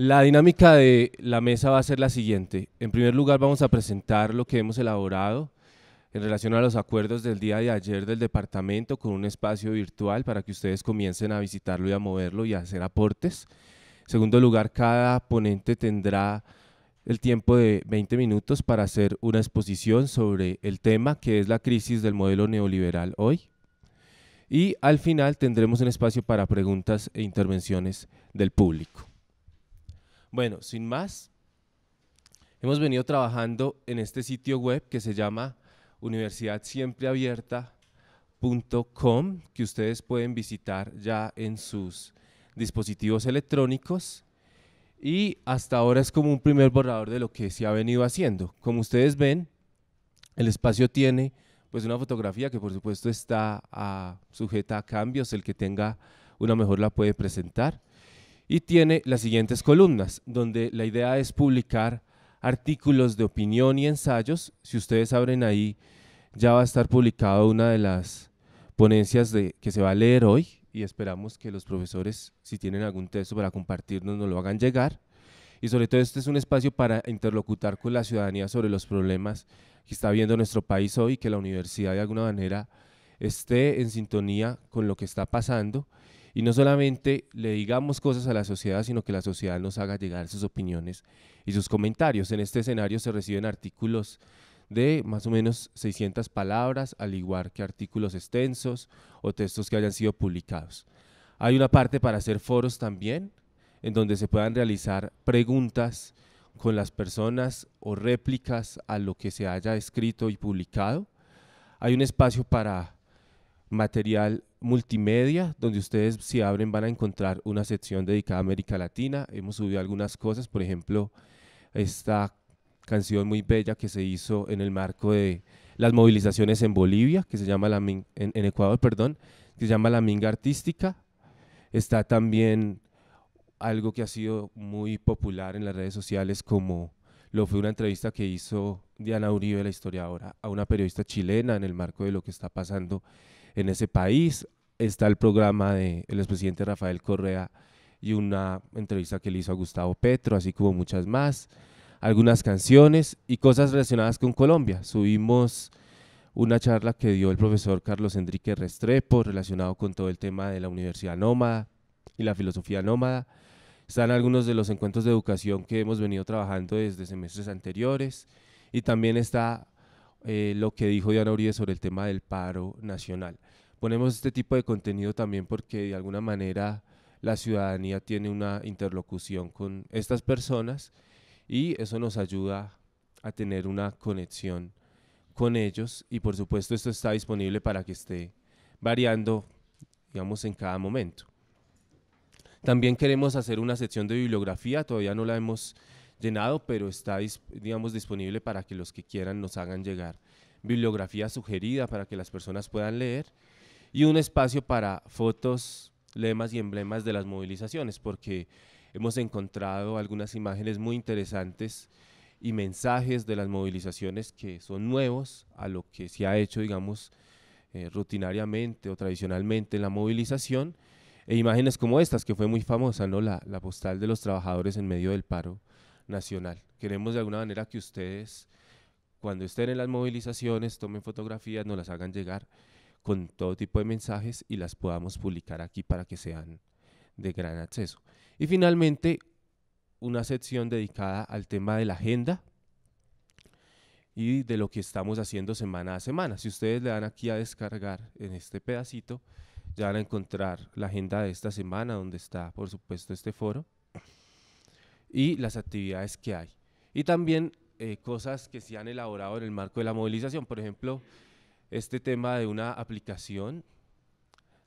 La dinámica de la mesa va a ser la siguiente. En primer lugar vamos a presentar lo que hemos elaborado en relación a los acuerdos del día de ayer del departamento con un espacio virtual para que ustedes comiencen a visitarlo y a moverlo y a hacer aportes. En segundo lugar, cada ponente tendrá el tiempo de 20 minutos para hacer una exposición sobre el tema que es la crisis del modelo neoliberal hoy. Y al final tendremos un espacio para preguntas e intervenciones del público. Bueno, sin más, hemos venido trabajando en este sitio web que se llama universidadsiempreabierta.com, que ustedes pueden visitar ya en sus dispositivos electrónicos. Y hasta ahora es como un primer borrador de lo que se ha venido haciendo. Como ustedes ven, el espacio tiene pues una fotografía que por supuesto está ah, sujeta a cambios. El que tenga una mejor la puede presentar y tiene las siguientes columnas, donde la idea es publicar artículos de opinión y ensayos. Si ustedes abren ahí, ya va a estar publicada una de las ponencias de, que se va a leer hoy y esperamos que los profesores, si tienen algún texto para compartirnos, nos lo hagan llegar. Y sobre todo este es un espacio para interlocutar con la ciudadanía sobre los problemas que está viendo nuestro país hoy, que la universidad de alguna manera esté en sintonía con lo que está pasando y no solamente le digamos cosas a la sociedad, sino que la sociedad nos haga llegar sus opiniones y sus comentarios. En este escenario se reciben artículos de más o menos 600 palabras, al igual que artículos extensos o textos que hayan sido publicados. Hay una parte para hacer foros también, en donde se puedan realizar preguntas con las personas o réplicas a lo que se haya escrito y publicado. Hay un espacio para material multimedia, donde ustedes si abren van a encontrar una sección dedicada a América Latina. Hemos subido algunas cosas, por ejemplo, esta canción muy bella que se hizo en el marco de las movilizaciones en Bolivia, que se llama la en, Ecuador, perdón, que se llama La Minga Artística. Está también algo que ha sido muy popular en las redes sociales como lo fue una entrevista que hizo Diana Uribe, la Historia Ahora a una periodista chilena en el marco de lo que está pasando en ese país. Está el programa del expresidente Rafael Correa y una entrevista que le hizo a Gustavo Petro, así como muchas más, algunas canciones y cosas relacionadas con Colombia. Subimos una charla que dio el profesor Carlos Enrique Restrepo relacionado con todo el tema de la Universidad Nómada y la filosofía nómada. Están algunos de los encuentros de educación que hemos venido trabajando desde semestres anteriores y también está eh, lo que dijo Diana Uribe sobre el tema del paro nacional ponemos este tipo de contenido también porque de alguna manera la ciudadanía tiene una interlocución con estas personas y eso nos ayuda a tener una conexión con ellos y por supuesto esto está disponible para que esté variando, digamos, en cada momento. También queremos hacer una sección de bibliografía, todavía no la hemos llenado, pero está, digamos, disponible para que los que quieran nos hagan llegar bibliografía sugerida para que las personas puedan leer y un espacio para fotos, lemas y emblemas de las movilizaciones, porque hemos encontrado algunas imágenes muy interesantes y mensajes de las movilizaciones que son nuevos a lo que se ha hecho, digamos, eh, rutinariamente o tradicionalmente en la movilización, e imágenes como estas, que fue muy famosa, ¿no? La, la postal de los trabajadores en medio del paro nacional. Queremos de alguna manera que ustedes, cuando estén en las movilizaciones, tomen fotografías, nos las hagan llegar con todo tipo de mensajes y las podamos publicar aquí para que sean de gran acceso. Y finalmente, una sección dedicada al tema de la agenda y de lo que estamos haciendo semana a semana. Si ustedes le dan aquí a descargar en este pedacito, ya van a encontrar la agenda de esta semana, donde está, por supuesto, este foro y las actividades que hay. Y también eh, cosas que se han elaborado en el marco de la movilización. Por ejemplo, este tema de una aplicación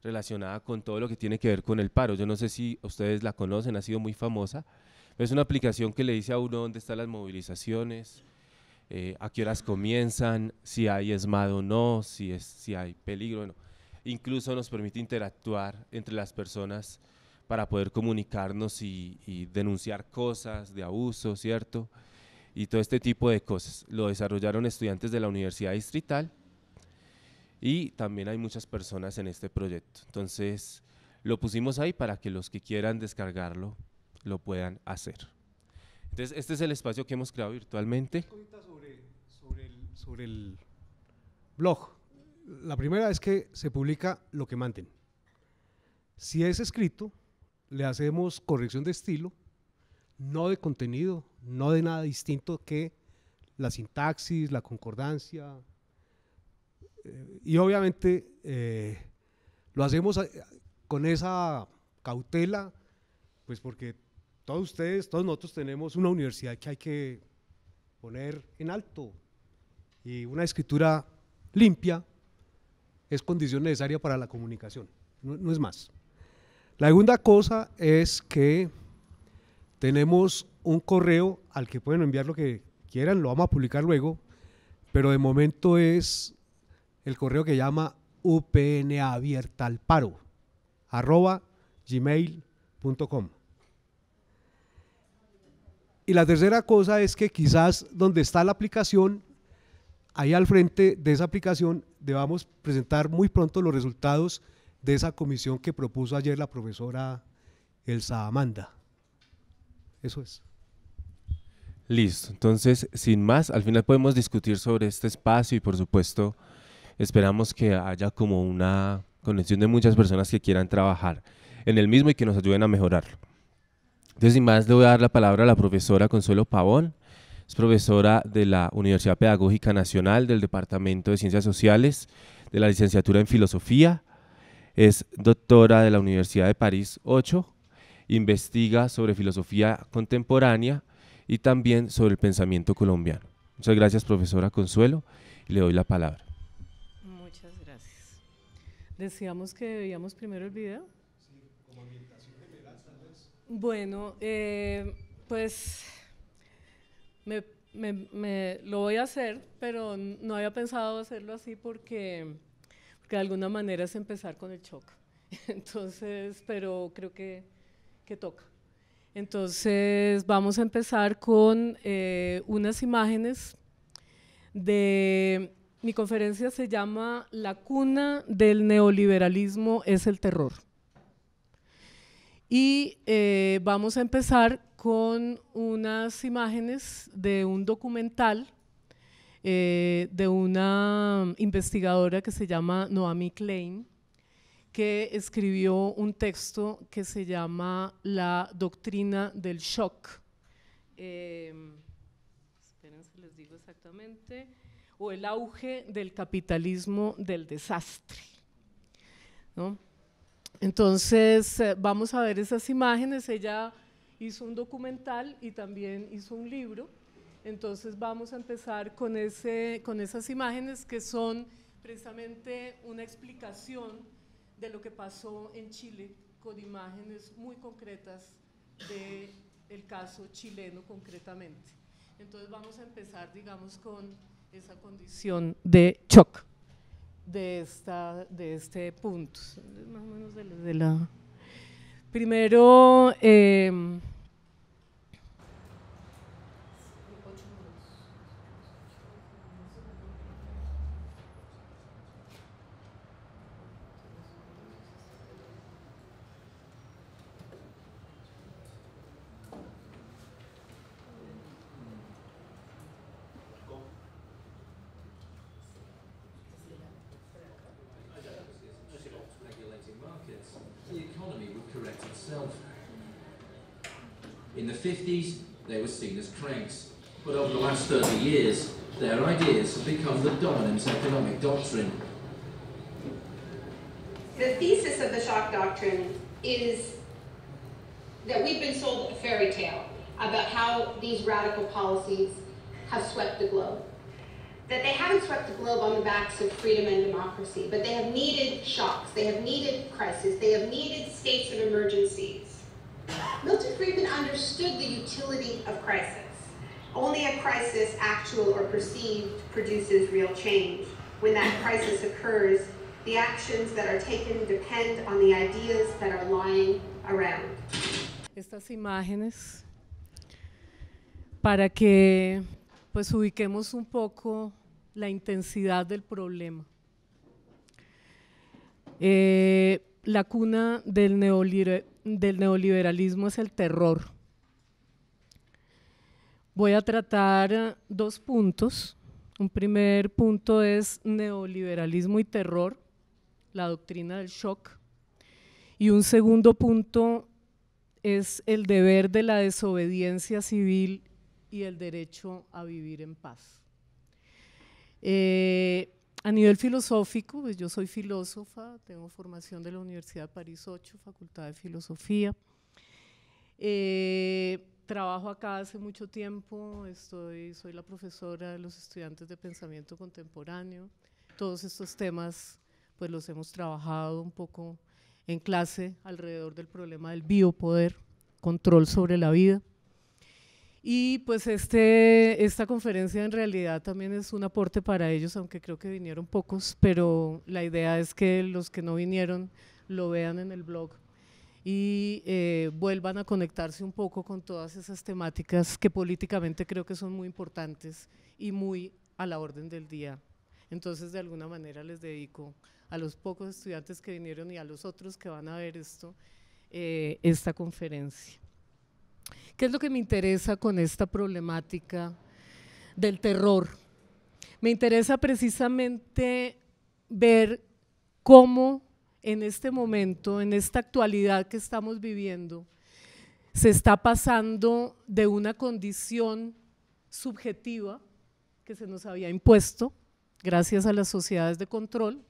relacionada con todo lo que tiene que ver con el paro. Yo no sé si ustedes la conocen, ha sido muy famosa. Es una aplicación que le dice a uno dónde están las movilizaciones, eh, a qué horas comienzan, si hay esmado o no, si, es, si hay peligro no. Incluso nos permite interactuar entre las personas para poder comunicarnos y denunciar cosas de abuso, ¿cierto? Y todo este tipo de cosas. Lo desarrollaron estudiantes de la Universidad Distrital y también hay muchas personas en este proyecto. Entonces, lo pusimos ahí para que los que quieran descargarlo lo puedan hacer. Entonces, este es el espacio que hemos creado virtualmente. Sobre, el, el blog. La primera es que se publica lo que manten. Si es escrito, le hacemos corrección de estilo, no de contenido, no de nada distinto que la sintaxis, la concordancia, y obviamente eh, lo hacemos eh, con esa cautela, pues porque todos ustedes, todos nosotros tenemos una universidad que hay que poner en alto y una escritura limpia es condición necesaria para la comunicación, no es más. La segunda cosa es que tenemos un correo al que pueden enviar lo que quieran, lo vamos a publicar luego, pero de momento es el correo que llama Paro, arroba gmail.com. Y la tercera cosa es que quizás donde está la aplicación, ahí al frente de esa aplicación debamos presentar muy pronto los resultados de esa comisión que propuso ayer la profesora Elsa Amanda. Eso es. Listo, entonces sin más, al final podemos discutir sobre este espacio y por supuesto Esperamos que haya como una conexión de muchas personas que quieran trabajar en el mismo y que nos ayuden a mejorarlo. Entonces, sin más, le voy a dar la palabra a la profesora Consuelo Pavón. Es profesora de la Universidad Pedagógica Nacional del Departamento de Ciencias Sociales, de la licenciatura en Filosofía. Es doctora de la Universidad de París 8. Investiga sobre filosofía contemporánea y también sobre el pensamiento colombiano. Muchas gracias, profesora Consuelo, y le doy la palabra. Decíamos que veíamos primero el video. Sí, como ambientación general, tal vez. Bueno, eh, pues me, lo voy a hacer, pero no había pensado hacerlo así porque, de alguna manera es empezar con el shock. Entonces, pero creo que, toca. Entonces, vamos a empezar con eh, unas imágenes de mi conferencia se llama La cuna del neoliberalismo es el terror. Y eh, vamos a empezar con unas imágenes de un documental eh, de una investigadora que se llama Noami Klein, que escribió un texto que se llama La doctrina del shock. Eh, espérense, les digo exactamente o el auge del capitalismo del desastre. ¿no? Entonces, eh, vamos a ver esas imágenes. Ella hizo un documental y también hizo un libro. Entonces, vamos a empezar con, ese, con esas imágenes que son precisamente una explicación de lo que pasó en Chile con imágenes muy concretas del caso chileno concretamente. Entonces, vamos a empezar, digamos, con esa condición de shock de, esta, de este punto. Más o menos de la, Primero, eh, In the 50s, they were seen as cranks. But over the last 30 years, their ideas have become the dominant economic doctrine. The thesis of the shock doctrine is that we've been sold a fairy tale about how these radical policies have swept the globe. That they haven't swept the globe on the backs of freedom and democracy, but they have needed shocks, they have needed crises, they have needed states of emergency Milton Friedman understood the utility of crisis. Only a crisis, actual or perceived, produces real change. When that crisis occurs, the actions that are taken depend on the ideas that are lying around. Estas imágenes para que pues ubiquemos un poco la intensidad del problema. Eh, la cuna del, neoliberalismo es el terror. Voy a tratar dos puntos. Un primer punto es neoliberalismo y terror, la doctrina del shock. Y un segundo punto es el deber de la desobediencia civil y el derecho a vivir en paz. Eh, a nivel filosófico, pues yo soy filósofa, tengo formación de la Universidad de París 8, Facultad de Filosofía. Eh, trabajo acá hace mucho tiempo, estoy, soy la profesora de los estudiantes de pensamiento contemporáneo. Todos estos temas pues los hemos trabajado un poco en clase alrededor del problema del biopoder, control sobre la vida. Y pues este, esta conferencia en realidad también es un aporte para ellos, aunque creo que vinieron pocos, pero la idea es que los que no vinieron lo vean en el blog y eh, vuelvan a conectarse un poco con todas esas temáticas que políticamente creo que son muy importantes y muy a la orden del día. Entonces, de alguna manera les dedico a los pocos estudiantes que vinieron y a los otros que van a ver esto, eh, esta conferencia. ¿Qué es lo que me interesa con esta problemática del terror? Me interesa precisamente ver cómo en este momento, en esta actualidad que estamos viviendo, se está pasando de una condición subjetiva que se nos había impuesto gracias a las sociedades de control,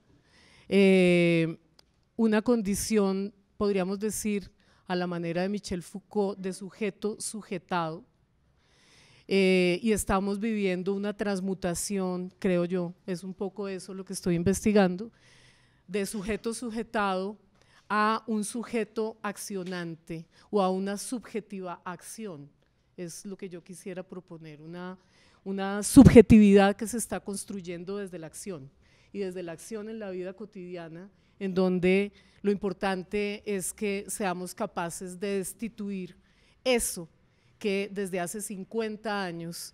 eh, una condición, podríamos decir, a la manera de Michel Foucault, de sujeto sujetado. Eh, y estamos viviendo una transmutación, creo yo, es un poco eso lo que estoy investigando, de sujeto sujetado a un sujeto accionante o a una subjetiva acción. Es lo que yo quisiera proponer, una, una subjetividad que se está construyendo desde la acción y desde la acción en la vida cotidiana en donde lo importante es que seamos capaces de destituir eso que desde hace 50 años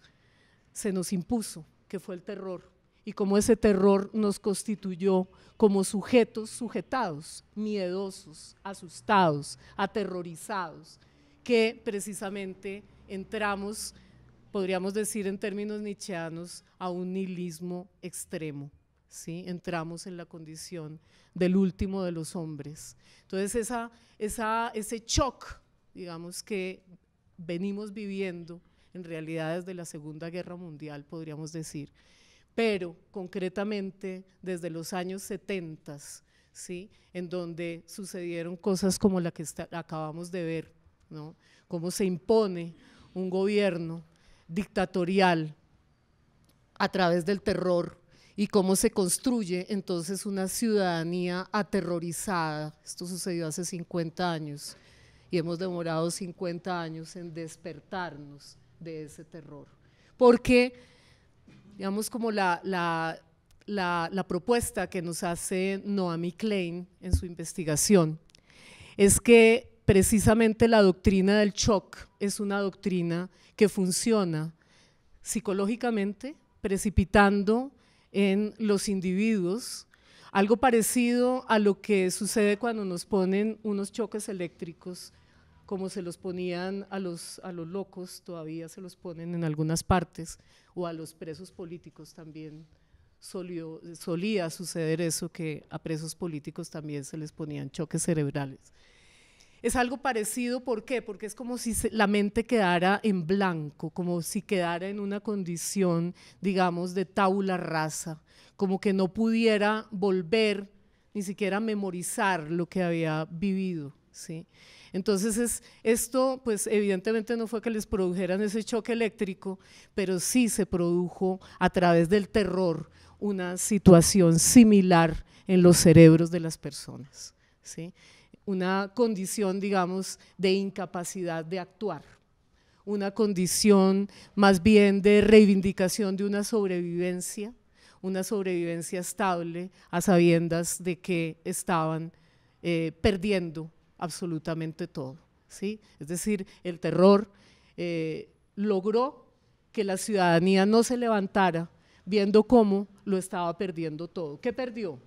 se nos impuso, que fue el terror, y cómo ese terror nos constituyó como sujetos sujetados, miedosos, asustados, aterrorizados, que precisamente entramos, podríamos decir en términos nietzscheanos, a un nihilismo extremo entramos en la condición del último de los hombres. Entonces esa, ese shock, digamos, que venimos viviendo en realidad desde la Segunda Guerra Mundial, podríamos decir, pero concretamente desde los años 70, ¿sí? en donde sucedieron cosas como la que acabamos de ver, ¿no? cómo se impone un gobierno dictatorial a través del terror, y cómo se construye entonces una ciudadanía aterrorizada. Esto sucedió hace 50 años y hemos demorado 50 años en despertarnos de ese terror. Porque, digamos, como la, propuesta que nos hace Noami Klein en su investigación, es que precisamente la doctrina del shock es una doctrina que funciona psicológicamente, precipitando en los individuos, algo parecido a lo que sucede cuando nos ponen unos choques eléctricos, como se los ponían a los, locos, todavía se los ponen en algunas partes, o a los presos políticos también. solía suceder eso, que a presos políticos también se les ponían choques cerebrales. Es algo parecido, ¿por qué? Porque es como si la mente quedara en blanco, como si quedara en una condición, digamos, de tabula rasa, como que no pudiera volver ni siquiera memorizar lo que había vivido, ¿sí? Entonces es, esto, pues evidentemente no fue que les produjeran ese choque eléctrico, pero sí se produjo a través del terror una situación similar en los cerebros de las personas, ¿sí? una condición, digamos, de incapacidad de actuar, una condición más bien de reivindicación de una sobrevivencia, una sobrevivencia estable a sabiendas de que estaban eh, perdiendo absolutamente todo. ¿sí? Es decir, el terror eh, logró que la ciudadanía no se levantara viendo cómo lo estaba perdiendo todo. ¿Qué perdió?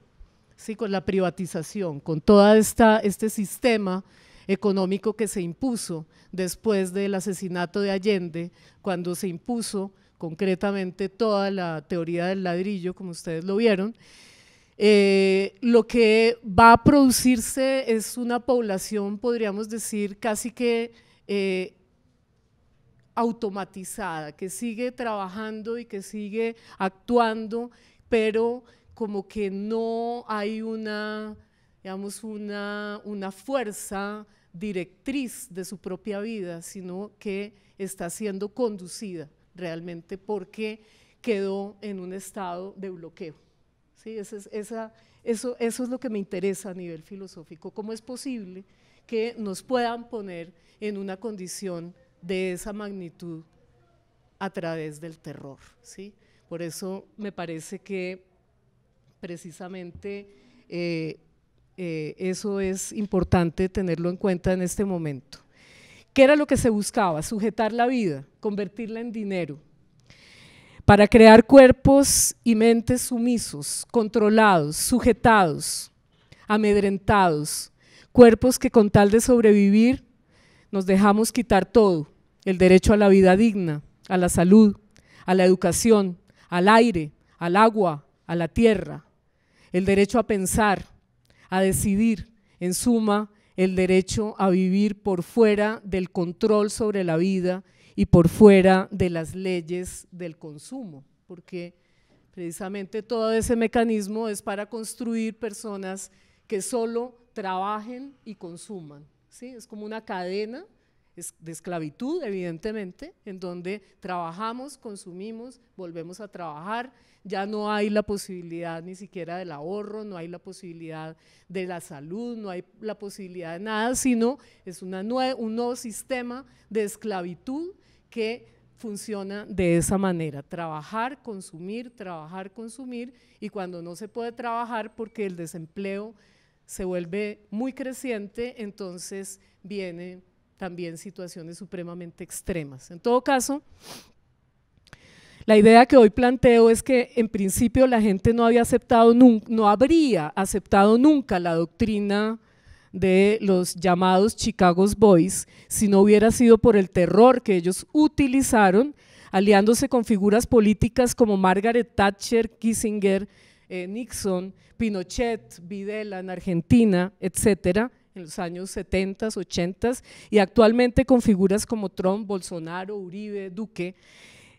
con la privatización, con todo este sistema económico que se impuso después del asesinato de Allende, cuando se impuso concretamente toda la teoría del ladrillo, como ustedes lo vieron, eh, lo que va a producirse es una población, podríamos decir, casi que eh, automatizada, que sigue trabajando y que sigue actuando, pero como que no hay una, digamos, una, una fuerza directriz de su propia vida, sino que está siendo conducida realmente porque quedó en un estado de bloqueo. ¿Sí? ese es, esa, eso, eso es lo que me interesa a nivel filosófico. ¿Cómo es posible que nos puedan poner en una condición de esa magnitud a través del terror? ¿sí? Por eso me parece que precisamente eh, eh, eso es importante tenerlo en cuenta en este momento. ¿Qué era lo que se buscaba? Sujetar la vida, convertirla en dinero, para crear cuerpos y mentes sumisos, controlados, sujetados, amedrentados, cuerpos que con tal de sobrevivir nos dejamos quitar todo, el derecho a la vida digna, a la salud, a la educación, al aire, al agua, a la tierra, el derecho a pensar, a decidir, en suma, el derecho a vivir por fuera del control sobre la vida y por fuera de las leyes del consumo, porque precisamente todo ese mecanismo es para construir personas que solo trabajen y consuman. ¿sí? Es como una cadena de esclavitud, evidentemente, en donde trabajamos, consumimos, volvemos a trabajar ya no hay la posibilidad ni siquiera del ahorro, no hay la posibilidad de la salud, no hay la posibilidad de nada, sino es una un nuevo sistema de esclavitud que funciona de esa manera, trabajar, consumir, trabajar, consumir, y cuando no se puede trabajar porque el desempleo se vuelve muy creciente, entonces vienen también situaciones supremamente extremas. En todo caso, la idea que hoy planteo es que en principio la gente no había aceptado, no habría aceptado nunca la doctrina de los llamados Chicago's Boys si no hubiera sido por el terror que ellos utilizaron aliándose con figuras políticas como Margaret Thatcher, Kissinger, eh, Nixon, Pinochet, Videla en Argentina, etcétera, en los años 70, 80 y actualmente con figuras como Trump, Bolsonaro, Uribe, Duque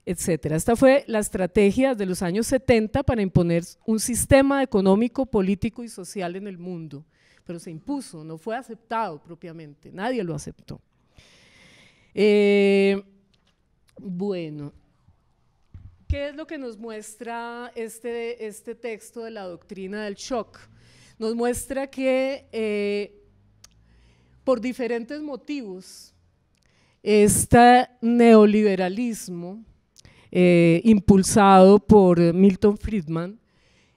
esta fue la estrategia de los años 70 para imponer un sistema económico, político y social en el mundo, pero se impuso, no fue aceptado propiamente, nadie lo aceptó. Eh, bueno, ¿qué es lo que nos muestra este, este, texto de la doctrina del shock? Nos muestra que eh, por diferentes motivos, este neoliberalismo eh, impulsado por Milton Friedman,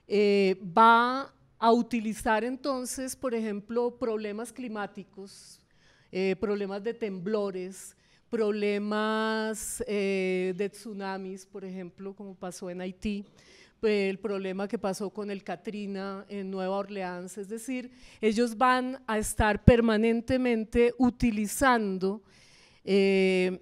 eh, va a utilizar entonces, por ejemplo, problemas climáticos, eh, problemas de temblores, problemas de tsunamis, por ejemplo, como pasó en Haití, el problema que pasó con el Katrina en Nueva Orleans, es decir, ellos van a estar permanentemente utilizando eh,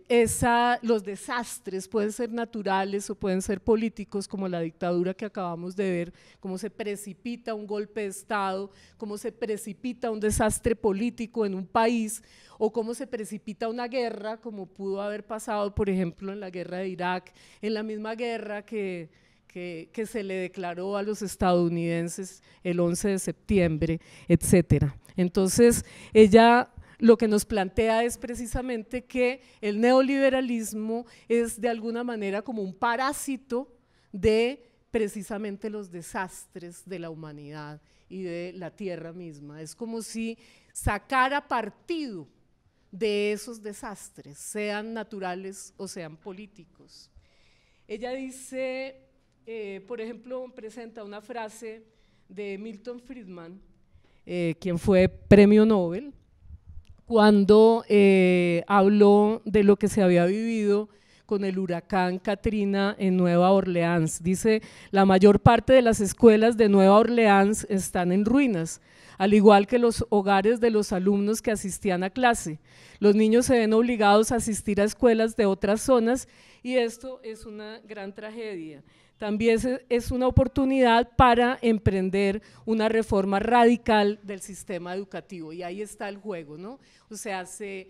los desastres pueden ser naturales o pueden ser políticos, como la dictadura que acabamos de ver, cómo se precipita un golpe de Estado, cómo se precipita un desastre político en un país, o cómo se precipita una guerra, como pudo haber pasado, por ejemplo, en la guerra de Irak, en la misma guerra que que, que, se le declaró a los estadounidenses el 11 de septiembre, etcétera. Entonces, ella lo que nos plantea es precisamente que el neoliberalismo es de alguna manera como un parásito de precisamente los desastres de la humanidad y de la tierra misma. Es como si sacara partido de esos desastres, sean naturales o sean políticos. Ella dice, eh, por ejemplo, presenta una frase de Milton Friedman, eh, quien fue premio Nobel, cuando eh, habló de lo que se había vivido con el huracán Katrina en Nueva Orleans. Dice, la mayor parte de las escuelas de Nueva Orleans están en ruinas, al igual que los hogares de los alumnos que asistían a clase. Los niños se ven obligados a asistir a escuelas de otras zonas y esto es una gran tragedia también es una oportunidad para emprender una reforma radical del sistema educativo. Y ahí está el juego, ¿no? O sea, se,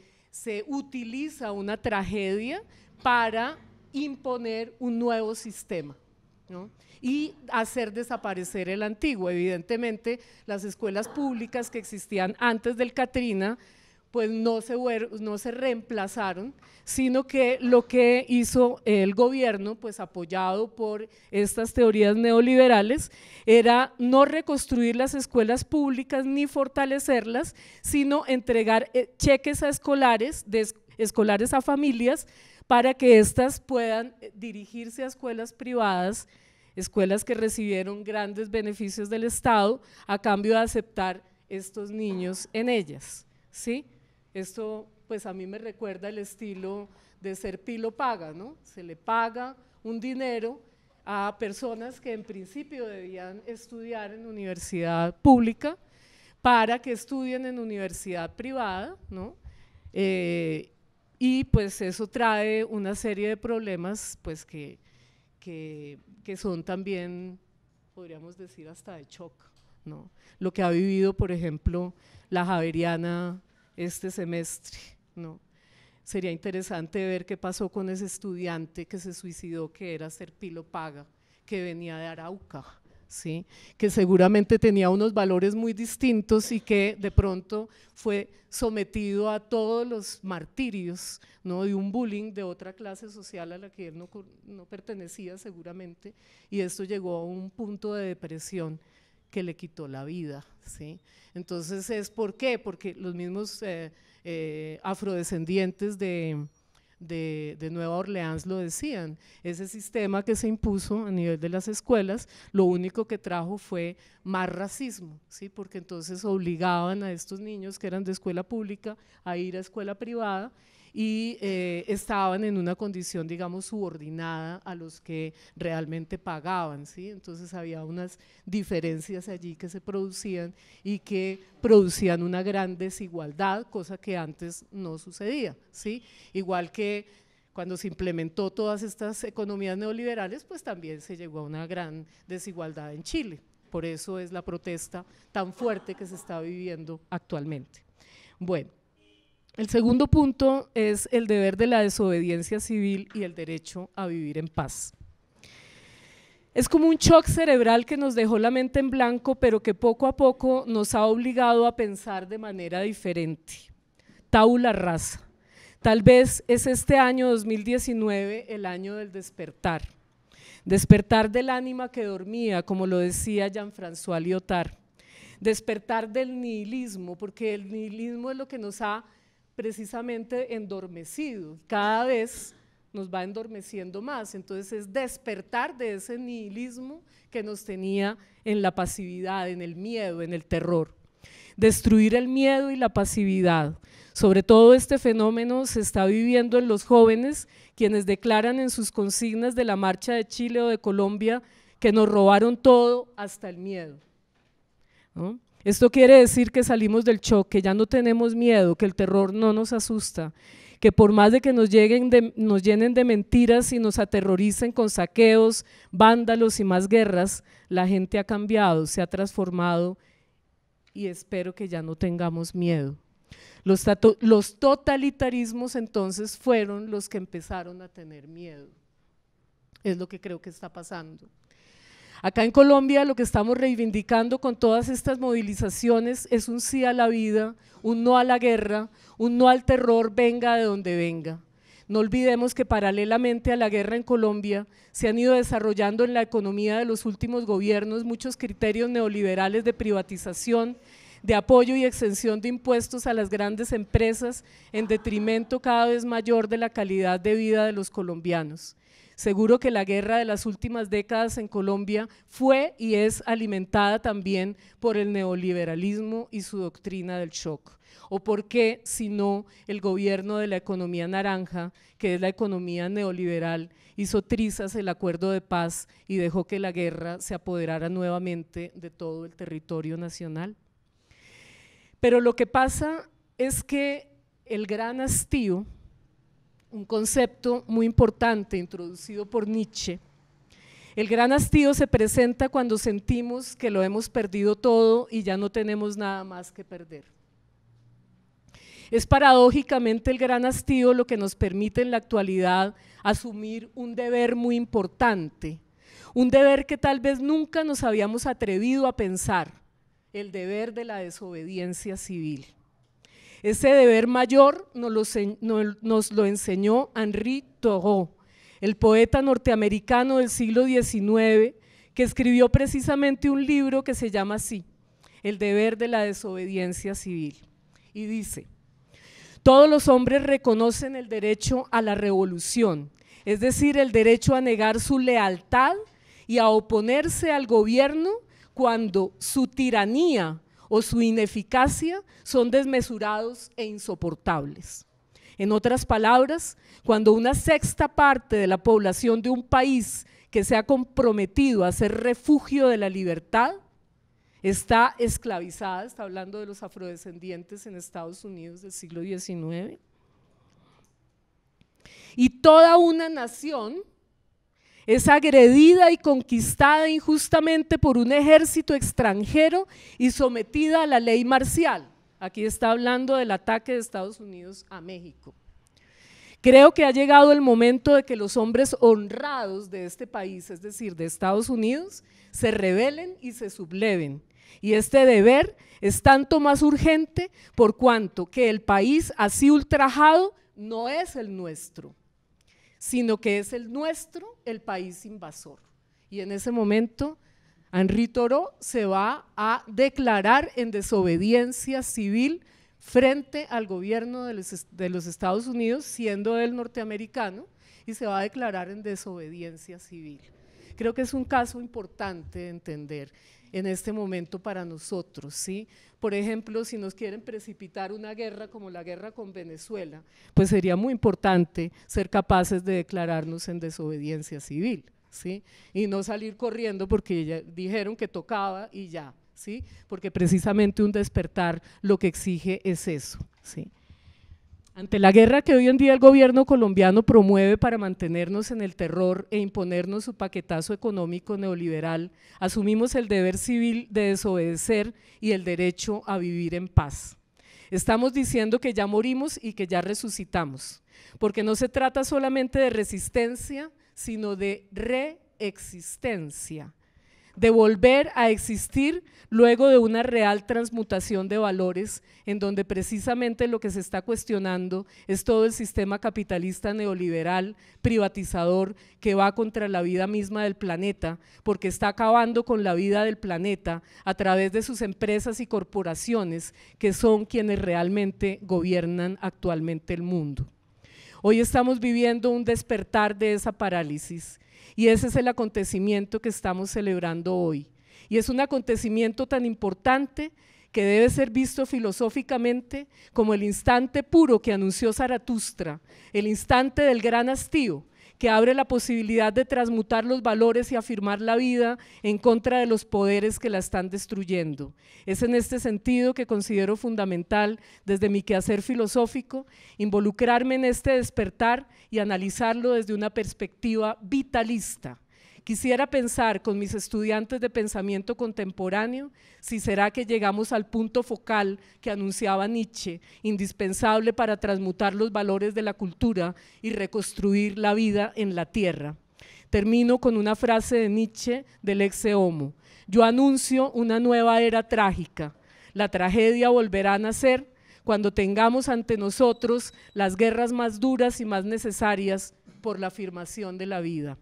utiliza una tragedia para imponer un nuevo sistema. ¿no? y hacer desaparecer el antiguo. Evidentemente, las escuelas públicas que existían antes del Katrina pues no se, no se reemplazaron, sino que lo que hizo el gobierno, pues apoyado por estas teorías neoliberales, era no reconstruir las escuelas públicas ni fortalecerlas, sino entregar eh, cheques a escolares, escolares a familias, para que éstas puedan eh, dirigirse a escuelas privadas, escuelas que recibieron grandes beneficios del Estado a cambio de aceptar estos niños en ellas. ¿sí? Esto pues a mí me recuerda el estilo de ser pilo paga, ¿no? Se le paga un dinero a personas que en principio debían estudiar en universidad pública para que estudien en universidad privada, ¿no? Eh, y pues eso trae una serie de problemas pues que, que, que son también, podríamos decir, hasta de shock, ¿no? Lo que ha vivido, por ejemplo, la Javeriana este semestre, Sería interesante ver qué pasó con ese estudiante que se suicidó, que era Serpilo Paga, que venía de Arauca, ¿sí? Que seguramente tenía unos valores muy distintos y que de pronto fue sometido a todos los martirios, ¿no? De un bullying de otra clase social a la que él no pertenecía seguramente y esto llegó a un punto de depresión que le quitó la vida. ¿sí? Entonces, es ¿por qué? Porque los mismos eh, eh, afrodescendientes de, de, de, Nueva Orleans lo decían. Ese sistema que se impuso a nivel de las escuelas, lo único que trajo fue más racismo, ¿sí? porque entonces obligaban a estos niños que eran de escuela pública a ir a escuela privada y eh, estaban en una condición, digamos, subordinada a los que realmente pagaban, ¿sí? Entonces había unas diferencias allí que se producían y que producían una gran desigualdad, cosa que antes no sucedía, ¿sí? Igual que cuando se implementó todas estas economías neoliberales, pues también se llegó a una gran desigualdad en Chile. Por eso es la protesta tan fuerte que se está viviendo actualmente. Bueno, el segundo punto es el deber de la desobediencia civil y el derecho a vivir en paz. Es como un shock cerebral que nos dejó la mente en blanco, pero que poco a poco nos ha obligado a pensar de manera diferente. Taula raza. Tal vez es este año 2019 el año del despertar. Despertar del ánima que dormía, como lo decía Jean-François Lyotard despertar del nihilismo, porque el nihilismo es lo que nos ha precisamente endormecido. Cada vez nos va endormeciendo más. Entonces es despertar de ese nihilismo que nos tenía en la pasividad, en el miedo, en el terror. Destruir el miedo y la pasividad. Sobre todo este fenómeno se está viviendo en los jóvenes, quienes declaran en sus consignas de la marcha de Chile o de Colombia que nos robaron todo hasta el miedo. ¿No? Esto quiere decir que salimos del choque, ya no tenemos miedo, que el terror no nos asusta, que por más de que nos, lleguen nos llenen de mentiras y nos aterroricen con saqueos, vándalos y más guerras, la gente ha cambiado, se ha transformado y espero que ya no tengamos miedo. los totalitarismos entonces fueron los que empezaron a tener miedo. Es lo que creo que está pasando. Acá en Colombia lo que estamos reivindicando con todas estas movilizaciones es un sí a la vida, un no a la guerra, un no al terror, venga de donde venga. No olvidemos que paralelamente a la guerra en Colombia se han ido desarrollando en la economía de los últimos gobiernos muchos criterios neoliberales de privatización, de apoyo y exención de impuestos a las grandes empresas en detrimento cada vez mayor de la calidad de vida de los colombianos. Seguro que la guerra de las últimas décadas en Colombia fue y es alimentada también por el neoliberalismo y su doctrina del shock. ¿O por qué, si no, el gobierno de la economía naranja, que es la economía neoliberal, hizo trizas el acuerdo de paz y dejó que la guerra se apoderara nuevamente de todo el territorio nacional? Pero lo que pasa es que el gran hastío un concepto muy importante introducido por Nietzsche. El gran hastío se presenta cuando sentimos que lo hemos perdido todo y ya no tenemos nada más que perder. Es paradójicamente el gran hastío lo que nos permite en la actualidad asumir un deber muy importante, un deber que tal vez nunca nos habíamos atrevido a pensar, el deber de la desobediencia civil. Ese deber mayor nos lo, enseñó Henri Thoreau, el poeta norteamericano del siglo XIX, que escribió precisamente un libro que se llama así, El deber de la desobediencia civil. Y dice, todos los hombres reconocen el derecho a la revolución, es decir, el derecho a negar su lealtad y a oponerse al gobierno cuando su tiranía o su ineficacia son desmesurados e insoportables. En otras palabras, cuando una sexta parte de la población de un país que se ha comprometido a ser refugio de la libertad está esclavizada, está hablando de los afrodescendientes en Estados Unidos del siglo XIX, y toda una nación es agredida y conquistada injustamente por un ejército extranjero y sometida a la ley marcial. Aquí está hablando del ataque de Estados Unidos a México. Creo que ha llegado el momento de que los hombres honrados de este país, es decir, de Estados Unidos, se rebelen y se subleven. Y este deber es tanto más urgente por cuanto que el país así ultrajado no es el nuestro sino que es el nuestro el país invasor. Y en ese momento, Henry Toro se va a declarar en desobediencia civil frente al gobierno de los, Estados Unidos, siendo él norteamericano, y se va a declarar en desobediencia civil. Creo que es un caso importante de entender en este momento para nosotros, ¿sí? por ejemplo, si nos quieren precipitar una guerra como la guerra con Venezuela, pues sería muy importante ser capaces de declararnos en desobediencia civil, ¿sí? Y no salir corriendo porque ya dijeron que tocaba y ya, ¿sí? Porque precisamente un despertar lo que exige es eso, ¿sí? Ante la guerra que hoy en día el gobierno colombiano promueve para mantenernos en el terror e imponernos su paquetazo económico neoliberal, asumimos el deber civil de desobedecer y el derecho a vivir en paz. Estamos diciendo que ya morimos y que ya resucitamos, porque no se trata solamente de resistencia, sino de reexistencia de volver a existir luego de una real transmutación de valores, en donde precisamente lo que se está cuestionando es todo el sistema capitalista neoliberal, privatizador, que va contra la vida misma del planeta, porque está acabando con la vida del planeta a través de sus empresas y corporaciones, que son quienes realmente gobiernan actualmente el mundo. Hoy estamos viviendo un despertar de esa parálisis y ese es el acontecimiento que estamos celebrando hoy. Y es un acontecimiento tan importante que debe ser visto filosóficamente como el instante puro que anunció Zaratustra, el instante del gran hastío, que abre la posibilidad de transmutar los valores y afirmar la vida en contra de los poderes que la están destruyendo. Es en este sentido que considero fundamental, desde mi quehacer filosófico, involucrarme en este despertar y analizarlo desde una perspectiva vitalista Quisiera pensar con mis estudiantes de pensamiento contemporáneo si será que llegamos al punto focal que anunciaba Nietzsche, indispensable para transmutar los valores de la cultura y reconstruir la vida en la tierra. Termino con una frase de Nietzsche del ex e homo. Yo anuncio una nueva era trágica. La tragedia volverá a nacer cuando tengamos ante nosotros las guerras más duras y más necesarias por la afirmación de la vida.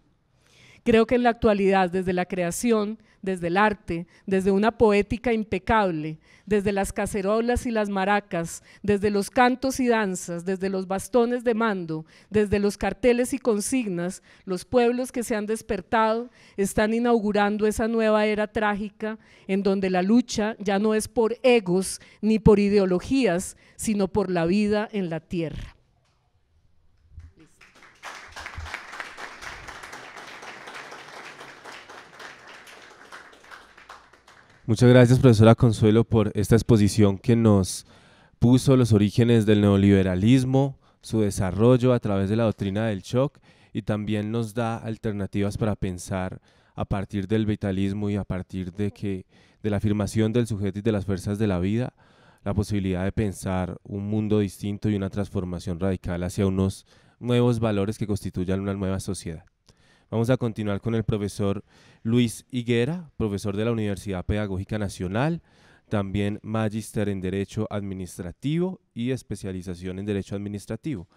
Creo que en la actualidad, desde la creación, desde el arte, desde una poética impecable, desde las cacerolas y las maracas, desde los cantos y danzas, desde los bastones de mando, desde los carteles y consignas, los pueblos que se han despertado están inaugurando esa nueva era trágica en donde la lucha ya no es por egos ni por ideologías, sino por la vida en la tierra. Muchas gracias, profesora Consuelo, por esta exposición que nos puso los orígenes del neoliberalismo, su desarrollo a través de la doctrina del shock y también nos da alternativas para pensar a partir del vitalismo y a partir de que de la afirmación del sujeto y de las fuerzas de la vida, la posibilidad de pensar un mundo distinto y una transformación radical hacia unos nuevos valores que constituyan una nueva sociedad. Vamos a continuar con el profesor Luis Higuera, profesor de la Universidad Pedagógica Nacional, también magíster en Derecho Administrativo y especialización en Derecho Administrativo.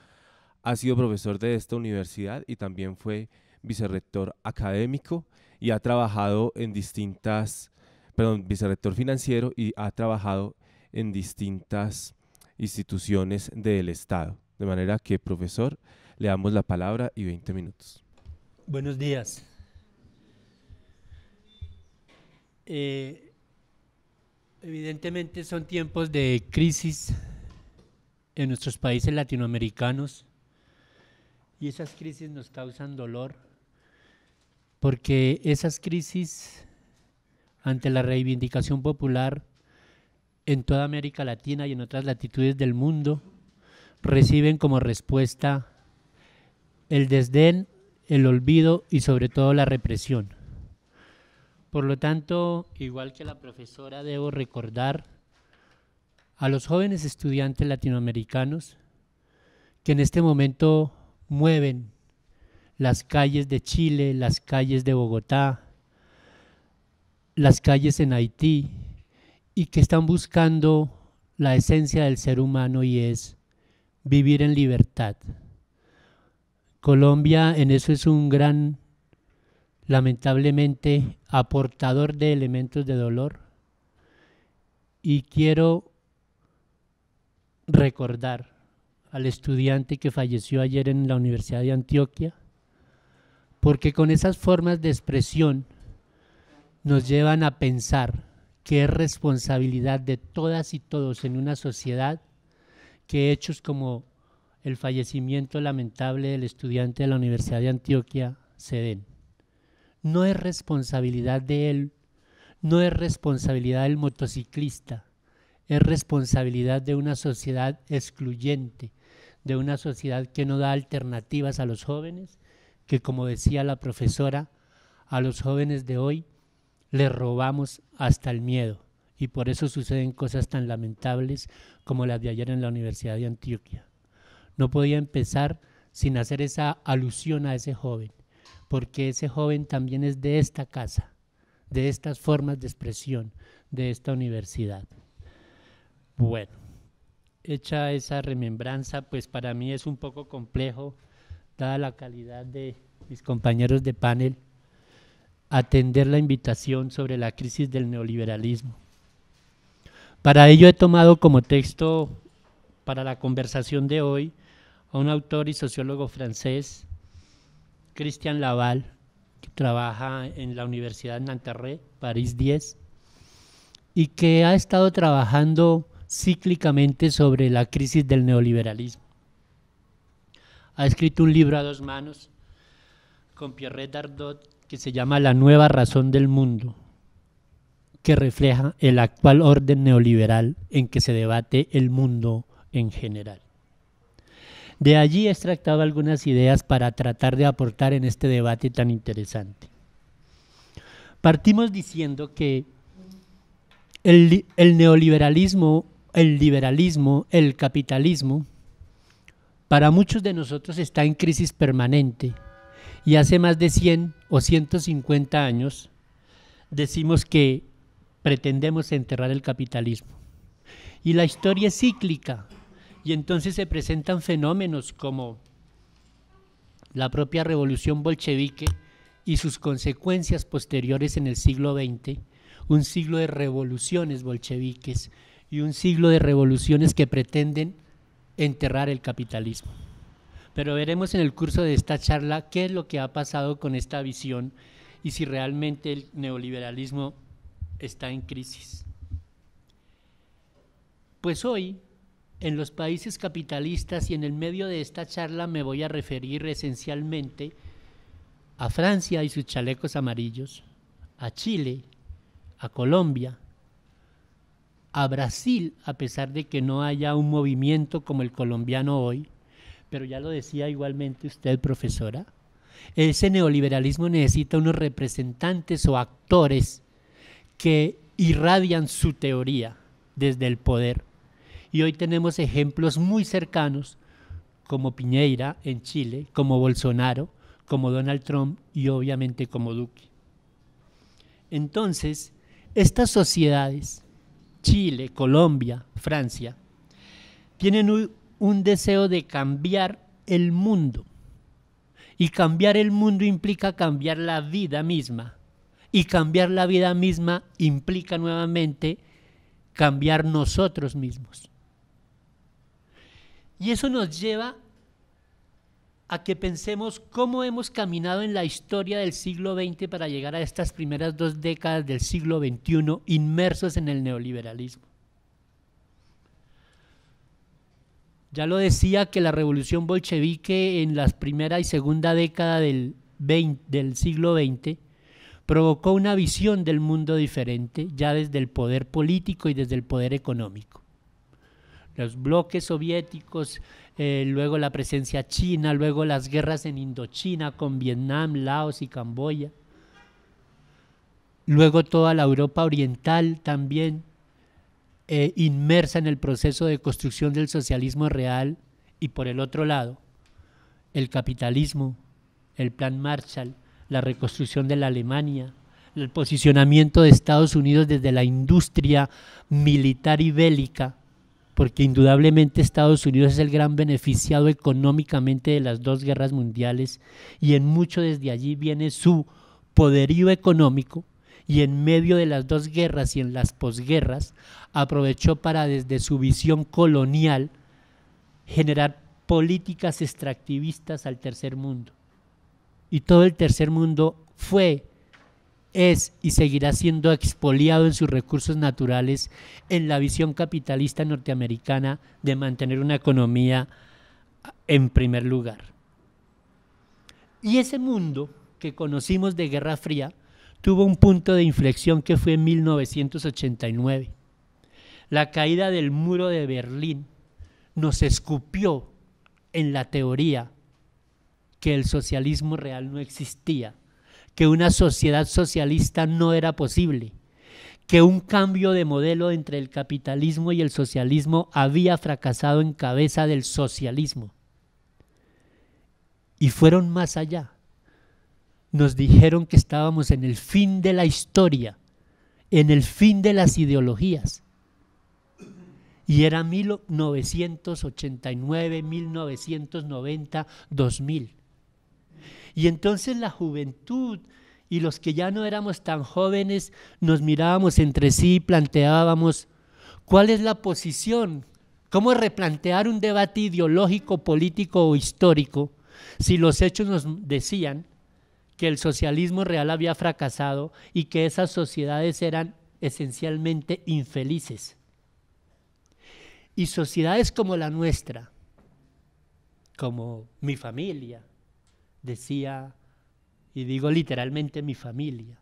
Ha sido profesor de esta universidad y también fue vicerrector académico y ha trabajado en distintas, perdón, vicerrector financiero y ha trabajado en distintas instituciones del Estado. De manera que, profesor, le damos la palabra y 20 minutos. Buenos días. Eh, evidentemente son tiempos de crisis en nuestros países latinoamericanos y esas crisis nos causan dolor porque esas crisis ante la reivindicación popular en toda América Latina y en otras latitudes del mundo reciben como respuesta el desdén el olvido y sobre todo la represión. Por lo tanto, igual que la profesora, debo recordar a los jóvenes estudiantes latinoamericanos que en este momento mueven las calles de Chile, las calles de Bogotá, las calles en Haití y que están buscando la esencia del ser humano y es vivir en libertad. Colombia en eso es un gran, lamentablemente, aportador de elementos de dolor. Y quiero recordar al estudiante que falleció ayer en la Universidad de Antioquia, porque con esas formas de expresión nos llevan a pensar que es responsabilidad de todas y todos en una sociedad que hechos como el fallecimiento lamentable del estudiante de la Universidad de Antioquia se No es responsabilidad de él, no es responsabilidad del motociclista, es responsabilidad de una sociedad excluyente, de una sociedad que no da alternativas a los jóvenes, que como decía la profesora, a los jóvenes de hoy les robamos hasta el miedo y por eso suceden cosas tan lamentables como las de ayer en la Universidad de Antioquia no podía empezar sin hacer esa alusión a ese joven, porque ese joven también es de esta casa, de estas formas de expresión, de esta universidad. Bueno, hecha esa remembranza, pues para mí es un poco complejo, dada la calidad de mis compañeros de panel, atender la invitación sobre la crisis del neoliberalismo. Para ello he tomado como texto para la conversación de hoy a un autor y sociólogo francés, Christian Laval, que trabaja en la Universidad Nanterre, París 10, y que ha estado trabajando cíclicamente sobre la crisis del neoliberalismo. Ha escrito un libro a dos manos con Pierre Dardot que se llama La nueva razón del mundo, que refleja el actual orden neoliberal en que se debate el mundo en general. De allí he extractado algunas ideas para tratar de aportar en este debate tan interesante. Partimos diciendo que el, neoliberalismo, el liberalismo, el capitalismo, para muchos de nosotros está en crisis permanente y hace más de 100 o 150 años decimos que pretendemos enterrar el capitalismo. Y la historia es cíclica, y entonces se presentan fenómenos como la propia revolución bolchevique y sus consecuencias posteriores en el siglo XX, un siglo de revoluciones bolcheviques y un siglo de revoluciones que pretenden enterrar el capitalismo. Pero veremos en el curso de esta charla qué es lo que ha pasado con esta visión y si realmente el neoliberalismo está en crisis. Pues hoy en los países capitalistas y en el medio de esta charla me voy a referir esencialmente a Francia y sus chalecos amarillos, a Chile, a Colombia, a Brasil, a pesar de que no haya un movimiento como el colombiano hoy, pero ya lo decía igualmente usted, profesora, ese neoliberalismo necesita unos representantes o actores que irradian su teoría desde el poder y hoy tenemos ejemplos muy cercanos, como Piñeira en Chile, como Bolsonaro, como Donald Trump y obviamente como Duque. Entonces, estas sociedades, Chile, Colombia, Francia, tienen un, un deseo de cambiar el mundo. Y cambiar el mundo implica cambiar la vida misma. Y cambiar la vida misma implica nuevamente cambiar nosotros mismos. Y eso nos lleva a que pensemos cómo hemos caminado en la historia del siglo XX para llegar a estas primeras dos décadas del siglo XXI inmersos en el neoliberalismo. Ya lo decía que la revolución bolchevique en la primera y segunda década del, del siglo XX provocó una visión del mundo diferente ya desde el poder político y desde el poder económico los bloques soviéticos, eh, luego la presencia china, luego las guerras en Indochina con Vietnam, Laos y Camboya, luego toda la Europa oriental también eh, inmersa en el proceso de construcción del socialismo real y por el otro lado, el capitalismo, el plan Marshall, la reconstrucción de la Alemania, el posicionamiento de Estados Unidos desde la industria militar y bélica porque indudablemente Estados Unidos es el gran beneficiado económicamente de las dos guerras mundiales y en mucho desde allí viene su poderío económico y en medio de las dos guerras y en las posguerras aprovechó para desde su visión colonial generar políticas extractivistas al tercer mundo. Y todo el tercer mundo fue es y seguirá siendo expoliado en sus recursos naturales en la visión capitalista norteamericana de mantener una economía ah, en primer lugar. Y ese mundo que conocimos de Guerra Fría tuvo un punto de inflexión que fue en 1989. La caída del muro de Berlín nos escupió en la teoría que el socialismo real no existía que una sociedad socialista no era posible, que un cambio de modelo entre el capitalismo y el socialismo había fracasado en cabeza del socialismo. Y fueron más allá. Nos dijeron que estábamos en el fin de la historia, en el fin de las ideologías. Y era 1989, 1990, 2000. Y entonces la juventud y los que ya no éramos tan jóvenes nos mirábamos entre sí, y planteábamos cuál es la posición, cómo replantear un debate ideológico, político o histórico si los hechos nos decían que el socialismo real había fracasado y que esas sociedades eran esencialmente infelices. Y sociedades como la nuestra, como mi familia, decía, y digo literalmente mi familia,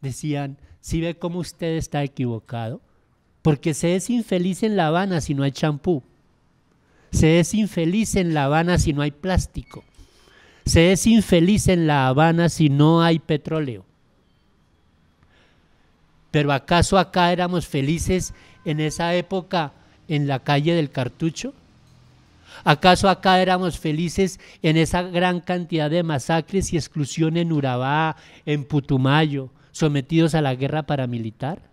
decían, si ve cómo usted está equivocado, porque se es infeliz en La Habana si no hay champú, se es infeliz en La Habana si no hay plástico, se es infeliz en La Habana si no hay petróleo. Pero ¿acaso acá éramos felices en esa época en la calle del cartucho? ¿Acaso acá éramos felices en esa gran cantidad de masacres y exclusión en Urabá, en Putumayo, sometidos a la guerra paramilitar?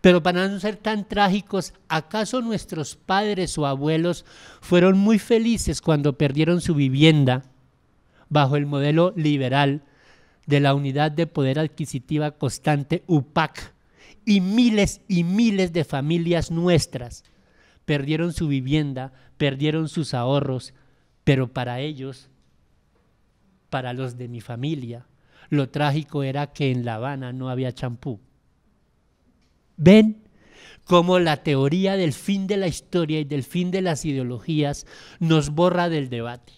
Pero para no ser tan trágicos, ¿acaso nuestros padres o abuelos fueron muy felices cuando perdieron su vivienda bajo el modelo liberal de la unidad de poder adquisitiva constante UPAC? Y miles y miles de familias nuestras perdieron su vivienda perdieron sus ahorros, pero para ellos, para los de mi familia, lo trágico era que en La Habana no había champú. ¿Ven? cómo la teoría del fin de la historia y del fin de las ideologías nos borra del debate.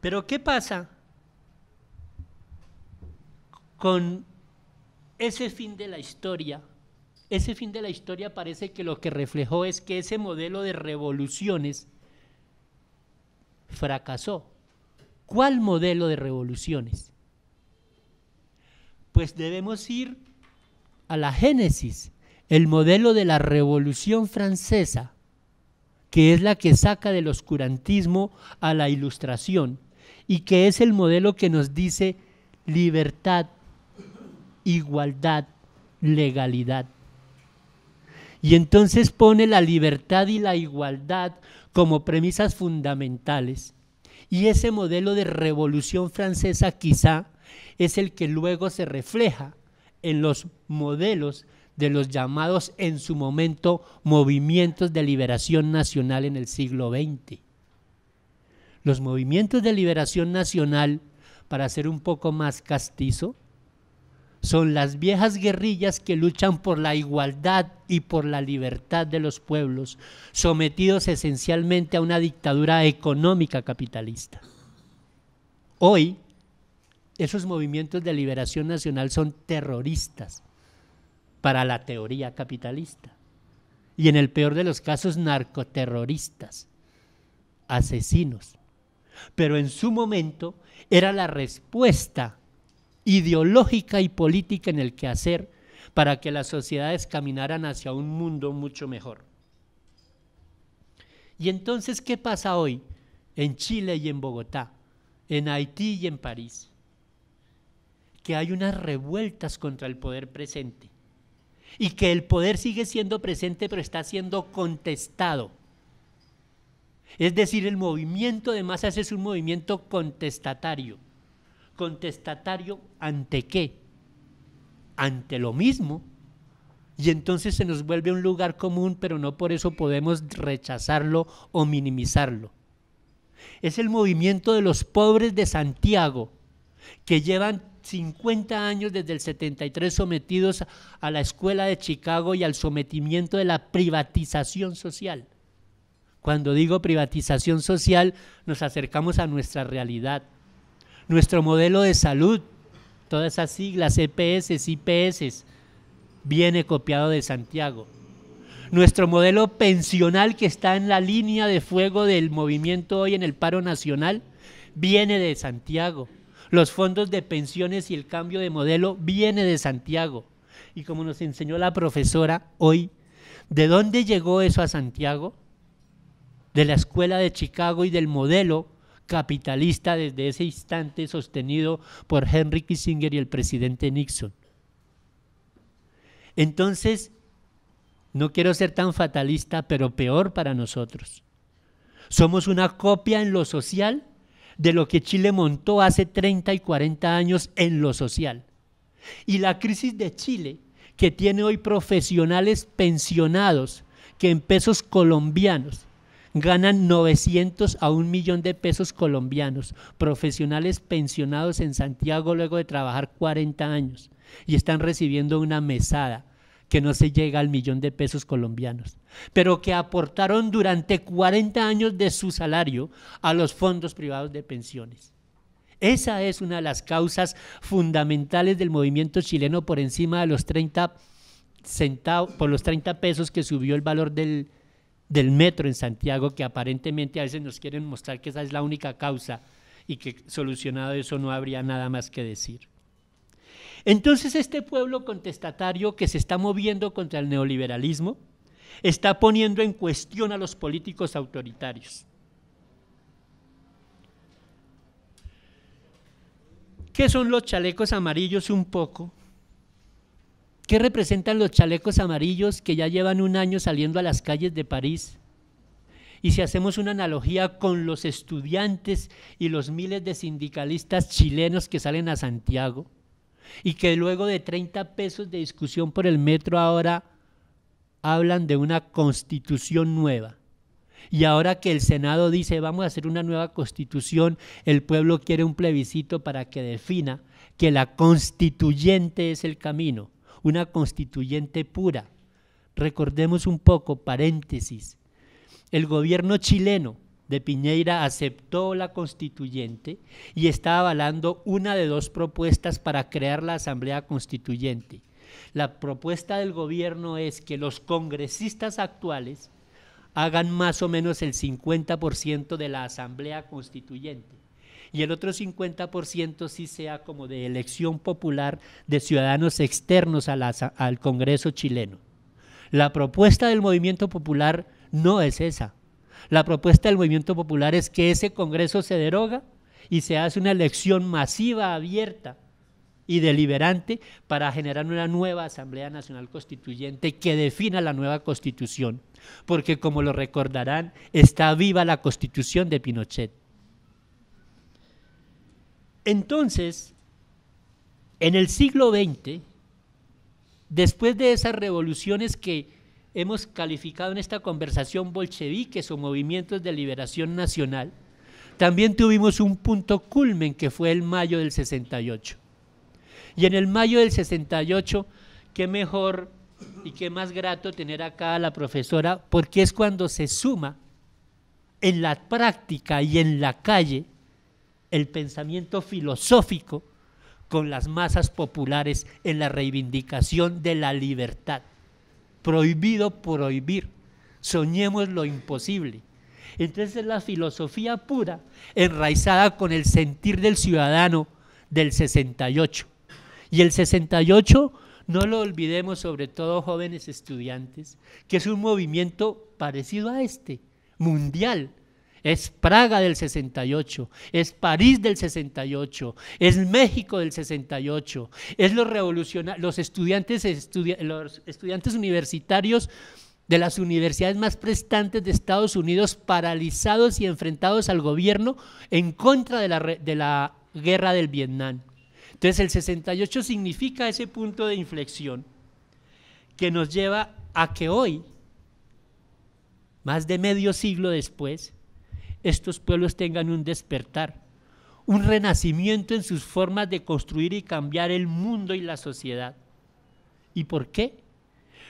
Pero ¿qué pasa con ese fin de la historia ese fin de la historia parece que lo que reflejó es que ese modelo de revoluciones fracasó. ¿Cuál modelo de revoluciones? Pues debemos ir a la génesis, el modelo de la revolución francesa, que es la que saca del oscurantismo a la ilustración y que es el modelo que nos dice libertad, igualdad, legalidad. Y entonces pone la libertad y la igualdad como premisas fundamentales. Y ese modelo de revolución francesa quizá es el que luego se refleja en los modelos de los llamados en su momento movimientos de liberación nacional en el siglo XX. Los movimientos de liberación nacional, para ser un poco más castizo, son las viejas guerrillas que luchan por la igualdad y por la libertad de los pueblos, sometidos esencialmente a una dictadura económica capitalista. Hoy, esos movimientos de liberación nacional son terroristas para la teoría capitalista y en el peor de los casos narcoterroristas, asesinos. Pero en su momento era la respuesta ideológica y política en el que hacer para que las sociedades caminaran hacia un mundo mucho mejor. Y entonces, ¿qué pasa hoy en Chile y en Bogotá, en Haití y en París? Que hay unas revueltas contra el poder presente y que el poder sigue siendo presente pero está siendo contestado. Es decir, el movimiento de masas es un movimiento contestatario contestatario ante qué? Ante lo mismo. Y entonces se nos vuelve un lugar común, pero no por eso podemos rechazarlo o minimizarlo. Es el movimiento de los pobres de Santiago, que llevan 50 años desde el 73 sometidos a la escuela de Chicago y al sometimiento de la privatización social. Cuando digo privatización social, nos acercamos a nuestra realidad nuestro modelo de salud, todas esas siglas, EPS, IPS, viene copiado de Santiago. Nuestro modelo pensional que está en la línea de fuego del movimiento hoy en el paro nacional, viene de Santiago. Los fondos de pensiones y el cambio de modelo viene de Santiago. Y como nos enseñó la profesora hoy, ¿de dónde llegó eso a Santiago? De la escuela de Chicago y del modelo capitalista desde ese instante sostenido por Henry Kissinger y el presidente Nixon. Entonces, no quiero ser tan fatalista, pero peor para nosotros. Somos una copia en lo social de lo que Chile montó hace 30 y 40 años en lo social. Y la crisis de Chile, que tiene hoy profesionales pensionados, que en pesos colombianos ganan 900 a un millón de pesos colombianos, profesionales pensionados en Santiago luego de trabajar 40 años y están recibiendo una mesada que no se llega al millón de pesos colombianos, pero que aportaron durante 40 años de su salario a los fondos privados de pensiones. Esa es una de las causas fundamentales del movimiento chileno por encima de los 30 centavos, por los 30 pesos que subió el valor del, del metro en Santiago, que aparentemente a veces nos quieren mostrar que esa es la única causa y que solucionado eso no habría nada más que decir. Entonces este pueblo contestatario que se está moviendo contra el neoliberalismo está poniendo en cuestión a los políticos autoritarios. ¿Qué son los chalecos amarillos un poco? ¿Qué representan los chalecos amarillos que ya llevan un año saliendo a las calles de París? Y si hacemos una analogía con los estudiantes y los miles de sindicalistas chilenos que salen a Santiago y que luego de 30 pesos de discusión por el metro ahora hablan de una constitución nueva. Y ahora que el Senado dice vamos a hacer una nueva constitución, el pueblo quiere un plebiscito para que defina que la constituyente es el camino una constituyente pura. Recordemos un poco, paréntesis, el gobierno chileno de Piñeira aceptó la constituyente y está avalando una de dos propuestas para crear la Asamblea Constituyente. La propuesta del gobierno es que los congresistas actuales hagan más o menos el 50% de la Asamblea Constituyente y el otro 50% sí sea como de elección popular de ciudadanos externos al Congreso chileno. La propuesta del movimiento popular no es esa. La propuesta del movimiento popular es que ese Congreso se deroga y se hace una elección masiva, abierta y deliberante para generar una nueva Asamblea Nacional Constituyente que defina la nueva constitución, porque como lo recordarán, está viva la constitución de Pinochet entonces, en el siglo XX, después de esas revoluciones que hemos calificado en esta conversación bolcheviques o movimientos de liberación nacional, también tuvimos un punto culmen que fue el mayo del 68. Y en el mayo del 68, qué mejor y qué más grato tener acá a la profesora, porque es cuando se suma en la práctica y en la calle el pensamiento filosófico con las masas populares en la reivindicación de la libertad. Prohibido prohibir. Soñemos lo imposible. Entonces la filosofía pura, enraizada con el sentir del ciudadano del 68. Y el 68, no lo olvidemos, sobre todo jóvenes estudiantes, que es un movimiento parecido a este, mundial, es Praga del 68, es París del 68, es México del 68, es los revolucionarios, los estudiantes, universitarios de las universidades más prestantes de Estados Unidos paralizados y enfrentados al gobierno en contra de la, de la guerra del Vietnam. Entonces el 68 significa ese punto de inflexión que nos lleva a que hoy, más de medio siglo después, estos pueblos tengan un despertar, un renacimiento en sus formas de construir y cambiar el mundo y la sociedad. ¿Y por qué?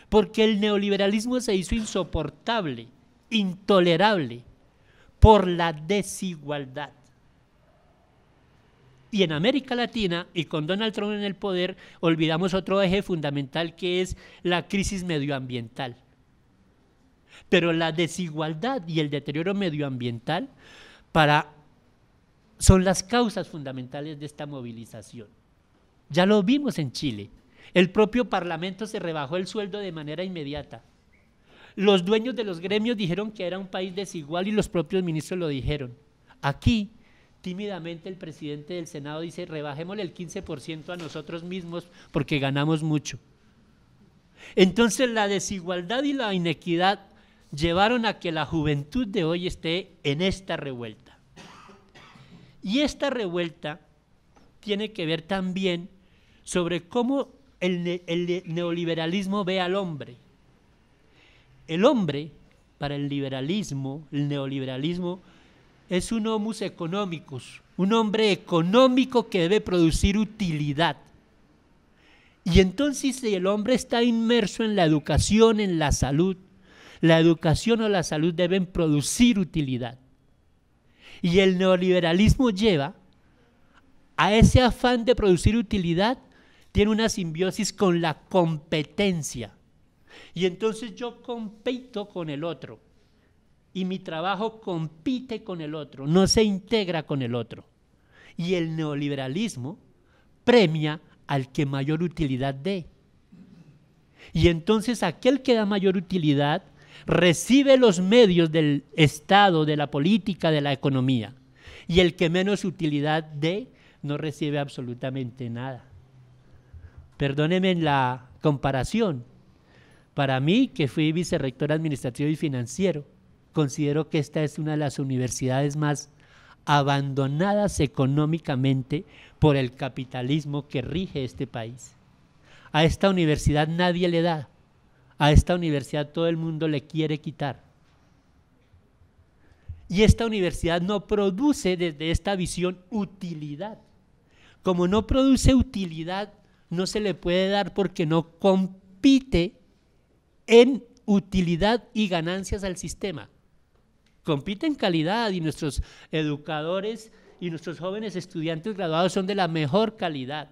Porque el neoliberalismo se hizo insoportable, intolerable, por la desigualdad. Y en América Latina, y con Donald Trump en el poder, olvidamos otro eje fundamental que es la crisis medioambiental. Pero la desigualdad y el deterioro medioambiental para, son las causas fundamentales de esta movilización. Ya lo vimos en Chile. El propio Parlamento se rebajó el sueldo de manera inmediata. Los dueños de los gremios dijeron que era un país desigual y los propios ministros lo dijeron. Aquí, tímidamente, el presidente del Senado dice, rebajémosle el 15% a nosotros mismos porque ganamos mucho. Entonces la desigualdad y la inequidad llevaron a que la juventud de hoy esté en esta revuelta. Y esta revuelta tiene que ver también sobre cómo el, neoliberalismo ve al hombre. El hombre, para el liberalismo, el neoliberalismo, es un homus economicus, un hombre económico que debe producir utilidad. Y entonces si el hombre está inmerso en la educación, en la salud, la educación o la salud deben producir utilidad. Y el neoliberalismo lleva a ese afán de producir utilidad, tiene una simbiosis con la competencia. Y entonces yo compito con el otro. Y mi trabajo compite con el otro, no se integra con el otro. Y el neoliberalismo premia al que mayor utilidad dé. Y entonces aquel que da mayor utilidad recibe los medios del Estado, de la política, de la economía. Y el que menos utilidad dé, no recibe absolutamente nada. Perdónenme la comparación. Para mí, que fui vicerrector administrativo y financiero, considero que esta es una de las universidades más abandonadas económicamente por el capitalismo que rige este país. A esta universidad nadie le da, a esta universidad todo el mundo le quiere quitar. Y esta universidad no produce desde esta visión utilidad. Como no produce utilidad, no se le puede dar porque no compite en utilidad y ganancias al sistema. Compite en calidad y nuestros educadores y nuestros jóvenes estudiantes graduados son de la mejor calidad.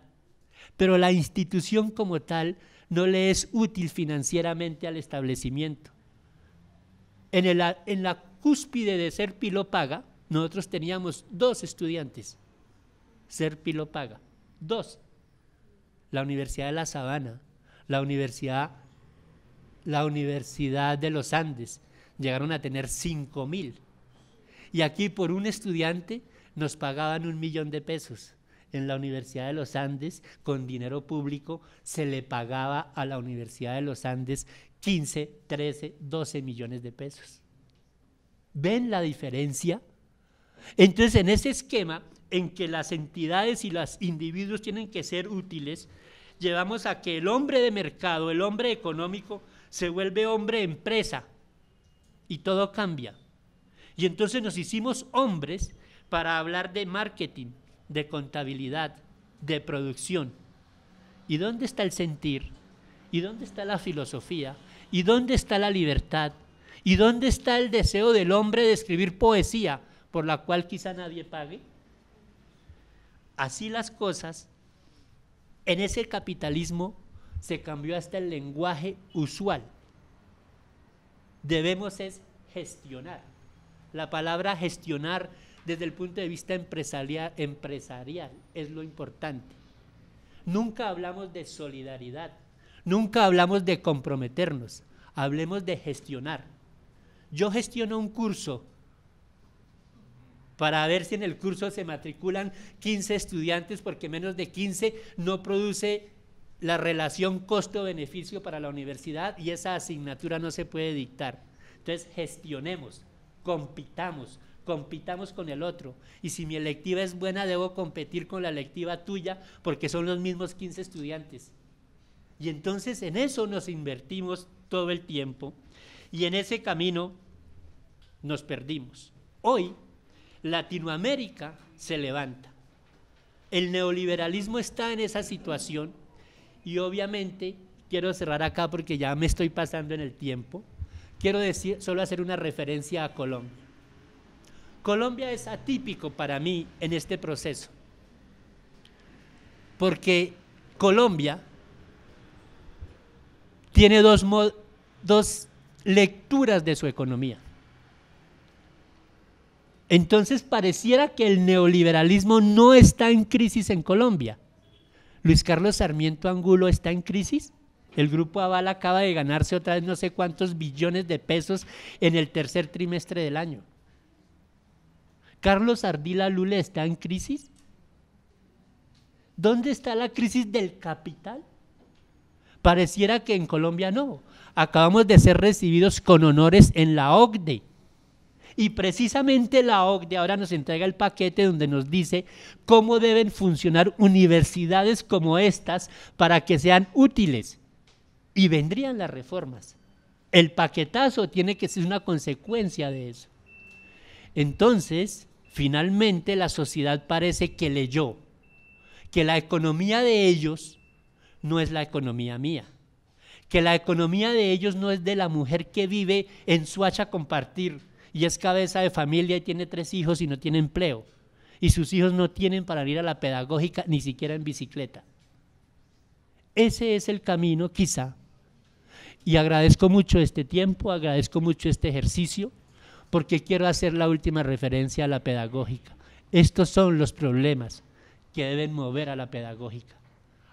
Pero la institución como tal no le es útil financieramente al establecimiento. En, el, en la cúspide de ser nosotros teníamos dos estudiantes. Ser paga Dos. La Universidad de La Sabana, la Universidad, la Universidad de los Andes. Llegaron a tener cinco mil. Y aquí por un estudiante nos pagaban un millón de pesos en la Universidad de los Andes con dinero público, se le pagaba a la Universidad de los Andes 15, 13, 12 millones de pesos. ¿Ven la diferencia? Entonces, en ese esquema en que las entidades y los individuos tienen que ser útiles, llevamos a que el hombre de mercado, el hombre económico, se vuelve hombre empresa y todo cambia. Y entonces nos hicimos hombres para hablar de marketing, de contabilidad, de producción. ¿Y dónde está el sentir? ¿Y dónde está la filosofía? ¿Y dónde está la libertad? ¿Y dónde está el deseo del hombre de escribir poesía por la cual quizá nadie pague? Así las cosas, en ese capitalismo se cambió hasta el lenguaje usual. Debemos es gestionar. La palabra gestionar desde el punto de vista empresarial, empresarial es lo importante. Nunca hablamos de solidaridad, nunca hablamos de comprometernos, hablemos de gestionar. Yo gestiono un curso para ver si en el curso se matriculan 15 estudiantes porque menos de 15 no produce la relación costo-beneficio para la universidad y esa asignatura no se puede dictar. Entonces gestionemos, compitamos, compitamos con el otro. Y si mi electiva es buena, debo competir con la electiva tuya porque son los mismos 15 estudiantes. Y entonces en eso nos invertimos todo el tiempo y en ese camino nos perdimos. Hoy Latinoamérica se levanta. El neoliberalismo está en esa situación y obviamente quiero cerrar acá porque ya me estoy pasando en el tiempo. Quiero decir, solo hacer una referencia a Colombia. Colombia es atípico para mí en este proceso, porque Colombia tiene dos, dos lecturas de su economía. Entonces pareciera que el neoliberalismo no está en crisis en Colombia. Luis Carlos Sarmiento Angulo está en crisis. El grupo Aval acaba de ganarse otra vez no sé cuántos billones de pesos en el tercer trimestre del año. ¿Carlos Ardila Lula está en crisis? ¿Dónde está la crisis del capital? Pareciera que en Colombia no. Acabamos de ser recibidos con honores en la OCDE. Y precisamente la OCDE ahora nos entrega el paquete donde nos dice cómo deben funcionar universidades como estas para que sean útiles. Y vendrían las reformas. El paquetazo tiene que ser una consecuencia de eso. Entonces, Finalmente la sociedad parece que leyó que la economía de ellos no es la economía mía, que la economía de ellos no es de la mujer que vive en Suacha compartir y es cabeza de familia y tiene tres hijos y no tiene empleo y sus hijos no tienen para ir a la pedagógica ni siquiera en bicicleta. Ese es el camino quizá. Y agradezco mucho este tiempo, agradezco mucho este ejercicio porque quiero hacer la última referencia a la pedagógica. Estos son los problemas que deben mover a la pedagógica.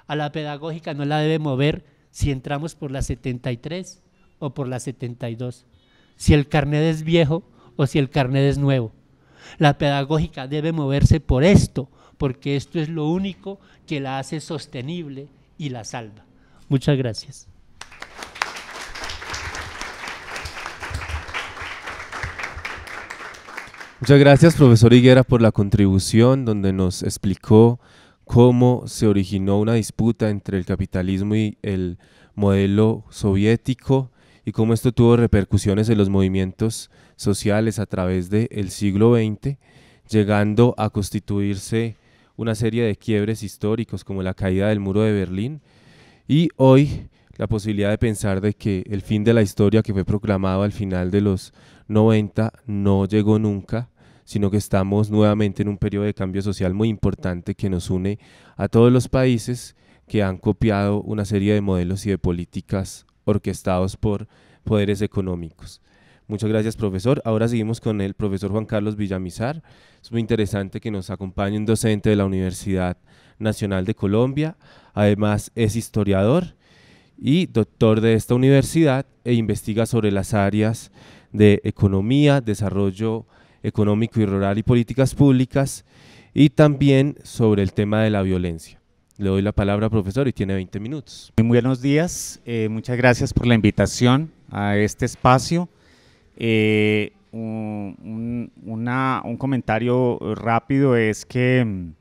A la pedagógica no la debe mover si entramos por la 73 o por la 72, si el carnet es viejo o si el carnet es nuevo. La pedagógica debe moverse por esto, porque esto es lo único que la hace sostenible y la salva. Muchas gracias. Muchas gracias, profesor Higuera, por la contribución donde nos explicó cómo se originó una disputa entre el capitalismo y el modelo soviético y cómo esto tuvo repercusiones en los movimientos sociales a través del el siglo XX, llegando a constituirse una serie de quiebres históricos como la caída del muro de Berlín. Y hoy la posibilidad de pensar de que el fin de la historia que fue proclamado al final de los 90 no llegó nunca, sino que estamos nuevamente en un periodo de cambio social muy importante que nos une a todos los países que han copiado una serie de modelos y de políticas orquestados por poderes económicos. Muchas gracias, profesor. Ahora seguimos con el profesor Juan Carlos Villamizar. Es muy interesante que nos acompañe un docente de la Universidad Nacional de Colombia. Además, es historiador y doctor de esta universidad e investiga sobre las áreas de economía, desarrollo económico y rural y políticas públicas y también sobre el tema de la violencia. Le doy la palabra, profesor, y tiene 20 minutos. Muy buenos días, eh, muchas gracias por la invitación a este espacio. Eh, un, comentario rápido es que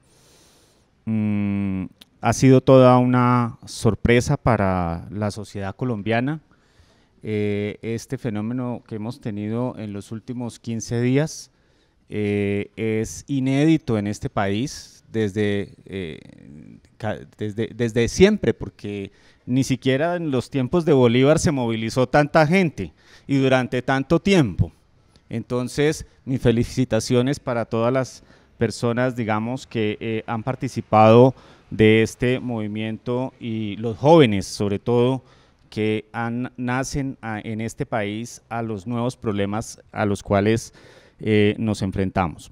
mm, ha sido toda una sorpresa para la sociedad colombiana. Eh, este fenómeno que hemos tenido en los últimos 15 días eh, es inédito en este país desde, eh, desde, desde, siempre, porque ni siquiera en los tiempos de Bolívar se movilizó tanta gente y durante tanto tiempo. Entonces, mis felicitaciones para todas las personas, digamos, que han participado de este movimiento y los jóvenes, sobre todo, que nacen en este país a los nuevos problemas a los cuales eh, nos enfrentamos.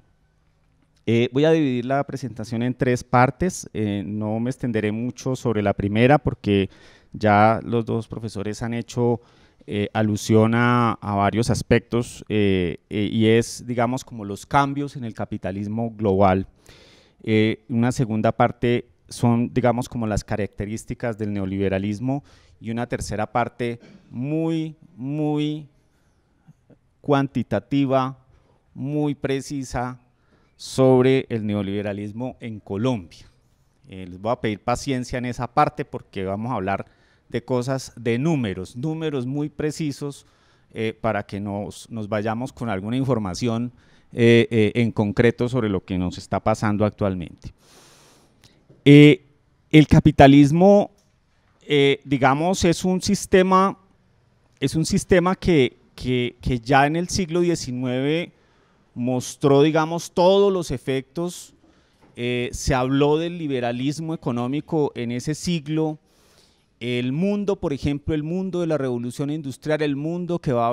Eh, voy a dividir la presentación en tres partes. Eh, no me extenderé mucho sobre la primera porque ya los dos profesores han hecho alusión a, varios aspectos y es, digamos, como los cambios en el capitalismo global. una segunda parte son, digamos, como las características del neoliberalismo y una tercera parte muy, muy cuantitativa, muy precisa sobre el neoliberalismo en Colombia. Eh, les voy a pedir paciencia en esa parte porque vamos a hablar de cosas de números, números muy precisos eh, para que nos, vayamos con alguna información eh, en concreto sobre lo que nos está pasando actualmente. Eh, el capitalismo, eh, digamos, es un sistema, es un sistema que, que, ya en el siglo XIX mostró, digamos, todos los efectos eh, se habló del liberalismo económico en ese siglo. El mundo, por ejemplo, el mundo de la revolución industrial, el mundo que, a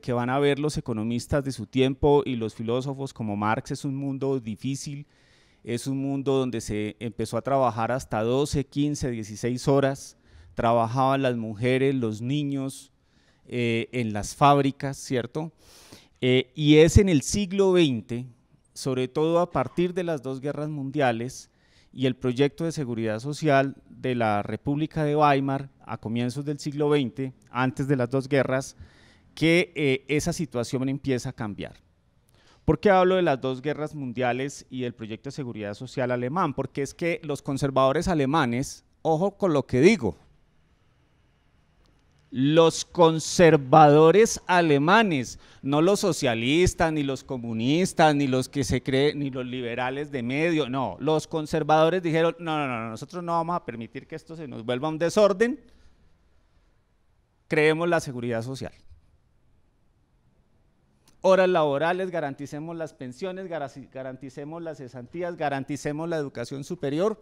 que van a ver los economistas de su tiempo y los filósofos como Marx es un mundo difícil, es un mundo donde se empezó a trabajar hasta 12, 15, 16 horas. Trabajaban las mujeres, los niños eh, en las fábricas, ¿cierto? Eh, y es en el siglo XX, sobre todo a partir de las dos guerras mundiales y el proyecto de seguridad social de la República de Weimar a comienzos del siglo XX, antes de las dos guerras, que eh, esa situación empieza a cambiar. ¿Por qué hablo de las dos guerras mundiales y el proyecto de seguridad social alemán? Porque es que los conservadores alemanes, ojo con lo que digo, los conservadores alemanes, no los socialistas, ni los comunistas, ni los que se creen, ni los liberales de medio, no, los conservadores dijeron, no, no, no, nosotros no vamos a permitir que esto se nos vuelva un desorden, creemos la seguridad social horas laborales, garanticemos las pensiones, garanticemos las cesantías, garanticemos la educación superior,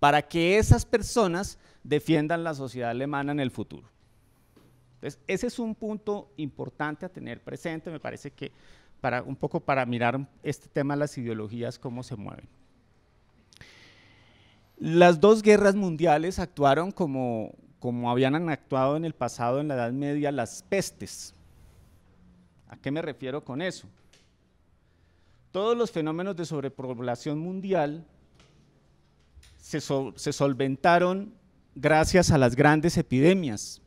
para que esas personas defiendan la sociedad alemana en el futuro. Entonces, ese es un punto importante a tener presente, me parece que para, un poco para mirar este tema, las ideologías, cómo se mueven. Las dos guerras mundiales actuaron como, como habían actuado en el pasado, en la Edad Media, las pestes. ¿A qué me refiero con eso? Todos los fenómenos de sobrepoblación mundial se, solventaron gracias a las grandes epidemias.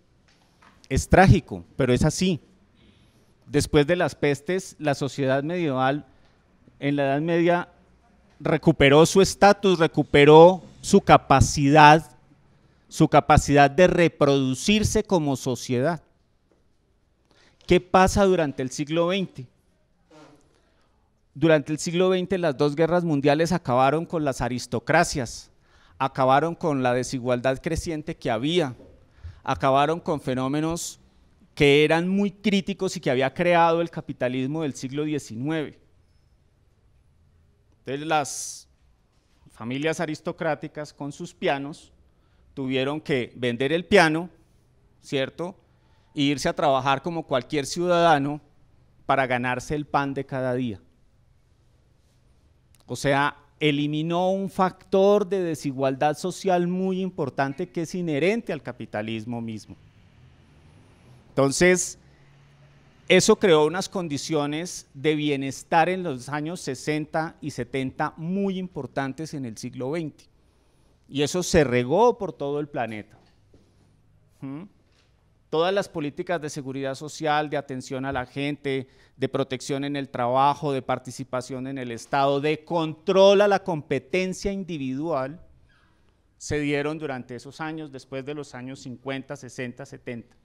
Es trágico, pero es así. Después de las pestes, la sociedad medieval en la Edad Media recuperó su estatus, recuperó su capacidad, su capacidad de reproducirse como sociedad. ¿Qué pasa durante el siglo XX? Durante el siglo XX las dos guerras mundiales acabaron con las aristocracias, acabaron con la desigualdad creciente que había, acabaron con fenómenos que eran muy críticos y que había creado el capitalismo del siglo XIX. Entonces las familias aristocráticas con sus pianos tuvieron que vender el piano, ¿cierto? e irse a trabajar como cualquier ciudadano para ganarse el pan de cada día. O sea, eliminó un factor de desigualdad social muy importante que es inherente al capitalismo mismo. Entonces, eso creó unas condiciones de bienestar en los años 60 y 70 muy importantes en el siglo XX. Y eso se regó por todo el planeta. ¿Mm? todas las políticas de seguridad social, de atención a la gente, de protección en el trabajo, de participación en el Estado, de control a la competencia individual, se dieron durante esos años, después de los años 50, 60, 70.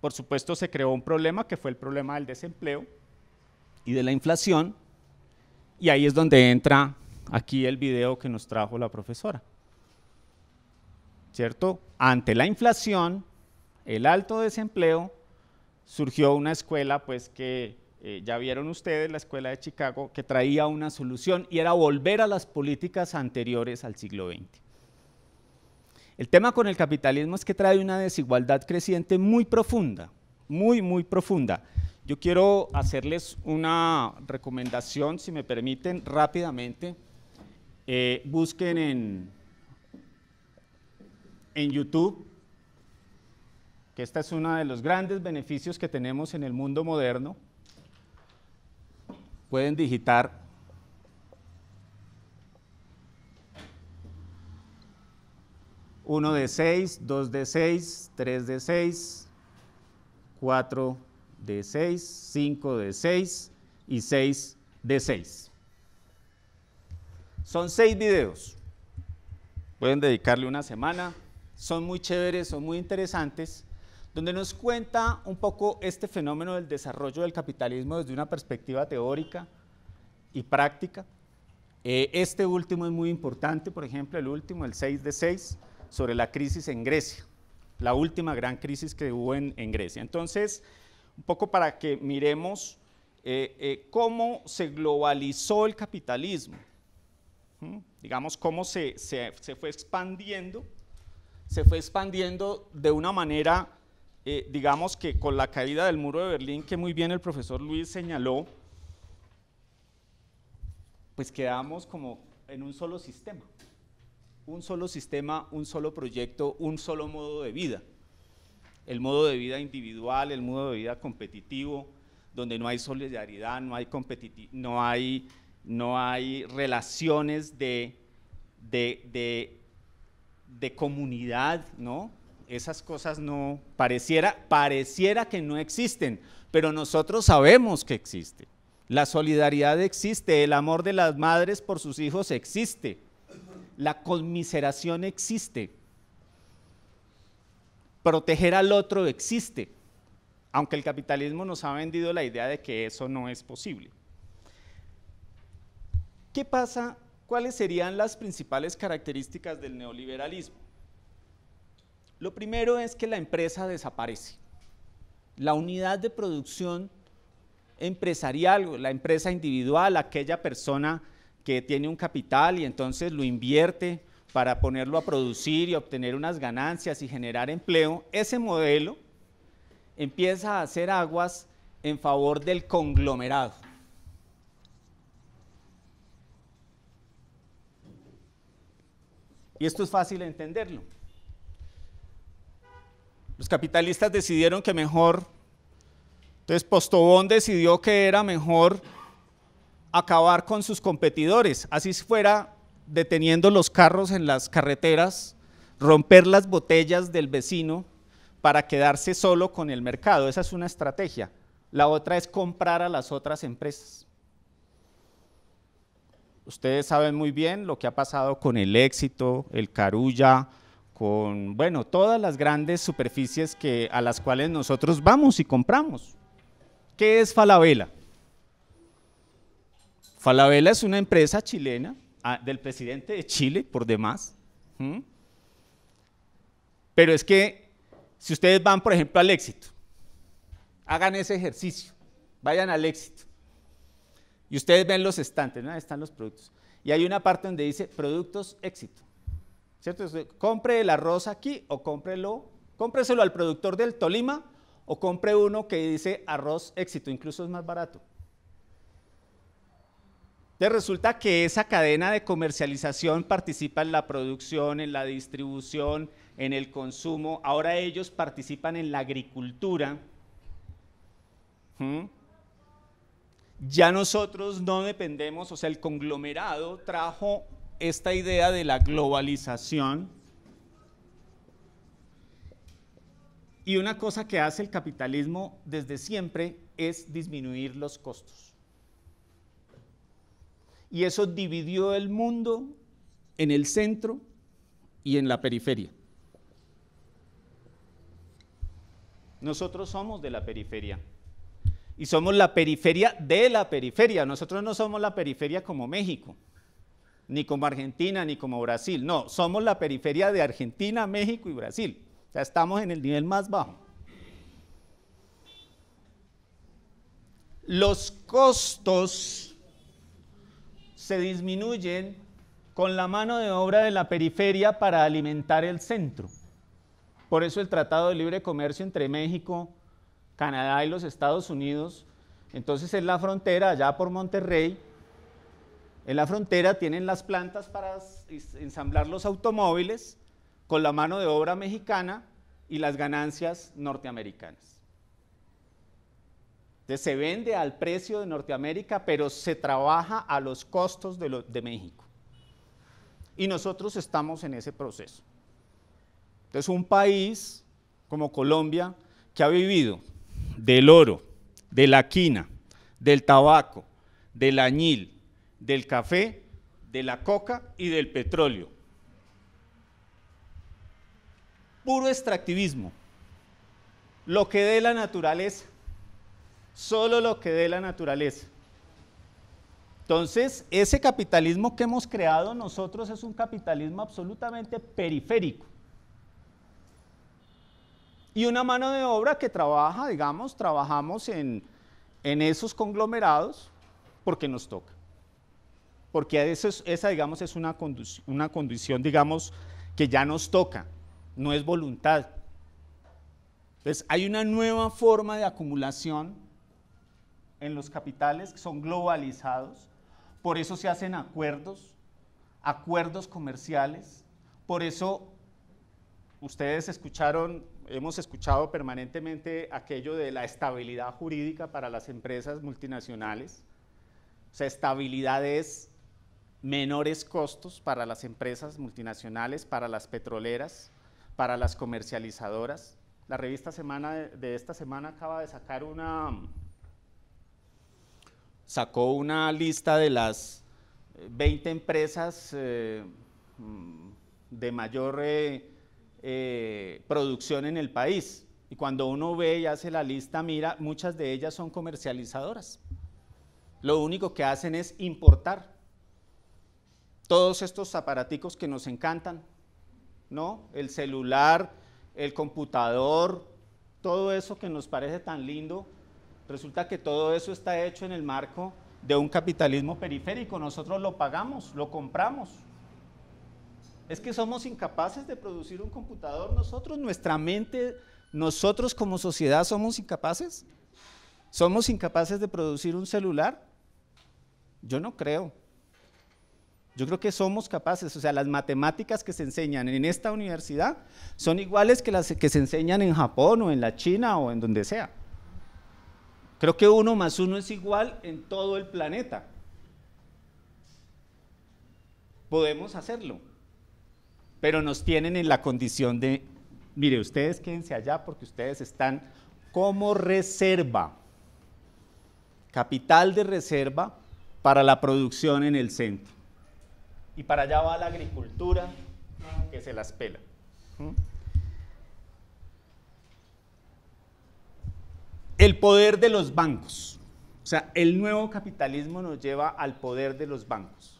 Por supuesto, se creó un problema que fue el problema del desempleo y de la inflación, y ahí es donde entra aquí el video que nos trajo la profesora. ¿cierto? Ante la inflación, el alto desempleo, surgió una escuela, pues que eh, ya vieron ustedes, la escuela de Chicago, que traía una solución y era volver a las políticas anteriores al siglo XX. El tema con el capitalismo es que trae una desigualdad creciente muy profunda, muy, muy profunda. Yo quiero hacerles una recomendación, si me permiten, rápidamente. Eh, busquen en en YouTube, que este es uno de los grandes beneficios que tenemos en el mundo moderno. Pueden digitar 1 de 6, 2 de 6, 3 de 6, 4 de 6, 5 de 6 y 6 de 6. Son seis videos. Pueden dedicarle una semana, son muy chéveres, son muy interesantes, donde nos cuenta un poco este fenómeno del desarrollo del capitalismo desde una perspectiva teórica y práctica. Eh, este último es muy importante, por ejemplo, el último, el 6 de 6, sobre la crisis en Grecia, la última gran crisis que hubo en, en Grecia. Entonces, un poco para que miremos eh, eh, cómo se globalizó el capitalismo, digamos, cómo se, se, se fue expandiendo se fue expandiendo de una manera, eh, digamos que con la caída del muro de Berlín, que muy bien el profesor Luis señaló, pues quedamos como en un solo sistema, un solo sistema, un solo proyecto, un solo modo de vida, el modo de vida individual, el modo de vida competitivo, donde no hay solidaridad, no hay, no hay, no hay relaciones de de comunidad, ¿no? Esas cosas no pareciera pareciera que no existen, pero nosotros sabemos que existe. La solidaridad existe, el amor de las madres por sus hijos existe. La conmiseración existe. Proteger al otro existe, aunque el capitalismo nos ha vendido la idea de que eso no es posible. ¿Qué pasa ¿cuáles serían las principales características del neoliberalismo? Lo primero es que la empresa desaparece. La unidad de producción empresarial, la empresa individual, aquella persona que tiene un capital y entonces lo invierte para ponerlo a producir y obtener unas ganancias y generar empleo, ese modelo empieza a hacer aguas en favor del conglomerado. Y esto es fácil de entenderlo. Los capitalistas decidieron que mejor, entonces Postobón decidió que era mejor acabar con sus competidores, así fuera deteniendo los carros en las carreteras, romper las botellas del vecino para quedarse solo con el mercado. Esa es una estrategia. La otra es comprar a las otras empresas. Ustedes saben muy bien lo que ha pasado con el éxito, el Carulla, con, bueno, todas las grandes superficies que, a las cuales nosotros vamos y compramos. ¿Qué es Falabella? Falabella es una empresa chilena ah, del presidente de Chile, por demás. Pero es que si ustedes van, por ejemplo, al éxito, hagan ese ejercicio, vayan al éxito. Y ustedes ven los estantes, ¿no? están los productos. Y hay una parte donde dice productos éxito. ¿Cierto? compre el arroz aquí o cómprelo, cómpreselo al productor del Tolima o compre uno que dice arroz éxito, incluso es más barato. Entonces resulta que esa cadena de comercialización participa en la producción, en la distribución, en el consumo. Ahora ellos participan en la agricultura. ¿Mm? ya nosotros no dependemos, o sea, el conglomerado trajo esta idea de la globalización. Y una cosa que hace el capitalismo desde siempre es disminuir los costos. Y eso dividió el mundo en el centro y en la periferia. Nosotros somos de la periferia y somos la periferia de la periferia. Nosotros no somos la periferia como México, ni como Argentina, ni como Brasil. No, somos la periferia de Argentina, México y Brasil. O sea, estamos en el nivel más bajo. Los costos se disminuyen con la mano de obra de la periferia para alimentar el centro. Por eso el Tratado de Libre Comercio entre México Canadá y los Estados Unidos. Entonces en la frontera, allá por Monterrey, en la frontera tienen las plantas para ensamblar los automóviles con la mano de obra mexicana y las ganancias norteamericanas. Entonces se vende al precio de Norteamérica, pero se trabaja a los costos de, de México. Y nosotros estamos en ese proceso. Entonces un país como Colombia que ha vivido del oro, de la quina, del tabaco, del añil, del café, de la coca y del petróleo. Puro extractivismo. Lo que dé la naturaleza. Solo lo que dé la naturaleza. Entonces, ese capitalismo que hemos creado nosotros es un capitalismo absolutamente periférico y una mano de obra que trabaja, digamos, trabajamos en, esos conglomerados porque nos toca. Porque esa, digamos, es una, una condición, digamos, que ya nos toca, no es voluntad. Entonces, hay una nueva forma de acumulación en los capitales que son globalizados, por eso se hacen acuerdos, acuerdos comerciales, por eso ustedes escucharon Hemos escuchado permanentemente aquello de la estabilidad jurídica para las empresas multinacionales. O sea, estabilidad es menores costos para las empresas multinacionales, para las petroleras, para las comercializadoras. La revista Semana de, esta semana acaba de sacar una sacó una lista de las 20 eh, empresas eh, mm, de mayor eh, eh, producción en el país. Y cuando uno ve y hace la lista, mira, muchas de ellas son comercializadoras. Lo único que hacen es importar todos estos aparaticos que nos encantan, ¿no? El celular, el computador, todo eso que nos parece tan lindo, resulta que todo eso está hecho en el marco de un capitalismo periférico. Nosotros lo pagamos, lo compramos. Es que somos incapaces de producir un computador nosotros, nuestra mente, nosotros como sociedad somos incapaces. ¿Somos incapaces de producir un celular? Yo no creo. Yo creo que somos capaces, o sea, las matemáticas que se enseñan en esta universidad son iguales que las que se enseñan en Japón o en la China o en donde sea. Creo que uno más uno es igual en todo el planeta. Podemos hacerlo pero nos tienen en la condición de, mire, ustedes quédense allá porque ustedes están como reserva, capital de reserva para la producción en el centro. Y para allá va la agricultura que se las pela. El poder de los bancos. O sea, el nuevo capitalismo nos lleva al poder de los bancos.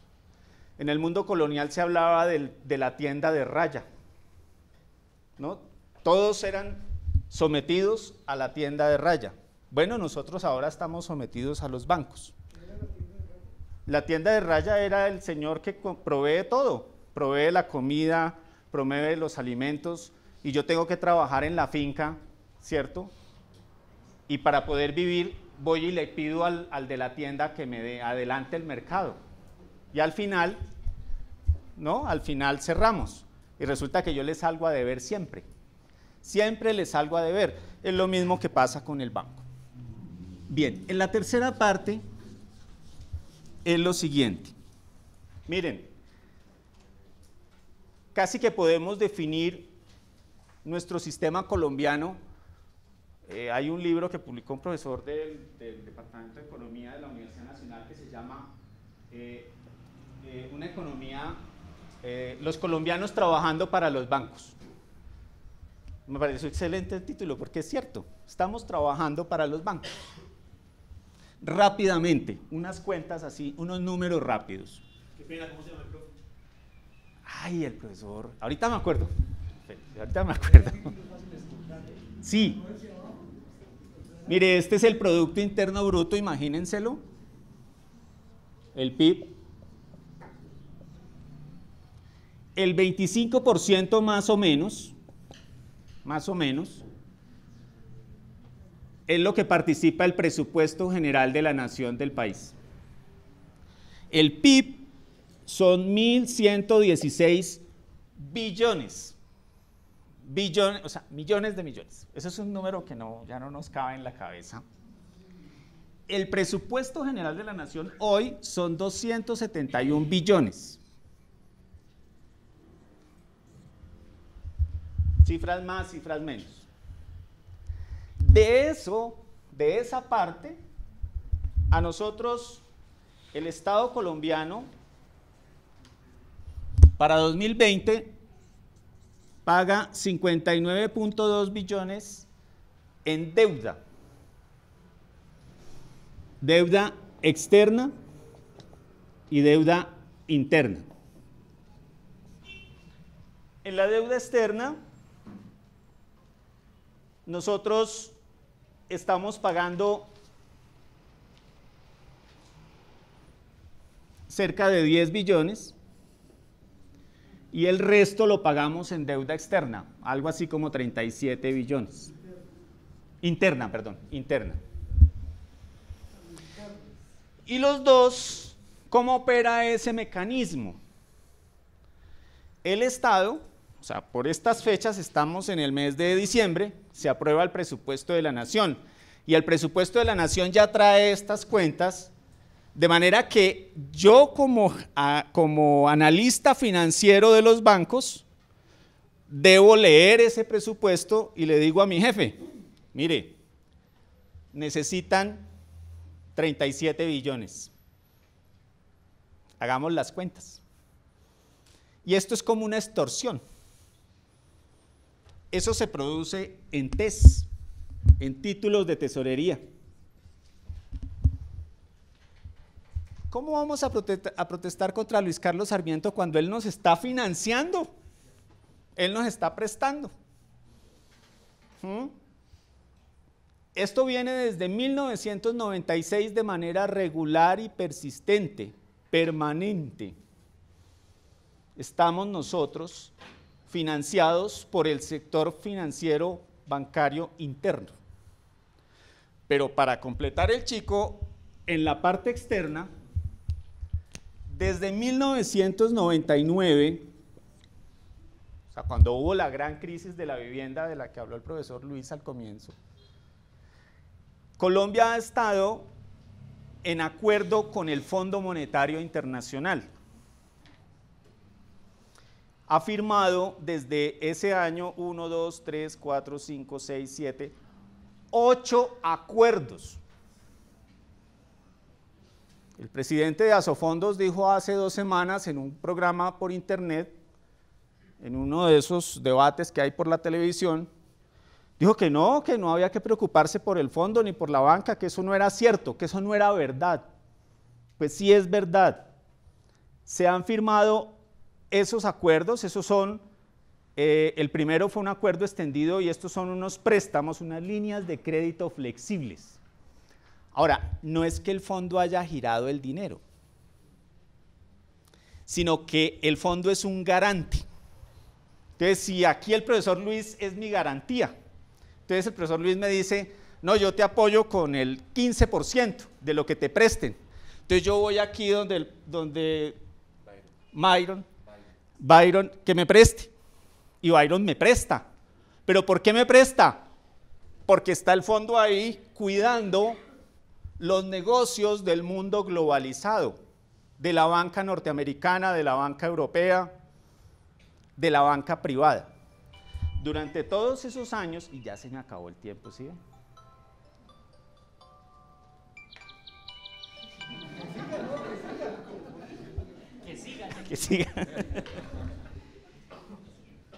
En el mundo colonial se hablaba de la tienda de raya. ¿no? Todos eran sometidos a la tienda de raya. Bueno, nosotros ahora estamos sometidos a los bancos. La tienda de raya era el señor que provee todo, provee la comida, provee los alimentos, y yo tengo que trabajar en la finca, ¿cierto? Y para poder vivir voy y le pido al, al de la tienda que me dé adelante el mercado y al final, ¿no? Al final cerramos. Y resulta que yo les salgo a deber siempre. Siempre les salgo a deber. Es lo mismo que pasa con el banco. Bien, en la tercera parte es lo siguiente. Miren, casi que podemos definir nuestro sistema colombiano. Eh, hay un libro que publicó un profesor del, Departamento de Economía de la Universidad Nacional que se llama eh, una economía, eh, los colombianos trabajando para los bancos. Me un excelente el título porque es cierto, estamos trabajando para los bancos. Rápidamente, unas cuentas así, unos números rápidos. Qué pena, ¿cómo se llama el Ay, el profesor. Ahorita me acuerdo. Ahorita me acuerdo. Sí. Mire, este es el Producto Interno Bruto, imagínenselo. El PIB el 25% más o menos, más o menos, es lo que participa el presupuesto general de la nación del país. El PIB son 1.116 billones. Billones, o sea, millones de millones. Ese es un número que no, ya no nos cabe en la cabeza. El presupuesto general de la nación hoy son 271 billones. Cifras más, cifras menos. De eso, de esa parte, a nosotros, el Estado colombiano, para 2020, paga 59.2 billones en deuda. Deuda externa y deuda interna. En la deuda externa nosotros estamos pagando cerca de 10 billones y el resto lo pagamos en deuda externa, algo así como 37 billones. Interna, perdón, interna. Y los dos, ¿cómo opera ese mecanismo? El Estado o sea, por estas fechas estamos en el mes de diciembre, se aprueba el presupuesto de la nación y el presupuesto de la nación ya trae estas cuentas, de manera que yo como, como analista financiero de los bancos, debo leer ese presupuesto y le digo a mi jefe, mire, necesitan 37 billones. Hagamos las cuentas. Y esto es como una extorsión. Eso se produce en TES, en títulos de tesorería. ¿Cómo vamos a, protestar contra Luis Carlos Sarmiento cuando él nos está financiando? Él nos está prestando. ¿Mm? Esto viene desde 1996 de manera regular y persistente, permanente. Estamos nosotros financiados por el sector financiero bancario interno. Pero para completar el chico, en la parte externa, desde 1999, cuando hubo la gran crisis de la vivienda de la que habló el profesor Luis al comienzo, Colombia ha estado en acuerdo con el Fondo Monetario Internacional ha firmado desde ese año 1, 2, 3, 4, 5, 6, 7, 8 acuerdos. El presidente de Asofondos dijo hace dos semanas en un programa por internet, en uno de esos debates que hay por la televisión, dijo que no, que no había que preocuparse por el fondo ni por la banca, que eso no era cierto, que eso no era verdad. Pues sí es verdad. Se han firmado esos acuerdos, esos son, eh, el primero fue un acuerdo extendido y estos son unos préstamos, unas líneas de crédito flexibles. Ahora, no es que el fondo haya girado el dinero, sino que el fondo es un garante. Entonces, si aquí el profesor Luis es mi garantía, entonces el profesor Luis me dice, no, yo te apoyo con el 15% de lo que te presten. Entonces yo voy aquí donde, donde Byron que me preste. Y Byron me presta. ¿Pero por qué me presta? Porque está el fondo ahí cuidando los negocios del mundo globalizado, de la banca norteamericana, de la banca europea, de la banca privada. Durante todos esos años, y ya se me acabó el tiempo, ¿sí? que siga.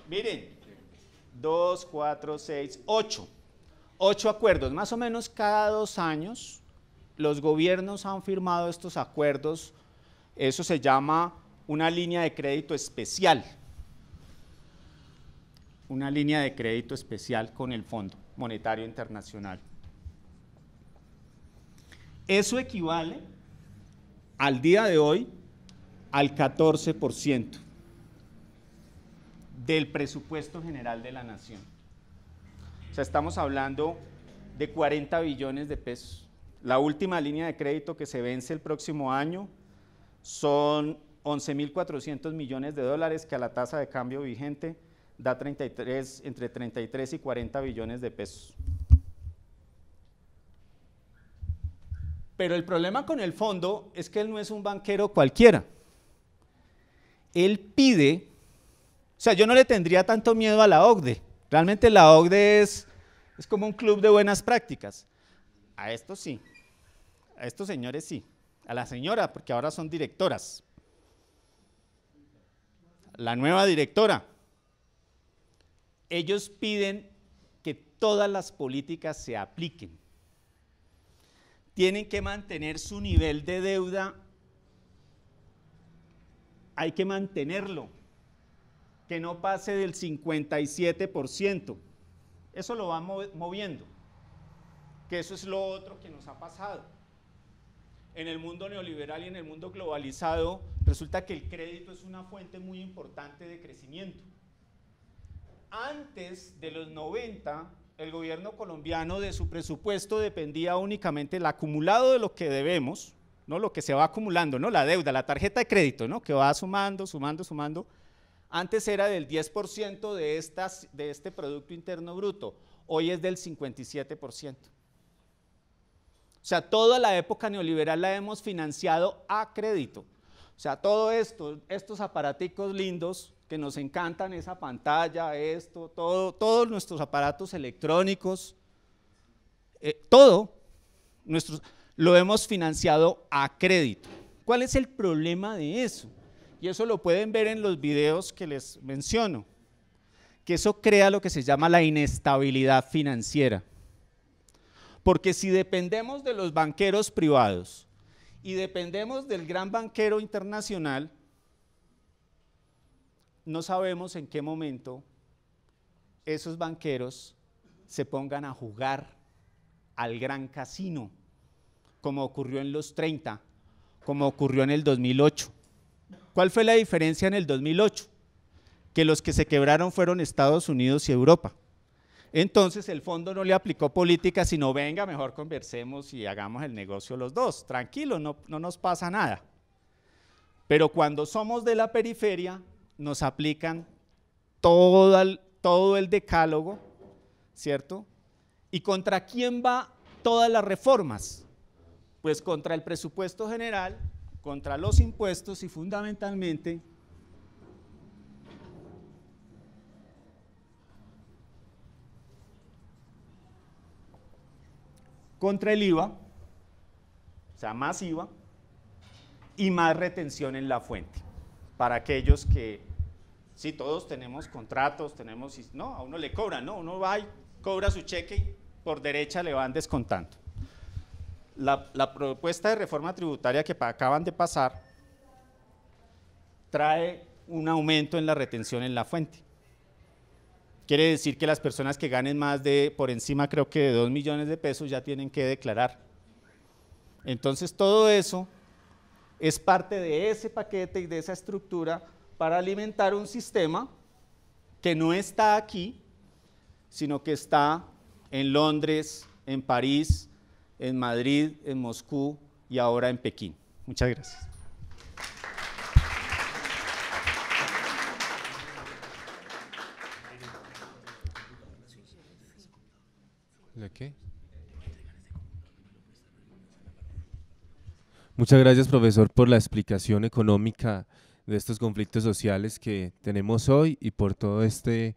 Miren, dos, cuatro, seis, ocho, ocho acuerdos. Más o menos cada dos años los gobiernos han firmado estos acuerdos. Eso se llama una línea de crédito especial. Una línea de crédito especial con el Fondo Monetario Internacional. Eso equivale al día de hoy al 14% del presupuesto general de la nación. O sea, estamos hablando de 40 billones de pesos. La última línea de crédito que se vence el próximo año son 11.400 millones de dólares, que a la tasa de cambio vigente da 33, entre 33 y 40 billones de pesos. Pero el problema con el fondo es que él no es un banquero cualquiera él pide, o sea, yo no le tendría tanto miedo a la OCDE. Realmente la OCDE es, es como un club de buenas prácticas. A estos sí, a estos señores sí, a la señora, porque ahora son directoras. La nueva directora. Ellos piden que todas las políticas se apliquen. Tienen que mantener su nivel de deuda hay que mantenerlo, que no pase del 57%. Eso lo va moviendo, que eso es lo otro que nos ha pasado. En el mundo neoliberal y en el mundo globalizado resulta que el crédito es una fuente muy importante de crecimiento. Antes de los 90, el gobierno colombiano de su presupuesto dependía únicamente el acumulado de lo que debemos, ¿no? Lo que se va acumulando, ¿no? La deuda, la tarjeta de crédito, ¿no? Que va sumando, sumando, sumando. Antes era del 10% de, estas, de este Producto Interno Bruto, hoy es del 57%. O sea, toda la época neoliberal la hemos financiado a crédito. O sea, todo esto, estos aparaticos lindos que nos encantan, esa pantalla, esto, todo, todos nuestros aparatos electrónicos, eh, todo, nuestros, lo hemos financiado a crédito. ¿Cuál es el problema de eso? Y eso lo pueden ver en los videos que les menciono, que eso crea lo que se llama la inestabilidad financiera. Porque si dependemos de los banqueros privados y dependemos del gran banquero internacional, no sabemos en qué momento esos banqueros se pongan a jugar al gran casino como ocurrió en los 30, como ocurrió en el 2008. ¿Cuál fue la diferencia en el 2008? Que los que se quebraron fueron Estados Unidos y Europa. Entonces el fondo no le aplicó política, sino venga, mejor conversemos y hagamos el negocio los dos. Tranquilo, no, nos pasa nada. Pero cuando somos de la periferia, nos aplican todo el, todo el decálogo, ¿cierto? ¿Y contra quién va todas las reformas? pues contra el presupuesto general, contra los impuestos y fundamentalmente contra el IVA, o sea, más IVA y más retención en la fuente. Para aquellos que, si todos tenemos contratos, tenemos, no, a uno le cobran, no, uno va y cobra su cheque y por derecha le van descontando la, propuesta de reforma tributaria que acaban de pasar trae un aumento en la retención en la fuente. Quiere decir que las personas que ganen más de, por encima creo que de 2 millones de pesos ya tienen que declarar. Entonces todo eso es parte de ese paquete y de esa estructura para alimentar un sistema que no está aquí, sino que está en Londres, en París, en Madrid, en Moscú y ahora en Pekín. Muchas gracias. Muchas gracias, profesor, por la explicación económica de estos conflictos sociales que tenemos hoy y por todo este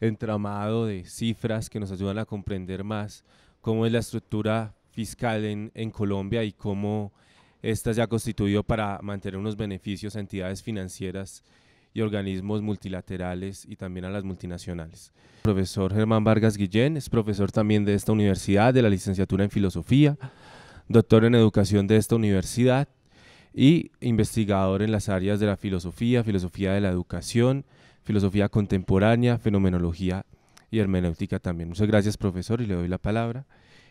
entramado de cifras que nos ayudan a comprender más cómo es la estructura fiscal en, en Colombia y cómo ésta se ha constituido para mantener unos beneficios a entidades financieras y organismos multilaterales y también a las multinacionales. El profesor Germán Vargas Guillén es profesor también de esta universidad, de la licenciatura en filosofía, doctor en educación de esta universidad y investigador en las áreas de la filosofía, filosofía de la educación, filosofía contemporánea, fenomenología y hermenéutica también. Muchas gracias, profesor, y le doy la palabra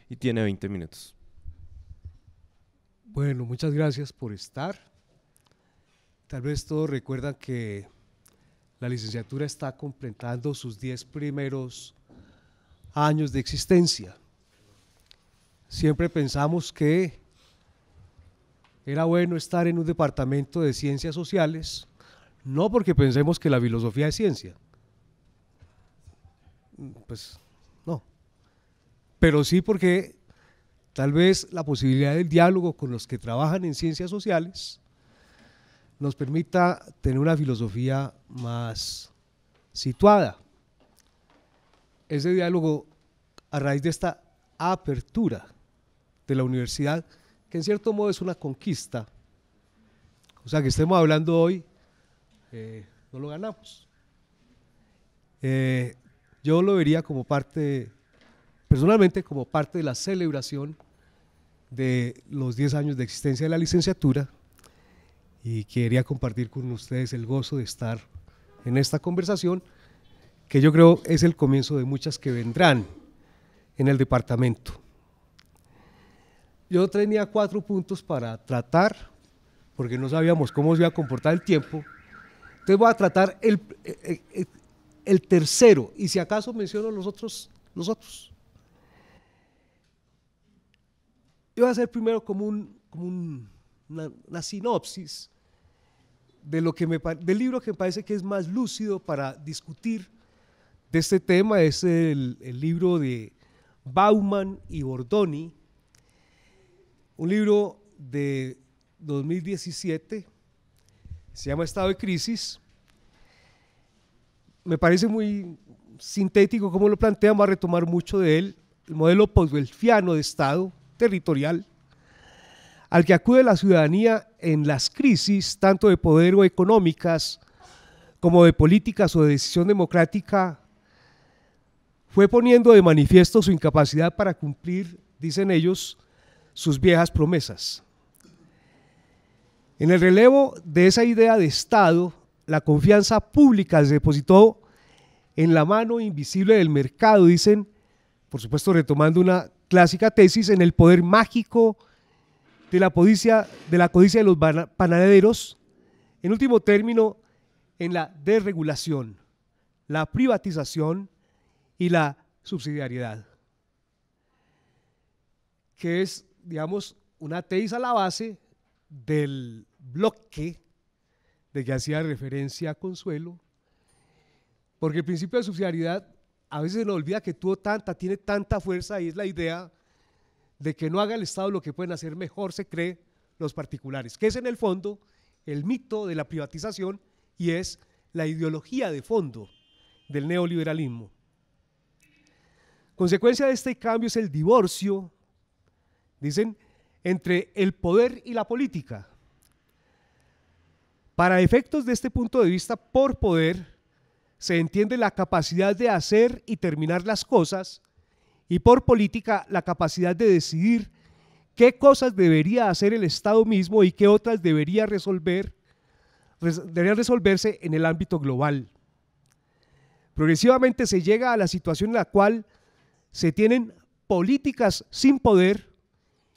y tiene 20 minutos. Bueno, muchas gracias por estar. Tal vez todos recuerdan que la licenciatura está completando sus 10 primeros años de existencia. Siempre pensamos que era bueno estar en un departamento de ciencias sociales, no porque pensemos que la filosofía es ciencia. Pues pero sí porque tal vez la posibilidad del diálogo con los que trabajan en ciencias sociales nos permita tener una filosofía más situada. Ese diálogo a raíz de esta apertura de la universidad, que en cierto modo es una conquista, o sea, que estemos hablando hoy, eh, no lo ganamos. Eh, yo lo vería como parte personalmente como parte de la celebración de los 10 años de existencia de la licenciatura y quería compartir con ustedes el gozo de estar en esta conversación que yo creo es el comienzo de muchas que vendrán en el departamento. Yo tenía cuatro puntos para tratar, porque no sabíamos cómo se iba a comportar el tiempo. Entonces voy a tratar el, eh, eh, el tercero, y si acaso menciono los otros, los otros. Yo voy a hacer primero como, una, sinopsis de lo que del libro que me parece que es más lúcido para discutir de este tema. Es el, libro de Bauman y Bordoni, un libro de 2017, se llama Estado de Crisis. Me parece muy sintético cómo lo plantean, va a retomar mucho de él, el modelo postwelfiano de Estado, territorial al que acude la ciudadanía en las crisis, tanto de poder o económicas, como de políticas o de decisión democrática, fue poniendo de manifiesto su incapacidad para cumplir, dicen ellos, sus viejas promesas. En el relevo de esa idea de Estado, la confianza pública se depositó en la mano invisible del mercado, dicen, por supuesto retomando una clásica tesis en el poder mágico de la, codicia, de la codicia de los panaderos, en último término, en la desregulación, la privatización y la subsidiariedad, que es, digamos, una tesis a la base del bloque de que hacía referencia Consuelo, porque el principio de subsidiariedad a veces se nos olvida que tuvo tanta, tiene tanta fuerza y es la idea de que no haga el Estado lo que pueden hacer mejor, se cree, los particulares, que es en el fondo el mito de la privatización y es la ideología de fondo del neoliberalismo. Consecuencia de este cambio es el divorcio, dicen, entre el poder y la política. Para efectos de este punto de vista, por poder, se entiende la capacidad de hacer y terminar las cosas y por política la capacidad de decidir qué cosas debería hacer el Estado mismo y qué otras debería resolver debería resolverse en el ámbito global. Progresivamente se llega a la situación en la cual se tienen políticas sin poder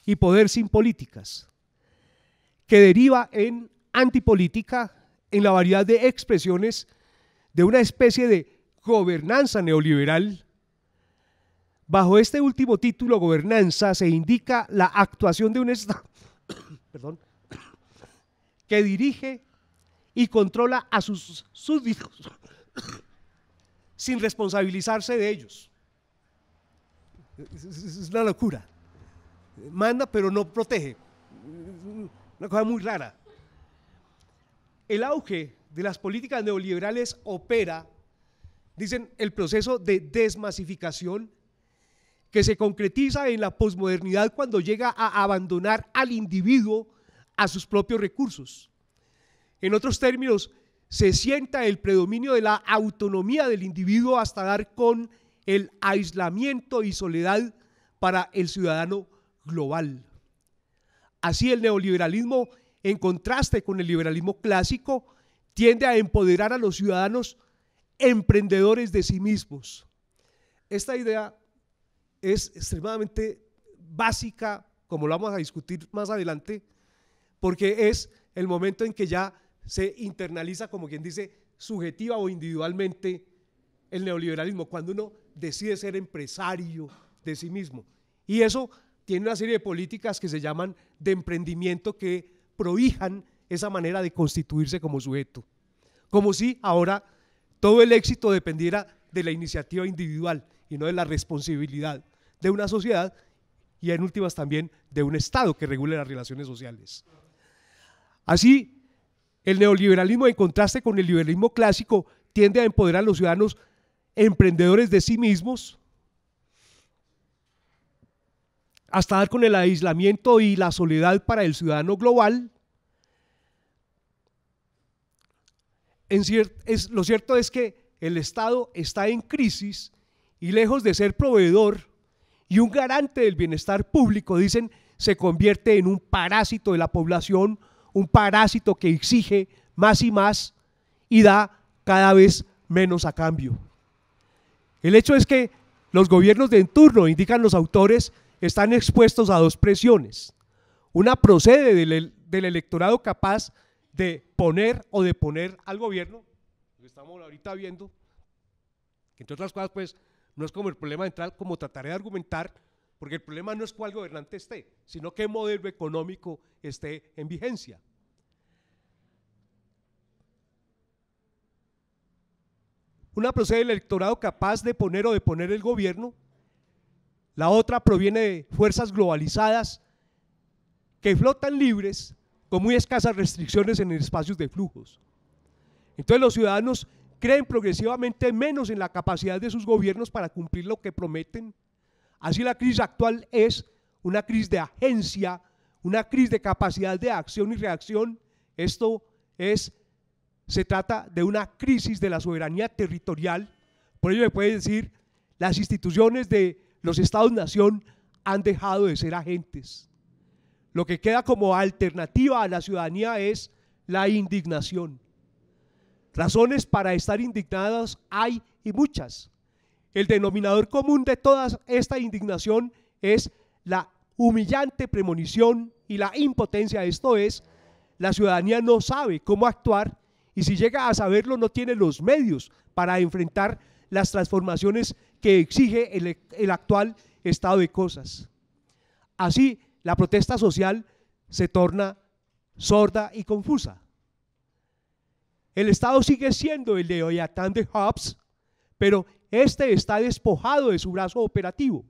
y poder sin políticas, que deriva en antipolítica, en la variedad de expresiones de una especie de gobernanza neoliberal. Bajo este último título, gobernanza, se indica la actuación de un Estado que dirige y controla a sus súbditos sin responsabilizarse de ellos. Es una locura. Manda pero no protege. Una cosa muy rara. El auge de las políticas neoliberales opera, dicen, el proceso de desmasificación que se concretiza en la posmodernidad cuando llega a abandonar al individuo a sus propios recursos. En otros términos, se sienta el predominio de la autonomía del individuo hasta dar con el aislamiento y soledad para el ciudadano global. Así el neoliberalismo, en contraste con el liberalismo clásico, tiende a empoderar a los ciudadanos emprendedores de sí mismos. Esta idea es extremadamente básica, como lo vamos a discutir más adelante, porque es el momento en que ya se internaliza, como quien dice, subjetiva o individualmente el neoliberalismo, cuando uno decide ser empresario de sí mismo. Y eso tiene una serie de políticas que se llaman de emprendimiento que prohijan esa manera de constituirse como sujeto. Como si ahora todo el éxito dependiera de la iniciativa individual y no de la responsabilidad de una sociedad y en últimas también de un Estado que regule las relaciones sociales. Así, el neoliberalismo, en contraste con el liberalismo clásico, tiende a empoderar a los ciudadanos emprendedores de sí mismos, hasta dar con el aislamiento y la soledad para el ciudadano global, lo cierto es que el Estado está en crisis y lejos de ser proveedor y un garante del bienestar público, dicen, se convierte en un parásito de la población, un parásito que exige más y más y da cada vez menos a cambio. El hecho es que los gobiernos de turno, indican los autores, están expuestos a dos presiones. Una procede del electorado capaz de poner o deponer al gobierno, lo que estamos ahorita viendo, que entre otras cosas, pues, no es como el problema central, como trataré de argumentar, porque el problema no es cuál gobernante esté, sino qué modelo económico esté en vigencia. Una procede del electorado capaz de poner o deponer el gobierno, la otra proviene de fuerzas globalizadas que flotan libres con muy escasas restricciones en espacios de flujos. Entonces los ciudadanos creen progresivamente menos en la capacidad de sus gobiernos para cumplir lo que prometen. Así la crisis actual es una crisis de agencia, una crisis de capacidad de acción y reacción. Esto es, se trata de una crisis de la soberanía territorial. Por ello me puede decir, las instituciones de los estados-nación han dejado de ser agentes. Lo que queda como alternativa a la ciudadanía es la indignación. Razones para estar indignados hay y muchas. El denominador común de toda esta indignación es la humillante premonición y la impotencia. Esto es, la ciudadanía no sabe cómo actuar y si llega a saberlo no tiene los medios para enfrentar las transformaciones que exige el, actual estado de cosas. Así, la protesta social se torna sorda y confusa. El Estado sigue siendo el de Oyatán de Hobbes, pero este está despojado de su brazo operativo.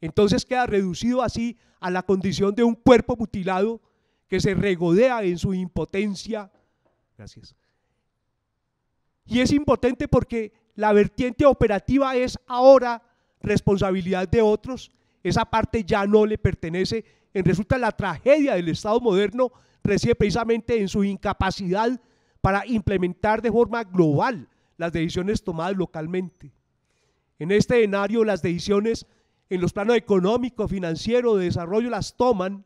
Entonces queda reducido así a la condición de un cuerpo mutilado que se regodea en su impotencia. Gracias. Y es impotente porque la vertiente operativa es ahora responsabilidad de otros, esa parte ya no le pertenece en resulta la tragedia del Estado moderno reside precisamente en su incapacidad para implementar de forma global las decisiones tomadas localmente. En este escenario, las decisiones en los planos económico, financiero, de desarrollo las toman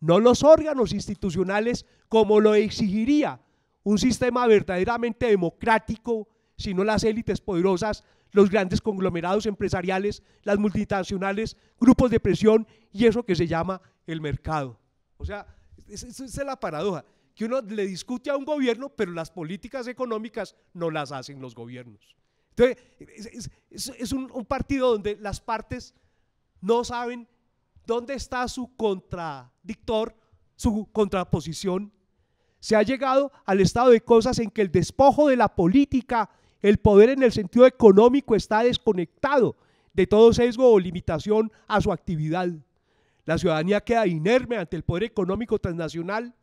no los órganos institucionales como lo exigiría un sistema verdaderamente democrático, sino las élites poderosas los grandes conglomerados empresariales, las multinacionales, grupos de presión y eso que se llama el mercado. O sea, esa es la paradoja, que uno le discute a un gobierno, pero las políticas económicas no las hacen los gobiernos. Entonces, es, un, un, partido donde las partes no saben dónde está su contradictor, su contraposición. Se ha llegado al estado de cosas en que el despojo de la política el poder en el sentido económico está desconectado de todo sesgo o limitación a su actividad. La ciudadanía queda inerme ante el poder económico transnacional.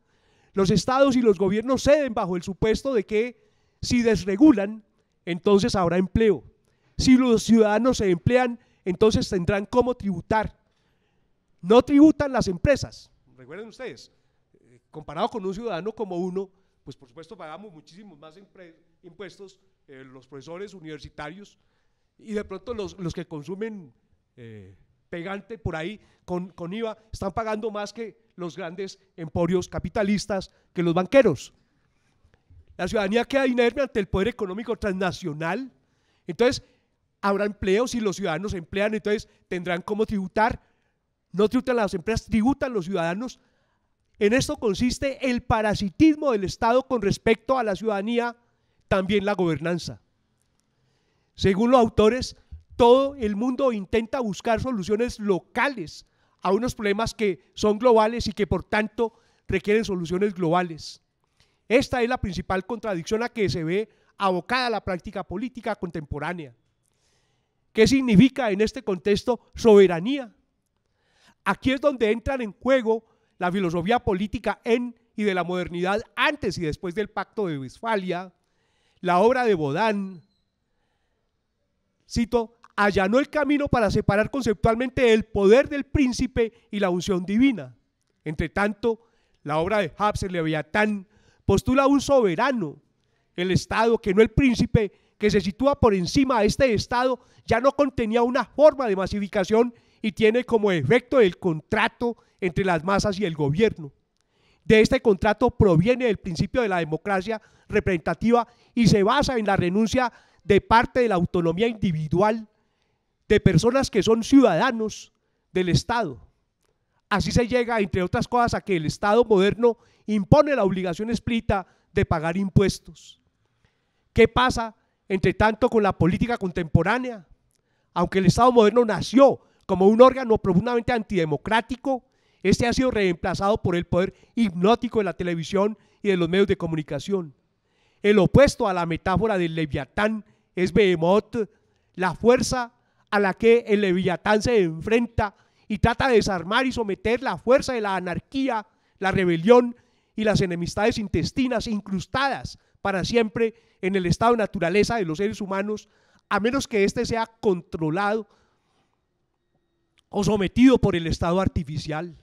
Los estados y los gobiernos ceden bajo el supuesto de que si desregulan, entonces habrá empleo. Si los ciudadanos se emplean, entonces tendrán cómo tributar. No tributan las empresas. Recuerden ustedes, eh, comparado con un ciudadano como uno, pues por supuesto pagamos muchísimos más impuestos eh, los profesores universitarios y de pronto los, que consumen eh, pegante por ahí con, IVA están pagando más que los grandes emporios capitalistas, que los banqueros. La ciudadanía queda inerme ante el poder económico transnacional. Entonces, habrá empleos si los ciudadanos emplean, entonces tendrán cómo tributar. No tributan las empresas, tributan los ciudadanos. En esto consiste el parasitismo del Estado con respecto a la ciudadanía también la gobernanza. Según los autores, todo el mundo intenta buscar soluciones locales a unos problemas que son globales y que por tanto requieren soluciones globales. Esta es la principal contradicción a que se ve abocada la práctica política contemporánea. ¿Qué significa en este contexto soberanía? Aquí es donde entran en juego la filosofía política en y de la modernidad antes y después del Pacto de Westfalia, la obra de Bodán, cito, allanó el camino para separar conceptualmente el poder del príncipe y la unción divina. Entre tanto, la obra de había Leviatán postula un soberano, el Estado, que no el príncipe, que se sitúa por encima de este Estado, ya no contenía una forma de masificación y tiene como efecto el contrato entre las masas y el gobierno de este contrato proviene del principio de la democracia representativa y se basa en la renuncia de parte de la autonomía individual de personas que son ciudadanos del Estado. Así se llega, entre otras cosas, a que el Estado moderno impone la obligación explícita de pagar impuestos. ¿Qué pasa, entre tanto, con la política contemporánea? Aunque el Estado moderno nació como un órgano profundamente antidemocrático, este ha sido reemplazado por el poder hipnótico de la televisión y de los medios de comunicación. El opuesto a la metáfora del leviatán es Behemoth, la fuerza a la que el leviatán se enfrenta y trata de desarmar y someter la fuerza de la anarquía, la rebelión y las enemistades intestinas incrustadas para siempre en el estado de naturaleza de los seres humanos, a menos que éste sea controlado o sometido por el estado artificial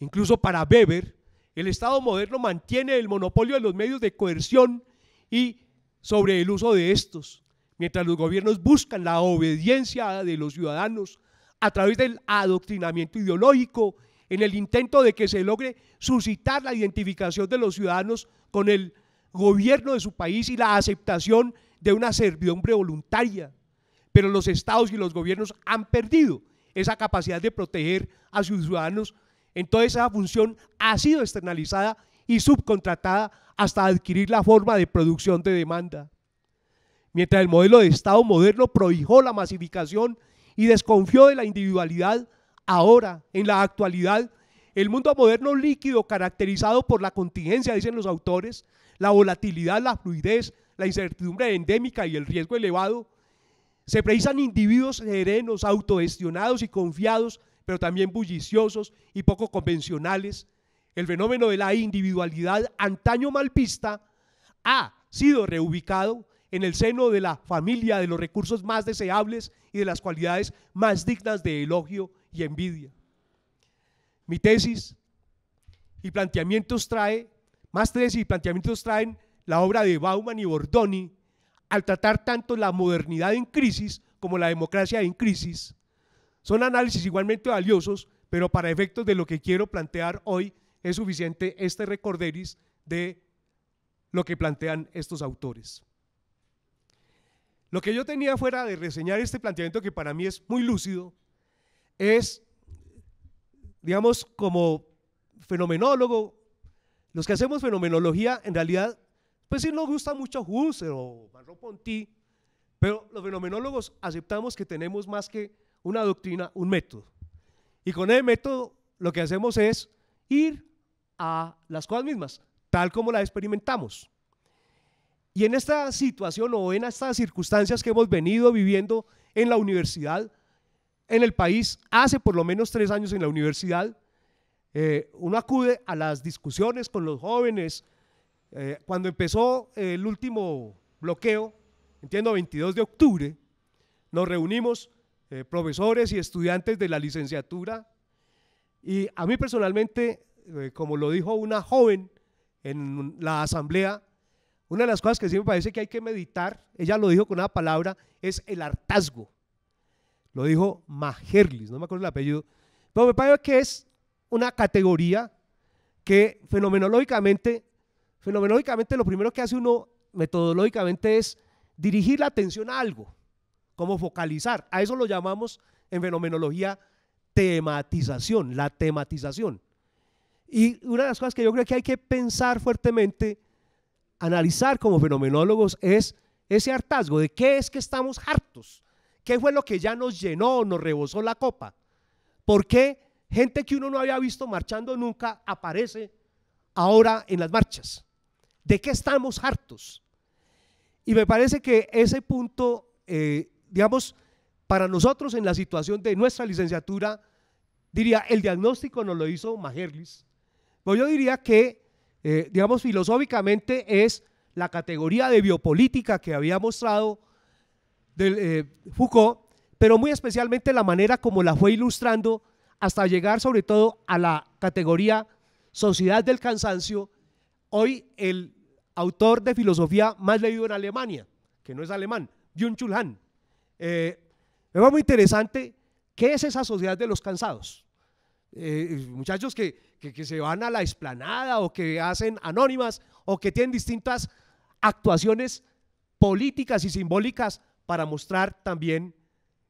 incluso para Weber, el Estado moderno mantiene el monopolio de los medios de coerción y sobre el uso de estos, mientras los gobiernos buscan la obediencia de los ciudadanos a través del adoctrinamiento ideológico en el intento de que se logre suscitar la identificación de los ciudadanos con el gobierno de su país y la aceptación de una servidumbre voluntaria. Pero los estados y los gobiernos han perdido esa capacidad de proteger a sus ciudadanos entonces esa función ha sido externalizada y subcontratada hasta adquirir la forma de producción de demanda. Mientras el modelo de Estado moderno prohijó la masificación y desconfió de la individualidad, ahora, en la actualidad, el mundo moderno líquido caracterizado por la contingencia, dicen los autores, la volatilidad, la fluidez, la incertidumbre endémica y el riesgo elevado, se precisan individuos serenos, autogestionados y confiados pero también bulliciosos y poco convencionales, el fenómeno de la individualidad antaño malpista ha sido reubicado en el seno de la familia de los recursos más deseables y de las cualidades más dignas de elogio y envidia. Mi tesis y planteamientos trae, más tesis y planteamientos traen la obra de Bauman y Bordoni al tratar tanto la modernidad en crisis como la democracia en crisis, son análisis igualmente valiosos, pero para efectos de lo que quiero plantear hoy es suficiente este recorderis de lo que plantean estos autores. Lo que yo tenía fuera de reseñar este planteamiento que para mí es muy lúcido es, digamos, como fenomenólogo, los que hacemos fenomenología en realidad, pues sí nos gusta mucho Husserl o Marro Ponti, pero los fenomenólogos aceptamos que tenemos más que una doctrina, un método. Y con ese método lo que hacemos es ir a las cosas mismas, tal como las experimentamos. Y en esta situación o en estas circunstancias que hemos venido viviendo en la universidad, en el país, hace por lo menos tres años en la universidad, eh, uno acude a las discusiones con los jóvenes. Eh, cuando empezó eh, el último bloqueo, entiendo, 22 de octubre, nos reunimos eh, profesores y estudiantes de la licenciatura. Y a mí personalmente, eh, como lo dijo una joven en la asamblea, una de las cosas que sí me parece que hay que meditar, ella lo dijo con una palabra, es el hartazgo. Lo dijo Majerlis, no me acuerdo el apellido, pero me parece que es una categoría que fenomenológicamente, fenomenológicamente lo primero que hace uno metodológicamente es dirigir la atención a algo cómo focalizar. A eso lo llamamos en fenomenología tematización, la tematización. Y una de las cosas que yo creo que hay que pensar fuertemente, analizar como fenomenólogos, es ese hartazgo de qué es que estamos hartos, qué fue lo que ya nos llenó, nos rebosó la copa, por qué gente que uno no había visto marchando nunca aparece ahora en las marchas, de qué estamos hartos. Y me parece que ese punto eh, digamos, para nosotros en la situación de nuestra licenciatura, diría, el diagnóstico nos lo hizo Majerlis. Pues yo diría que, eh, digamos, filosóficamente es la categoría de biopolítica que había mostrado eh, Foucault, pero muy especialmente la manera como la fue ilustrando hasta llegar sobre todo a la categoría sociedad del cansancio, hoy el autor de filosofía más leído en Alemania, que no es alemán, Jung eh, va muy interesante, ¿qué es esa sociedad de los cansados? Eh, muchachos que, que, que, se van a la explanada o que hacen anónimas o que tienen distintas actuaciones políticas y simbólicas para mostrar también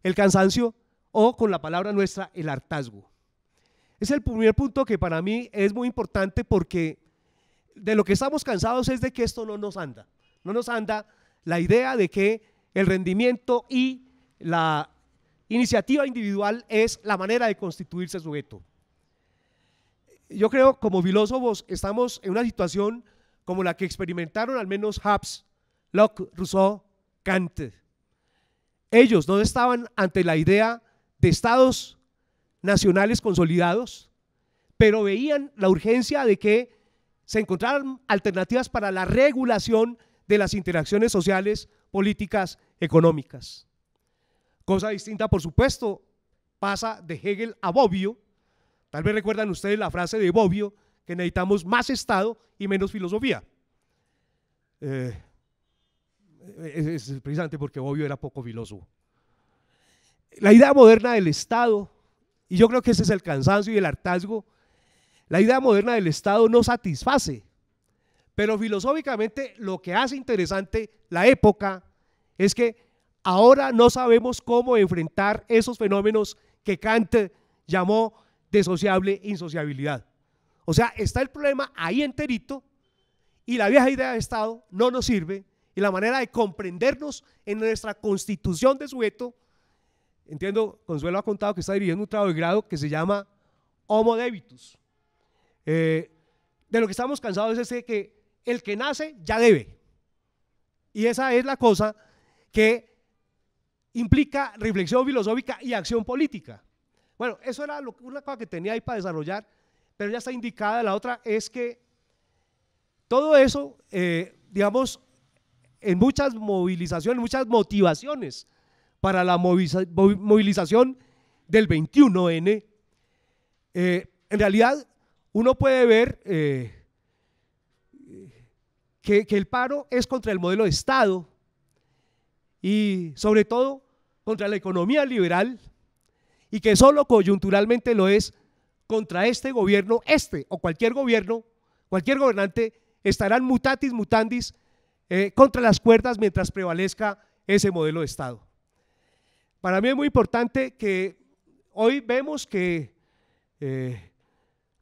el cansancio o con la palabra nuestra el hartazgo. Es el primer punto que para mí es muy importante porque de lo que estamos cansados es de que esto no nos anda. No nos anda la idea de que el rendimiento y la iniciativa individual es la manera de constituirse sujeto. Yo creo como filósofos estamos en una situación como la que experimentaron al menos Hobbes, Locke, Rousseau, Kant. Ellos no estaban ante la idea de estados nacionales consolidados, pero veían la urgencia de que se encontraran alternativas para la regulación de las interacciones sociales, políticas económicas. Cosa distinta, por supuesto, pasa de Hegel a Bobbio. Tal vez recuerdan ustedes la frase de Bobbio, que necesitamos más Estado y menos filosofía. Eh, es, precisamente porque Bobbio era poco filósofo. La idea moderna del Estado, y yo creo que ese es el cansancio y el hartazgo, la idea moderna del Estado no satisface, pero filosóficamente lo que hace interesante la época, es que ahora no sabemos cómo enfrentar esos fenómenos que Kant llamó desociable insociabilidad. O sea, está el problema ahí enterito y la vieja idea de Estado no nos sirve y la manera de comprendernos en nuestra constitución de sujeto, entiendo, Consuelo ha contado que está dirigiendo un trabajo de grado que se llama Homo Debitus. Eh, de lo que estamos cansados es ese que el que nace ya debe. Y esa es la cosa que implica reflexión filosófica y acción política. Bueno, eso era lo, una cosa que tenía ahí para desarrollar, pero ya está indicada. La otra es que todo eso, eh, digamos, en muchas movilizaciones, muchas motivaciones para la movilización del 21N, eh, en realidad uno puede ver eh, que el paro es contra el modelo de Estado, y sobre todo contra la economía liberal y que solo coyunturalmente lo es contra este gobierno, este o cualquier gobierno, cualquier gobernante, estarán mutatis mutandis eh, contra las cuerdas mientras prevalezca ese modelo de Estado. Para mí es muy importante que hoy vemos que eh,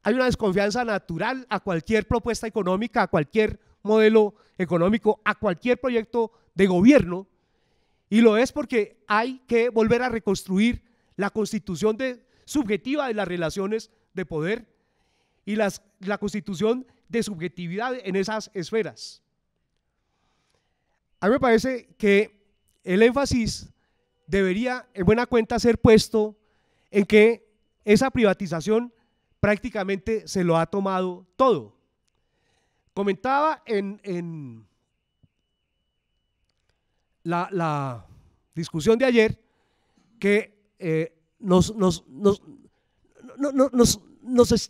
hay una desconfianza natural a cualquier propuesta económica, a cualquier modelo económico, a cualquier proyecto de gobierno y lo es porque hay que volver a reconstruir la constitución de, subjetiva de las relaciones de poder y la constitución de subjetividad en esas esferas. A mí me parece que el énfasis debería, en buena cuenta, ser puesto en que esa privatización prácticamente se lo ha tomado todo. Comentaba en la, discusión de ayer que eh, nos, nos,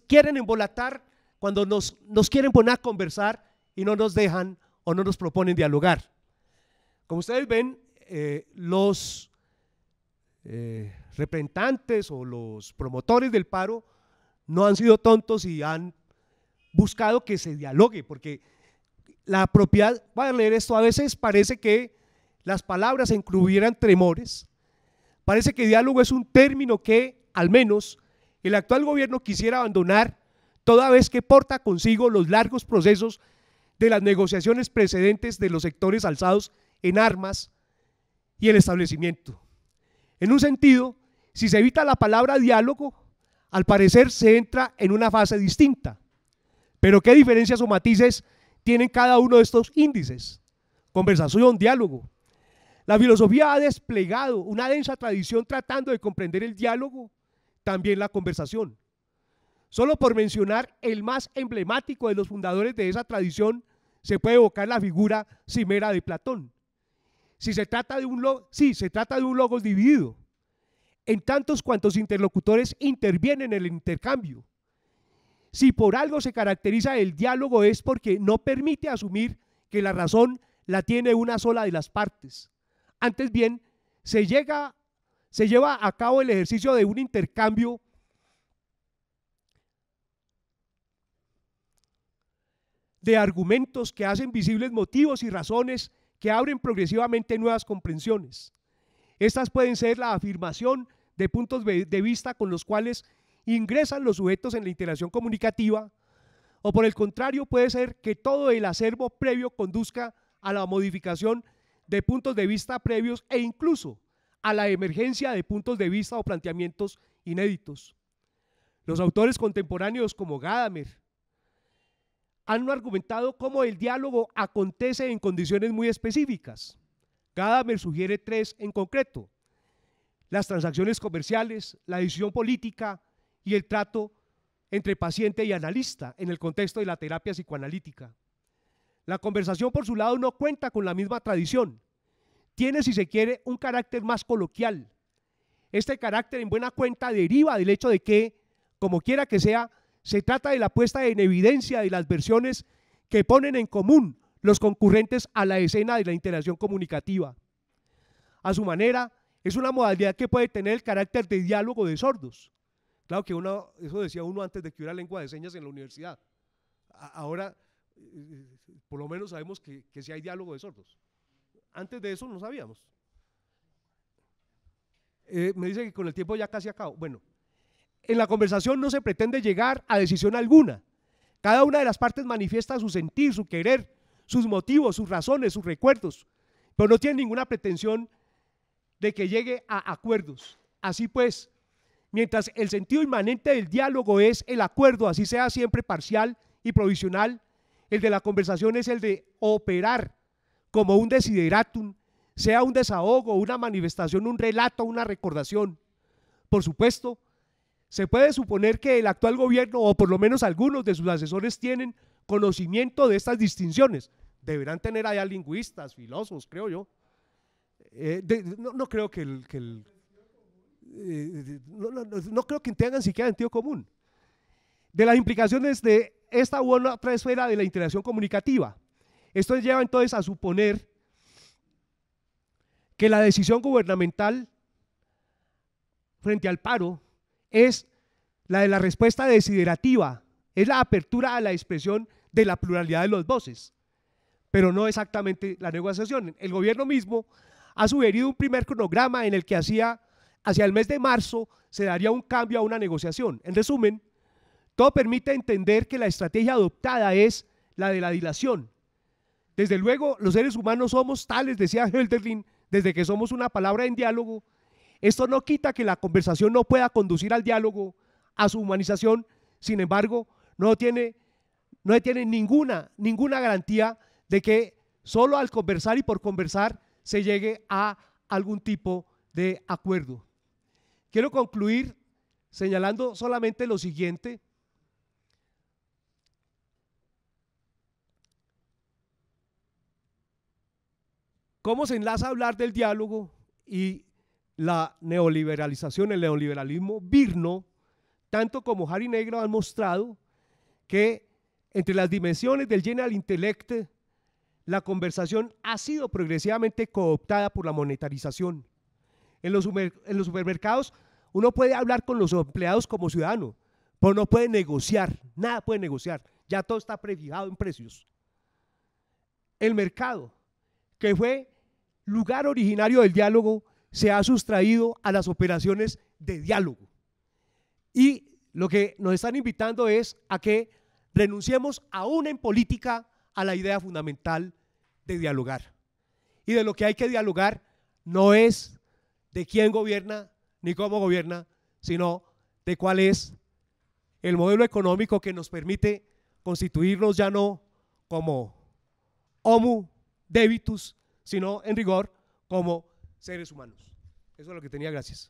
quieren embolatar cuando nos, nos quieren poner a conversar y no nos dejan o no nos proponen dialogar. Como ustedes ven, eh, los eh, representantes o los promotores del paro no han sido tontos y han buscado que se dialogue, porque la propiedad, voy a leer esto, a veces parece que las palabras incluyeran tremores, parece que diálogo es un término que, al menos, el actual gobierno quisiera abandonar toda vez que porta consigo los largos procesos de las negociaciones precedentes de los sectores alzados en armas y el establecimiento. En un sentido, si se evita la palabra diálogo, al parecer se entra en una fase distinta. Pero ¿qué diferencias o matices tienen cada uno de estos índices? Conversación, diálogo. La filosofía ha desplegado una densa tradición tratando de comprender el diálogo, también la conversación. Solo por mencionar el más emblemático de los fundadores de esa tradición, se puede evocar la figura cimera de Platón. Si se trata de un, lo, sí, se trata de un logos dividido, en tantos cuantos interlocutores intervienen en el intercambio. Si por algo se caracteriza el diálogo es porque no permite asumir que la razón la tiene una sola de las partes, antes bien, se, llega, se lleva a cabo el ejercicio de un intercambio de argumentos que hacen visibles motivos y razones que abren progresivamente nuevas comprensiones. Estas pueden ser la afirmación de puntos de vista con los cuales ingresan los sujetos en la interacción comunicativa, o por el contrario puede ser que todo el acervo previo conduzca a la modificación de puntos de vista previos e incluso a la emergencia de puntos de vista o planteamientos inéditos. Los autores contemporáneos como Gadamer han argumentado cómo el diálogo acontece en condiciones muy específicas. Gadamer sugiere tres en concreto, las transacciones comerciales, la decisión política y el trato entre paciente y analista en el contexto de la terapia psicoanalítica. La conversación por su lado no cuenta con la misma tradición. Tiene, si se quiere, un carácter más coloquial. Este carácter en buena cuenta deriva del hecho de que, como quiera que sea, se trata de la puesta en evidencia de las versiones que ponen en común los concurrentes a la escena de la interacción comunicativa. A su manera, es una modalidad que puede tener el carácter de diálogo de sordos. Claro que uno, eso decía uno antes de que hubiera lengua de señas en la universidad. ahora por lo menos sabemos que, que hay diálogo de sordos. Antes de eso no sabíamos. Eh, me dice que con el tiempo ya casi acabo. Bueno, en la conversación no se pretende llegar a decisión alguna. Cada una de las partes manifiesta su sentir, su querer, sus motivos, sus razones, sus recuerdos, pero no tiene ninguna pretensión de que llegue a acuerdos. Así pues, mientras el sentido inmanente del diálogo es el acuerdo, así sea siempre parcial y provisional, el de la conversación es el de operar como un desideratum, sea un desahogo, una manifestación, un relato, una recordación. Por supuesto, se puede suponer que el actual gobierno, o por lo menos algunos de sus asesores, tienen conocimiento de estas distinciones. Deberán tener allá lingüistas, filósofos, creo yo. Eh, no, creo que el... Eh, no, creo que tengan siquiera sentido común. De las implicaciones de esta u otra esfera de la interacción comunicativa. Esto lleva entonces a suponer que la decisión gubernamental frente al paro es la de la respuesta desiderativa, es la apertura a la expresión de la pluralidad de los voces, pero no exactamente la negociación. El gobierno mismo ha sugerido un primer cronograma en el que hacía, hacia el mes de marzo se daría un cambio a una negociación. En resumen, todo permite entender que la estrategia adoptada es la de la dilación. Desde luego, los seres humanos somos tales, decía Hölderlin, desde que somos una palabra en diálogo. Esto no quita que la conversación no pueda conducir al diálogo, a su humanización. Sin embargo, no tiene, no tiene ninguna, ninguna garantía de que solo al conversar y por conversar se llegue a algún tipo de acuerdo. Quiero concluir señalando solamente lo siguiente, ¿Cómo se enlaza hablar del diálogo y la neoliberalización, el neoliberalismo virno, tanto como Harry Negro han mostrado que entre las dimensiones del general intellect, la conversación ha sido progresivamente cooptada por la monetarización. En los, en los supermercados uno puede hablar con los empleados como ciudadano, pero no puede negociar, nada puede negociar, ya todo está prefijado en precios. El mercado, que fue lugar originario del diálogo se ha sustraído a las operaciones de diálogo. Y lo que nos están invitando es a que renunciemos aún en política a la idea fundamental de dialogar. Y de lo que hay que dialogar no es de quién gobierna ni cómo gobierna, sino de cuál es el modelo económico que nos permite constituirnos ya no como homo debitus, sino en rigor como seres humanos. Eso es lo que tenía, gracias.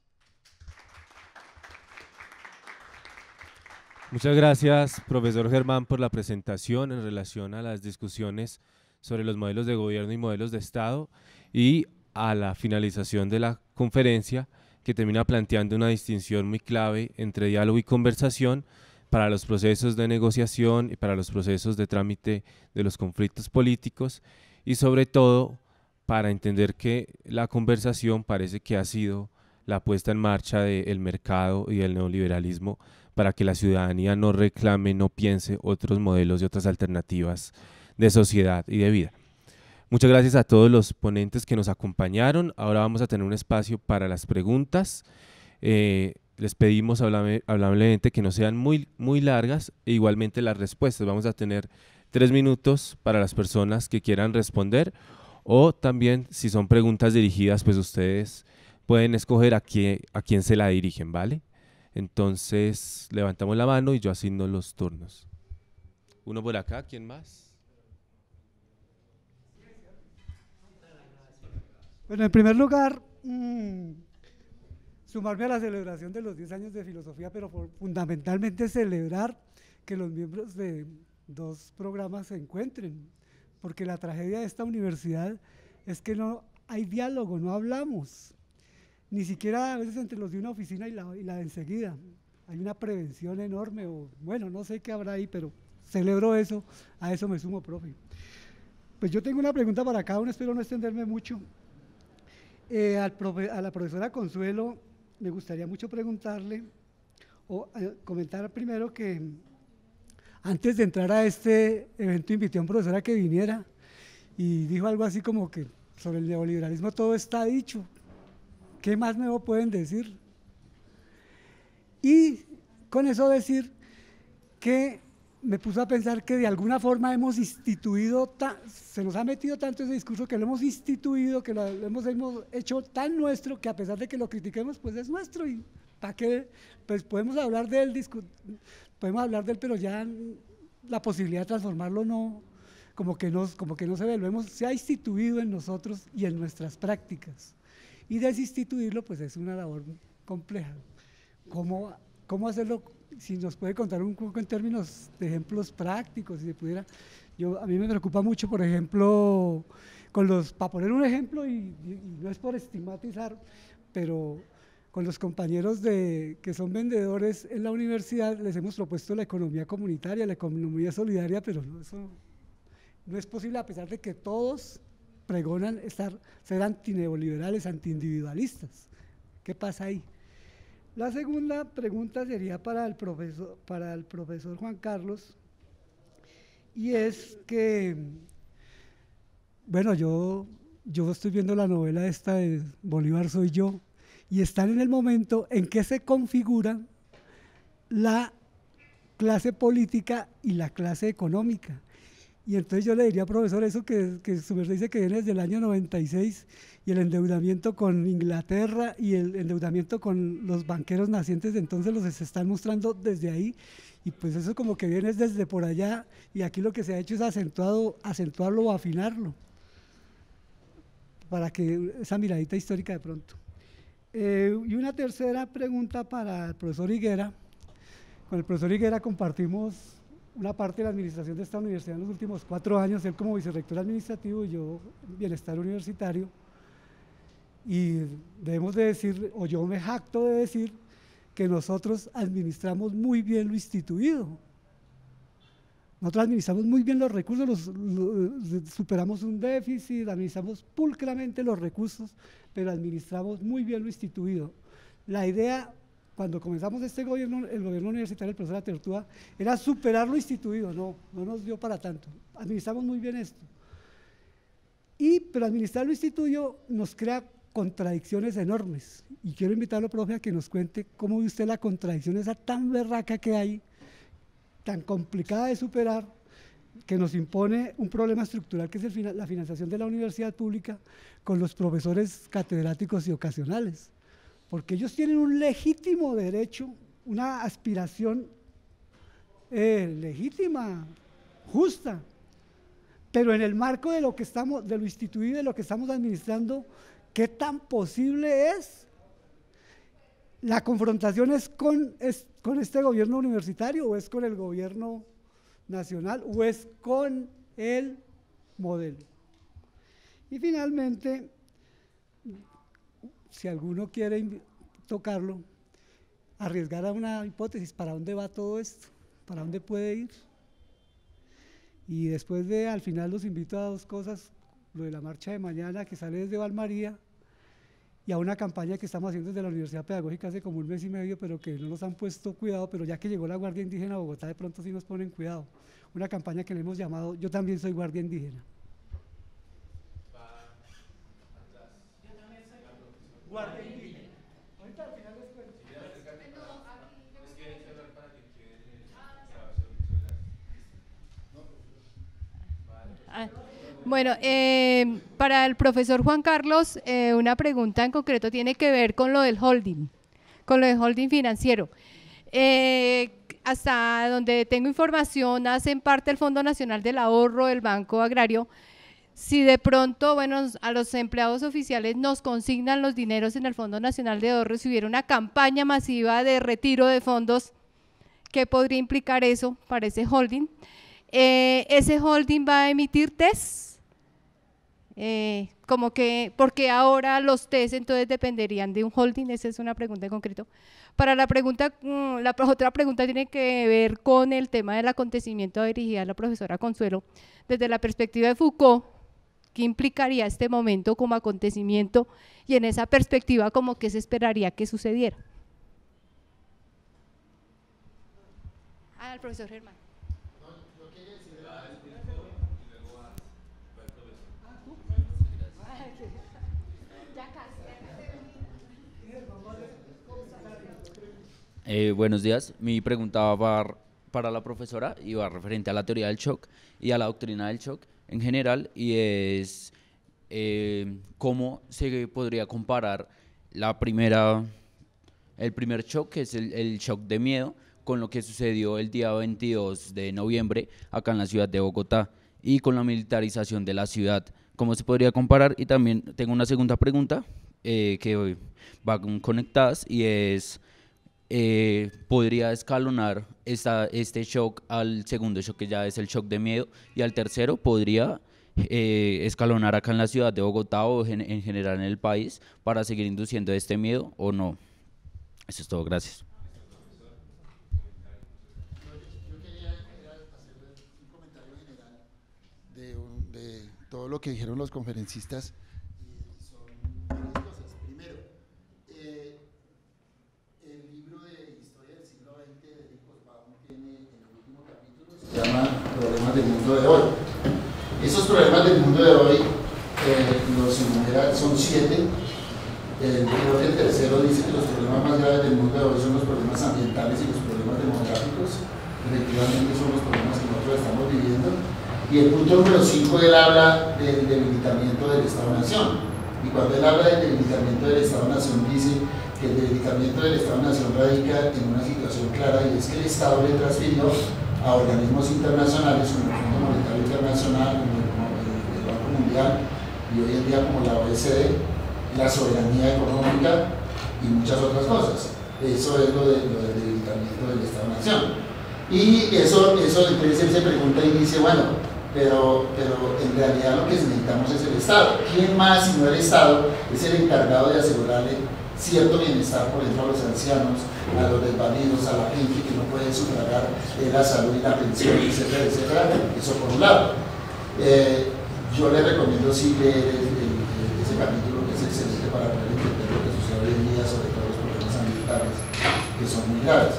Muchas gracias, profesor Germán, por la presentación en relación a las discusiones sobre los modelos de gobierno y modelos de Estado y a la finalización de la conferencia que termina planteando una distinción muy clave entre diálogo y conversación para los procesos de negociación y para los procesos de trámite de los conflictos políticos y sobre todo para entender que la conversación parece que ha sido la puesta en marcha del mercado y del neoliberalismo para que la ciudadanía no reclame, no piense otros modelos y otras alternativas de sociedad y de vida. Muchas gracias a todos los ponentes que nos acompañaron. Ahora vamos a tener un espacio para las preguntas. Eh, les pedimos hablablemente que no sean muy, muy largas e igualmente las respuestas. Vamos a tener tres minutos para las personas que quieran responder o también, si son preguntas dirigidas, pues ustedes pueden escoger a quién, a quién se la dirigen, ¿vale? Entonces, levantamos la mano y yo asigno los turnos. Uno por acá, ¿quién más? Bueno, en primer lugar, mm, sumarme a la celebración de los 10 años de filosofía, pero fundamentalmente celebrar que los miembros de dos programas se encuentren, porque la tragedia de esta universidad es que no hay diálogo, no hablamos, ni siquiera a veces entre los de una oficina y la, de enseguida. Hay una prevención enorme, o bueno, no sé qué habrá ahí, pero celebro eso, a eso me sumo, profe. Pues yo tengo una pregunta para cada uno, espero no extenderme mucho. Eh, a la profesora Consuelo me gustaría mucho preguntarle, o eh, comentar primero que antes de entrar a este evento invité a un profesor a que viniera y dijo algo así como que sobre el neoliberalismo todo está dicho. ¿Qué más nuevo pueden decir? Y con eso decir que me puso a pensar que de alguna forma hemos instituido, se nos ha metido tanto ese discurso que lo hemos instituido, que lo hemos, hecho tan nuestro que a pesar de que lo critiquemos, pues es nuestro. ¿Y para qué? Pues podemos hablar del, discurso, podemos hablar de él, pero ya la posibilidad de transformarlo no, como que, nos, como que no se ve, lo hemos, se ha instituido en nosotros y en nuestras prácticas. Y desinstituirlo, pues es una labor compleja. ¿Cómo, cómo hacerlo? Si nos puede contar un poco en términos de ejemplos prácticos, si se pudiera. Yo, a mí me preocupa mucho, por ejemplo, con los, para poner un ejemplo, y no es por estigmatizar, pero con los compañeros de, que son vendedores en la universidad, les hemos propuesto la economía comunitaria, la economía solidaria, pero no, eso no es posible a pesar de que todos pregonan estar, ser antineoliberales, antiindividualistas. ¿Qué pasa ahí? La segunda pregunta sería para el profesor, para el profesor Juan Carlos, y es que, bueno, yo, yo estoy viendo la novela esta de Bolívar Soy Yo, y están en el momento en que se configuran la clase política y la clase económica. Y entonces yo le diría, profesor, eso que, que su dice que viene desde el año 96 y el endeudamiento con Inglaterra y el endeudamiento con los banqueros nacientes de entonces los están mostrando desde ahí. Y pues eso como que viene desde por allá y aquí lo que se ha hecho es acentuarlo o afinarlo para que esa miradita histórica de pronto. Eh, y una tercera pregunta para el profesor Higuera. Con el profesor Higuera compartimos una parte de la administración de esta universidad en los últimos cuatro años, él como vicerrector administrativo y yo bienestar universitario. Y debemos de decir, o yo me jacto de decir, que nosotros administramos muy bien lo instituido. Nosotros administramos muy bien los recursos, eh, superamos un déficit, administramos pulcramente los recursos, pero administramos muy bien lo instituido. La idea, cuando comenzamos este gobierno, el gobierno universitario del profesor Atertúa, era superar lo instituido, no, no nos dio para tanto. Administramos muy bien esto. Y, pero administrar lo instituido nos crea contradicciones enormes. Y quiero invitarlo, profe, a que nos cuente cómo ve usted la contradicción esa tan berraca que hay tan complicada de superar que nos impone un problema estructural que es la financiación de la universidad pública con los profesores catedráticos y ocasionales, porque ellos tienen un legítimo derecho, una aspiración eh, legítima, justa, pero en el marco de lo que estamos, de lo instituido de lo que estamos administrando, ¿qué tan posible es la confrontación es con, este gobierno universitario o es con el gobierno nacional o es con el modelo. Y finalmente, si alguno quiere tocarlo, arriesgar a una hipótesis, ¿para dónde va todo esto? ¿Para dónde puede ir? Y después de, al final los invito a dos cosas, lo de la marcha de mañana que sale desde Valmaría y a una campaña que estamos haciendo desde la Universidad Pedagógica hace como un mes y medio, pero que no nos han puesto cuidado, pero ya que llegó la Guardia Indígena a Bogotá, de pronto sí nos ponen cuidado. Una campaña que le hemos llamado Yo también soy Guardia Indígena. Guardia Indígena. Bueno, eh, para el profesor Juan Carlos, eh, una pregunta en concreto tiene que ver con lo del holding, con lo del holding financiero. Eh, hasta donde tengo información, hacen parte el Fondo Nacional del Ahorro, del Banco Agrario. Si de pronto, bueno, a los empleados oficiales nos consignan los dineros en el Fondo Nacional de Ahorro, si hubiera una campaña masiva de retiro de fondos, ¿qué podría implicar eso para ese holding? ¿Ese holding va a emitir test? Eh, como que, porque ahora los test entonces dependerían de un holding, esa es una pregunta en concreto. Para la pregunta, mm, la otra pregunta tiene que ver con el tema del acontecimiento dirigida a la profesora Consuelo. Desde la perspectiva de Foucault, ¿qué implicaría este momento como acontecimiento? Y en esa perspectiva, ¿cómo que se esperaría que sucediera? Al ah, profesor Germán. Eh, buenos días. Mi pregunta va para la profesora y va referente a la teoría del shock y a la doctrina del shock en general y es eh, cómo se podría comparar la primera, el primer shock, que es el, shock de miedo, con lo que sucedió el día 22 de noviembre acá en la ciudad de Bogotá y con la militarización de la ciudad. ¿Cómo se podría comparar? Y también tengo una segunda pregunta eh, que va conectadas y es eh, podría escalonar esta, este shock al segundo shock, que ya es el shock de miedo, y al tercero podría eh, escalonar acá en la ciudad de Bogotá o en, en general en el país para seguir induciendo este miedo o no. Eso es todo, gracias. todo lo que dijeron los conferencistas llama Problemas del Mundo de Hoy. Esos problemas del mundo de hoy eh, los son siete. El el tercero dice que los problemas más graves del mundo de hoy son los problemas ambientales y los problemas demográficos. Efectivamente son los problemas que nosotros estamos viviendo. Y el punto número cinco él habla del debilitamiento del Estado-Nación. Y cuando él habla del debilitamiento del Estado-Nación, dice que el debilitamiento del Estado-Nación radica en una situación clara y es que el Estado le transfirió a organismos internacionales como el Fondo Monetario Internacional, como el, Banco Mundial y hoy en día como la OECD, la soberanía económica y muchas otras cosas. Eso es lo, del debilitamiento del Estado-Nación. Y eso, eso entonces él se pregunta y dice, bueno, pero, pero en realidad lo que necesitamos es el Estado. ¿Quién más, si no el Estado, es el encargado de asegurarle cierto bienestar, por ejemplo, a los ancianos, a los desvalidos, a la gente que no puede sufragar eh, la salud y la pensión, etcétera, etcétera. Eso por un lado. Eh, yo le recomiendo sí leer el, eh, ese capítulo que es excelente para poder entender lo que sucede hoy en día, sobre todo los problemas ambientales, que son muy graves.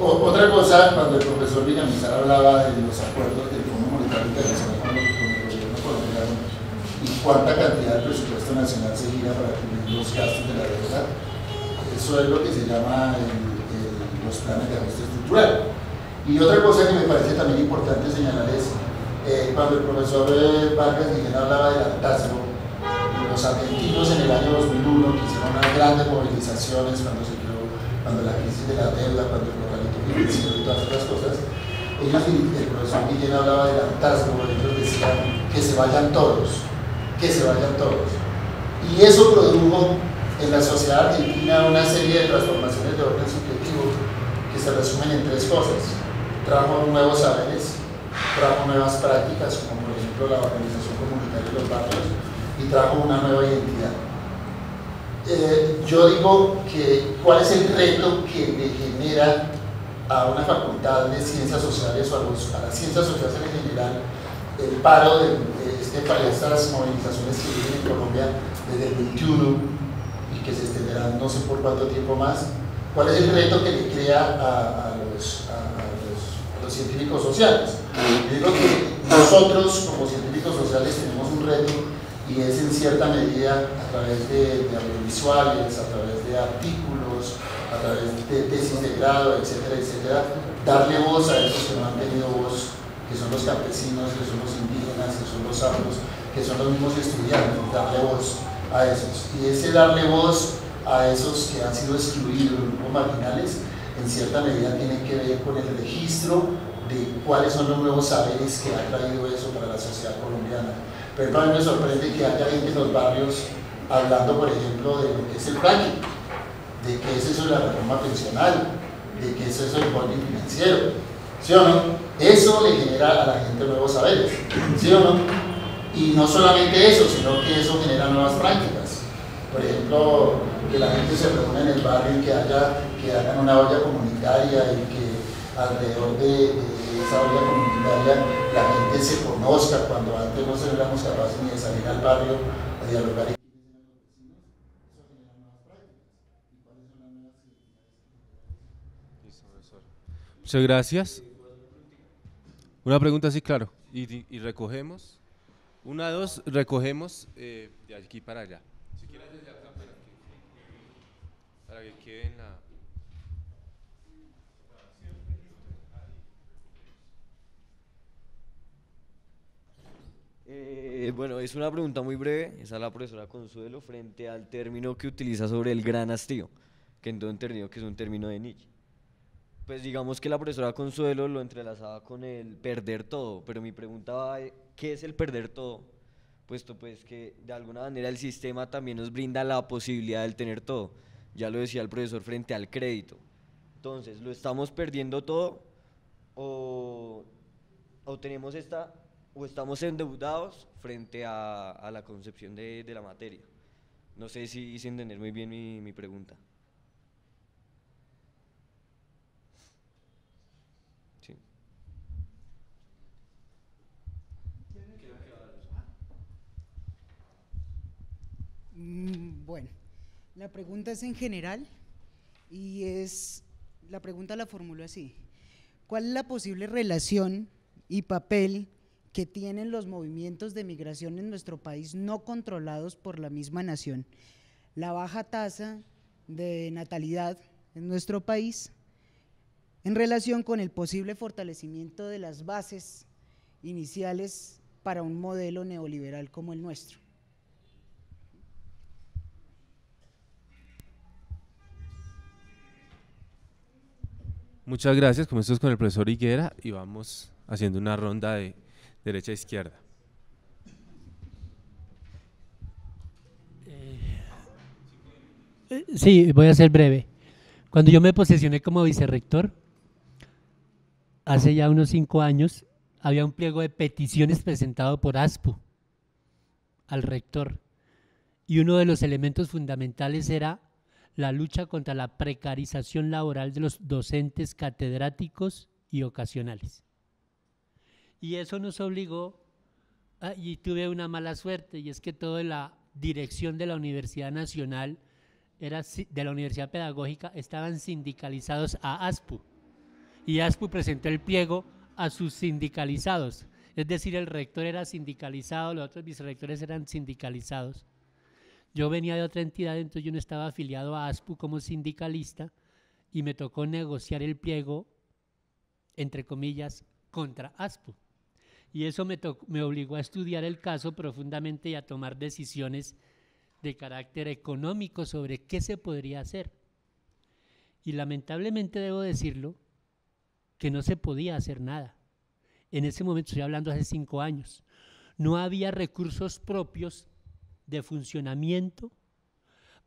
otra cosa, cuando el profesor Villamizar hablaba de los acuerdos del Fondo Monetario Internacional con el gobierno colombiano y cuánta cantidad de presupuesto nacional se gira para cumplir los gastos de la deuda, Eso es lo que se llama los planes de ajuste estructural. Y otra cosa que me parece también importante señalar es, eh, cuando el profesor eh, Vargas Miguel hablaba del hartazgo, los argentinos en el año 2001 que hicieron unas grandes movilizaciones cuando se creó, cuando la crisis de la deuda, cuando el localito financiero y todas estas cosas, ellos, el profesor Guillén hablaba del hartazgo, ellos decían que se vayan todos, que se vayan todos y eso produjo en la sociedad argentina una serie de transformaciones de orden subjetivo que se resumen en tres cosas. Trajo nuevos saberes, trajo nuevas prácticas, como por ejemplo la organización comunitaria de los barrios, y trajo una nueva identidad. Eh, yo digo que cuál es el reto que le genera a una facultad de ciencias sociales o a las ciencias sociales en general el paro de, este, estas movilizaciones que viven en Colombia desde el 21 y que se extenderán no sé por cuánto tiempo más, ¿cuál es el reto que le crea a, los, científicos sociales? Yo digo que nosotros como científicos sociales tenemos un reto y es en cierta medida a través de, de audiovisuales, a través de artículos, a través de tesis etcétera, etcétera, darle voz a esos que no han tenido voz que son los campesinos, que son los indígenas, que son los afros, que son los mismos estudiantes, darle voz a esos. Y ese darle voz a esos que han sido excluidos, grupos marginales, en cierta medida tiene que ver con el registro de cuáles son los nuevos saberes que ha traído eso para la sociedad colombiana. Pero a mí me sorprende que haya gente en los barrios hablando, por ejemplo, de lo que es el fracking, de qué es eso de la reforma pensional, de qué es eso del holding financiero, ¿sí o no? Eso le genera a la gente nuevos saberes, ¿sí o no? Y no solamente eso, sino que eso genera nuevas prácticas. Por ejemplo, que la gente se reúna en el barrio y que, que hagan una olla comunitaria y que alrededor de, esa olla comunitaria la gente se conozca cuando antes no se éramos capaces ni de salir al barrio a dialogar. Muchas gracias. Una pregunta sí claro. Y, recogemos. Una, dos, recogemos eh, de aquí para allá. Si desde acá para que, quede en la... Eh, bueno, es una pregunta muy breve, es a la profesora Consuelo frente al término que utiliza sobre el gran hastío, que entonces entendido que es un término de Nietzsche. Pues digamos que la profesora Consuelo lo entrelazaba con el perder todo, pero mi pregunta va, ¿qué es el perder todo? Puesto pues que de alguna manera el sistema también nos brinda la posibilidad de tener todo. Ya lo decía el profesor frente al crédito. Entonces, ¿lo estamos perdiendo todo o, tenemos esta o estamos endeudados frente a, la concepción de, la materia? No sé si hice entender muy bien mi pregunta. Mm, bueno, la pregunta es en general y es, la pregunta la formulo así, ¿cuál es la posible relación y papel que tienen los movimientos de migración en nuestro país no controlados por la misma nación? La baja tasa de natalidad en nuestro país en relación con el posible fortalecimiento de las bases iniciales para un modelo neoliberal como el nuestro. Muchas gracias. Comenzamos con el profesor Higuera y vamos haciendo una ronda de derecha a e izquierda. Eh, sí, voy a ser breve. Cuando yo me posesioné como vicerrector, hace ya unos cinco años, había un pliego de peticiones presentado por ASPU al rector. Y uno de los elementos fundamentales era la lucha contra la precarización laboral de los docentes catedráticos y ocasionales. Y eso nos obligó, ah, y tuve una mala suerte, y es que toda la dirección de la Universidad Nacional, era, de la Universidad Pedagógica, estaban sindicalizados a ASPU. Y ASPU presentó el pliego a sus sindicalizados. Es decir, el rector era sindicalizado, los otros vicerrectores eran sindicalizados. Yo venía de otra entidad, entonces yo no estaba afiliado a ASPU como sindicalista y me tocó negociar el pliego, entre comillas, contra ASPU. Y eso me, me obligó a estudiar el caso profundamente y a tomar decisiones de carácter económico sobre qué se podría hacer. Y lamentablemente debo decirlo, que no se podía hacer nada. En ese momento, estoy hablando hace cinco años, no había recursos propios de funcionamiento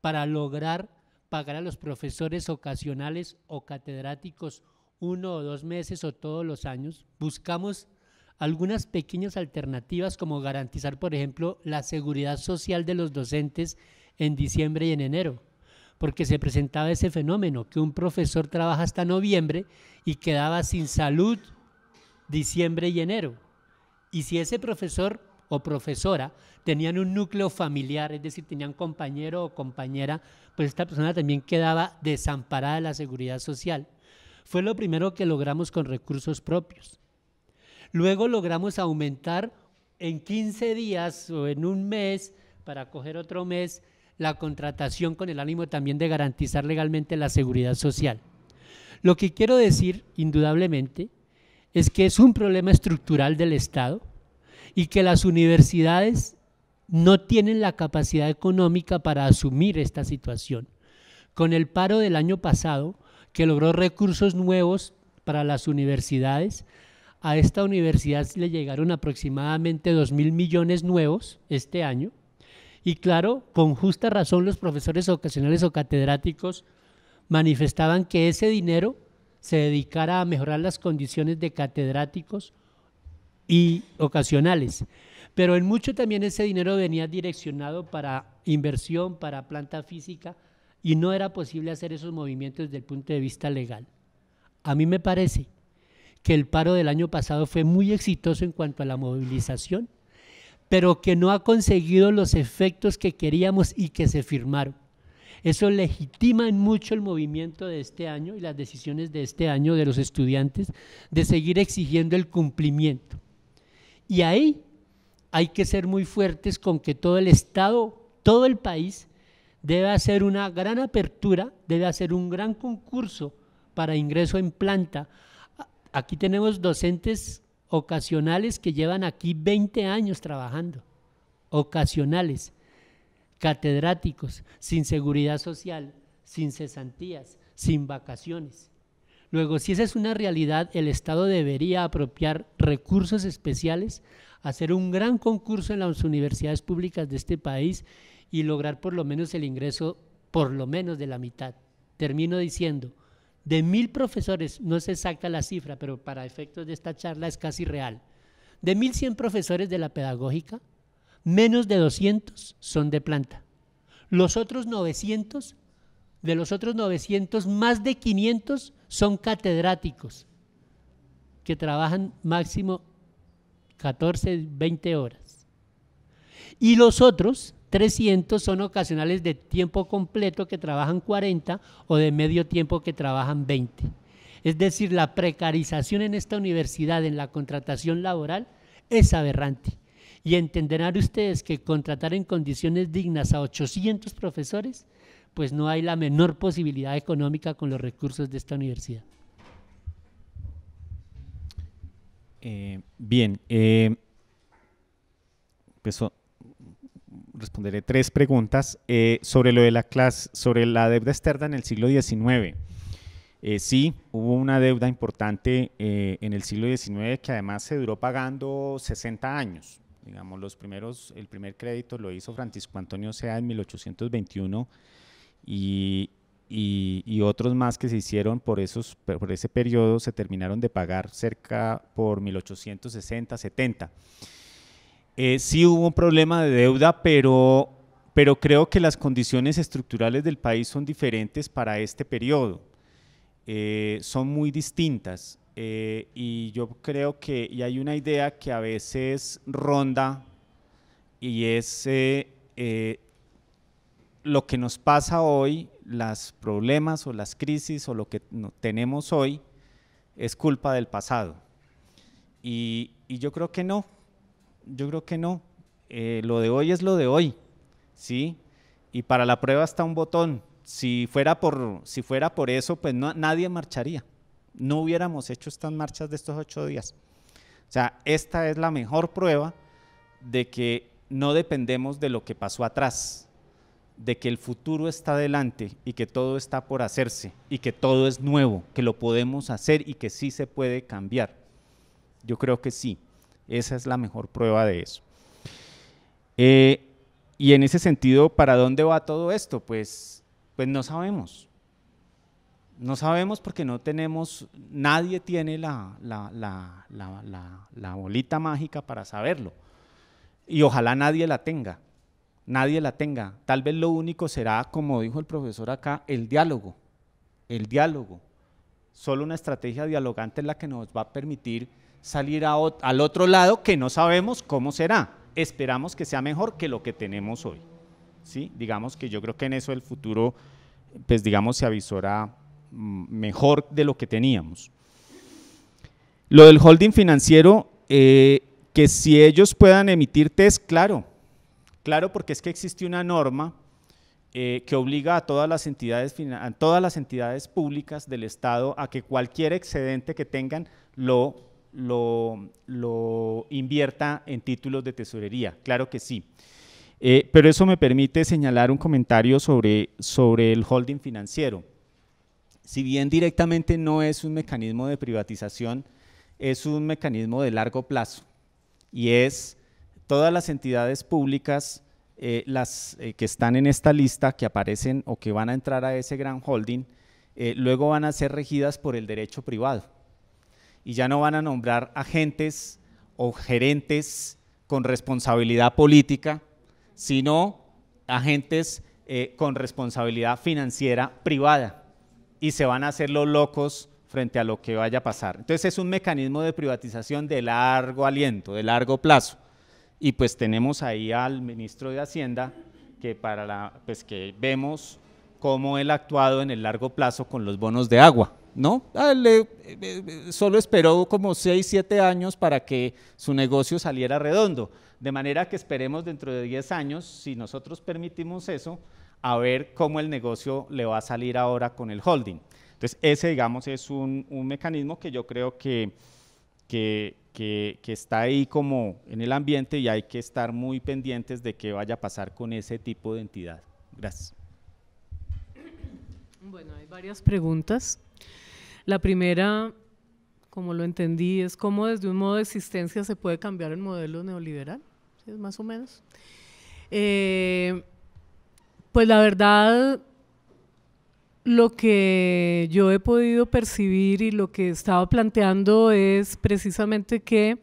para lograr pagar a los profesores ocasionales o catedráticos uno o dos meses o todos los años. Buscamos algunas pequeñas alternativas como garantizar, por ejemplo, la seguridad social de los docentes en diciembre y en enero porque se presentaba ese fenómeno, que un profesor trabaja hasta noviembre y quedaba sin salud diciembre y enero. Y si ese profesor o profesora tenían un núcleo familiar, es decir, tenían compañero o compañera, pues esta persona también quedaba desamparada de la seguridad social. Fue lo primero que logramos con recursos propios. Luego logramos aumentar en 15 días o en un mes, para coger otro mes, la contratación con el ánimo también de garantizar legalmente la seguridad social. Lo que quiero decir, indudablemente, es que es un problema estructural del Estado y que las universidades no tienen la capacidad económica para asumir esta situación. Con el paro del año pasado, que logró recursos nuevos para las universidades, a esta universidad le llegaron aproximadamente 2 mil millones nuevos este año, y claro, con justa razón los profesores ocasionales o catedráticos manifestaban que ese dinero se dedicara a mejorar las condiciones de catedráticos y ocasionales. Pero en mucho también ese dinero venía direccionado para inversión, para planta física, y no era posible hacer esos movimientos desde el punto de vista legal. A mí me parece que el paro del año pasado fue muy exitoso en cuanto a la movilización pero que no ha conseguido los efectos que queríamos y que se firmaron. Eso legitima en mucho el movimiento de este año y las decisiones de este año de los estudiantes de seguir exigiendo el cumplimiento. Y ahí hay que ser muy fuertes con que todo el Estado, todo el país, debe hacer una gran apertura, debe hacer un gran concurso para ingreso en planta. Aquí tenemos docentes ocasionales que llevan aquí 20 años trabajando, ocasionales, catedráticos, sin seguridad social, sin cesantías, sin vacaciones. Luego, si esa es una realidad, el Estado debería apropiar recursos especiales, hacer un gran concurso en las universidades públicas de este país y lograr por lo menos el ingreso, por lo menos de la mitad. Termino diciendo, de mil profesores, no es exacta la cifra, pero para efectos de esta charla es casi real, de mil cien profesores de la pedagógica, menos de 200 son de planta. Los otros 900, de los otros 900, más de 500 son catedráticos, que trabajan máximo 14, 20 horas. Y los otros, 300 son ocasionales de tiempo completo que trabajan 40 o de medio tiempo que trabajan 20. Es decir, la precarización en esta universidad, en la contratación laboral, es aberrante. Y entenderán ustedes que contratar en condiciones dignas a 800 profesores, pues no hay la menor posibilidad económica con los recursos de esta universidad. Eh, bien, eh, pues, responderé tres preguntas eh, sobre lo de la clase, sobre la deuda externa en el siglo XIX. Eh, sí, hubo una deuda importante eh, en el siglo XIX que además se duró pagando 60 años. Digamos, los primeros, el primer crédito lo hizo Francisco Antonio Sea en 1821 y, otros más que se hicieron por, esos, por ese periodo se terminaron de pagar cerca por 1860, 70. Eh, sí hubo un problema de deuda, pero, pero creo que las condiciones estructurales del país son diferentes para este periodo. Eh, son muy distintas. Eh, y yo creo que hay una idea que a veces ronda y es lo que nos pasa hoy, los problemas o las crisis o lo que tenemos hoy, es culpa del pasado. y yo creo que no, yo creo que no. Eh, lo de hoy es lo de hoy, ¿sí? Y para la prueba está un botón. Si fuera por, si fuera por eso, pues no, nadie marcharía. No hubiéramos hecho estas marchas de estos ocho días. O sea, esta es la mejor prueba de que no dependemos de lo que pasó atrás, de que el futuro está adelante y que todo está por hacerse y que todo es nuevo, que lo podemos hacer y que sí se puede cambiar. Yo creo que sí. Esa es la mejor prueba de eso. Eh, y en ese sentido, ¿para dónde va todo esto? Pues, pues no sabemos. No sabemos porque no tenemos, nadie tiene la, la bolita mágica para saberlo. Y ojalá nadie la tenga nadie la tenga. Tal vez lo único será, como dijo el profesor acá, el diálogo. El diálogo. Solo una estrategia dialogante es la que nos va a permitir salir al otro lado que no sabemos cómo será. Esperamos que sea mejor que lo que tenemos hoy. ¿sí? Digamos que yo creo que en eso el futuro, pues digamos, se avisora mm, mejor de lo que teníamos. Lo del holding financiero, eh, que si ellos puedan emitir test, claro, claro, porque es que existe una norma eh, que obliga a todas, las entidades, a todas las entidades públicas del Estado a que cualquier excedente que tengan lo lo, invierta en títulos de tesorería, claro que sí. Eh, pero eso me permite señalar un comentario sobre, sobre el holding financiero. Si bien directamente no es un mecanismo de privatización, es un mecanismo de largo plazo y es todas las entidades públicas eh, las eh, que están en esta lista, que aparecen o que van a entrar a ese gran holding, luego van a ser regidas por el derecho privado y ya no van a nombrar agentes o gerentes con responsabilidad política, sino agentes eh, con responsabilidad financiera privada y se van a hacer los locos frente a lo que vaya a pasar. Entonces es un mecanismo de privatización de largo aliento, de largo plazo. Y pues tenemos ahí al ministro de Hacienda que para la, pues que vemos cómo él ha actuado en el largo plazo con los bonos de agua. ¿no? Ah, eh, eh, solo esperó como 6, 7 años para que su negocio saliera redondo. De manera que esperemos dentro de 10 años, si nosotros permitimos eso, a ver cómo el negocio le va a salir ahora con el holding. Entonces, ese, digamos, es un, mecanismo que yo creo que, que, está ahí como en el ambiente y hay que estar muy pendientes de qué vaya a pasar con ese tipo de entidad. Gracias. Bueno, hay varias preguntas. La primera, como lo entendí, es cómo desde un modo de existencia se puede cambiar el modelo neoliberal, más o menos. Eh, pues la verdad, lo que yo he podido percibir y lo que estaba planteando es precisamente que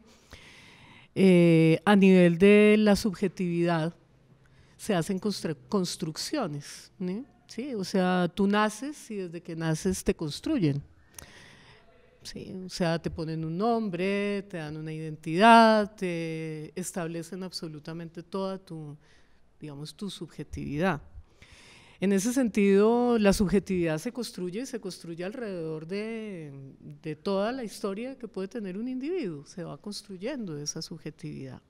eh, a nivel de la subjetividad se hacen construcciones. O sea, tú naces y desde que naces te construyen o sea, te ponen un nombre, te dan una identidad, te establecen absolutamente toda tu, digamos, tu subjetividad. En ese sentido, la subjetividad se construye y se construye alrededor de, toda la historia que puede tener un individuo, se va construyendo esa subjetividad.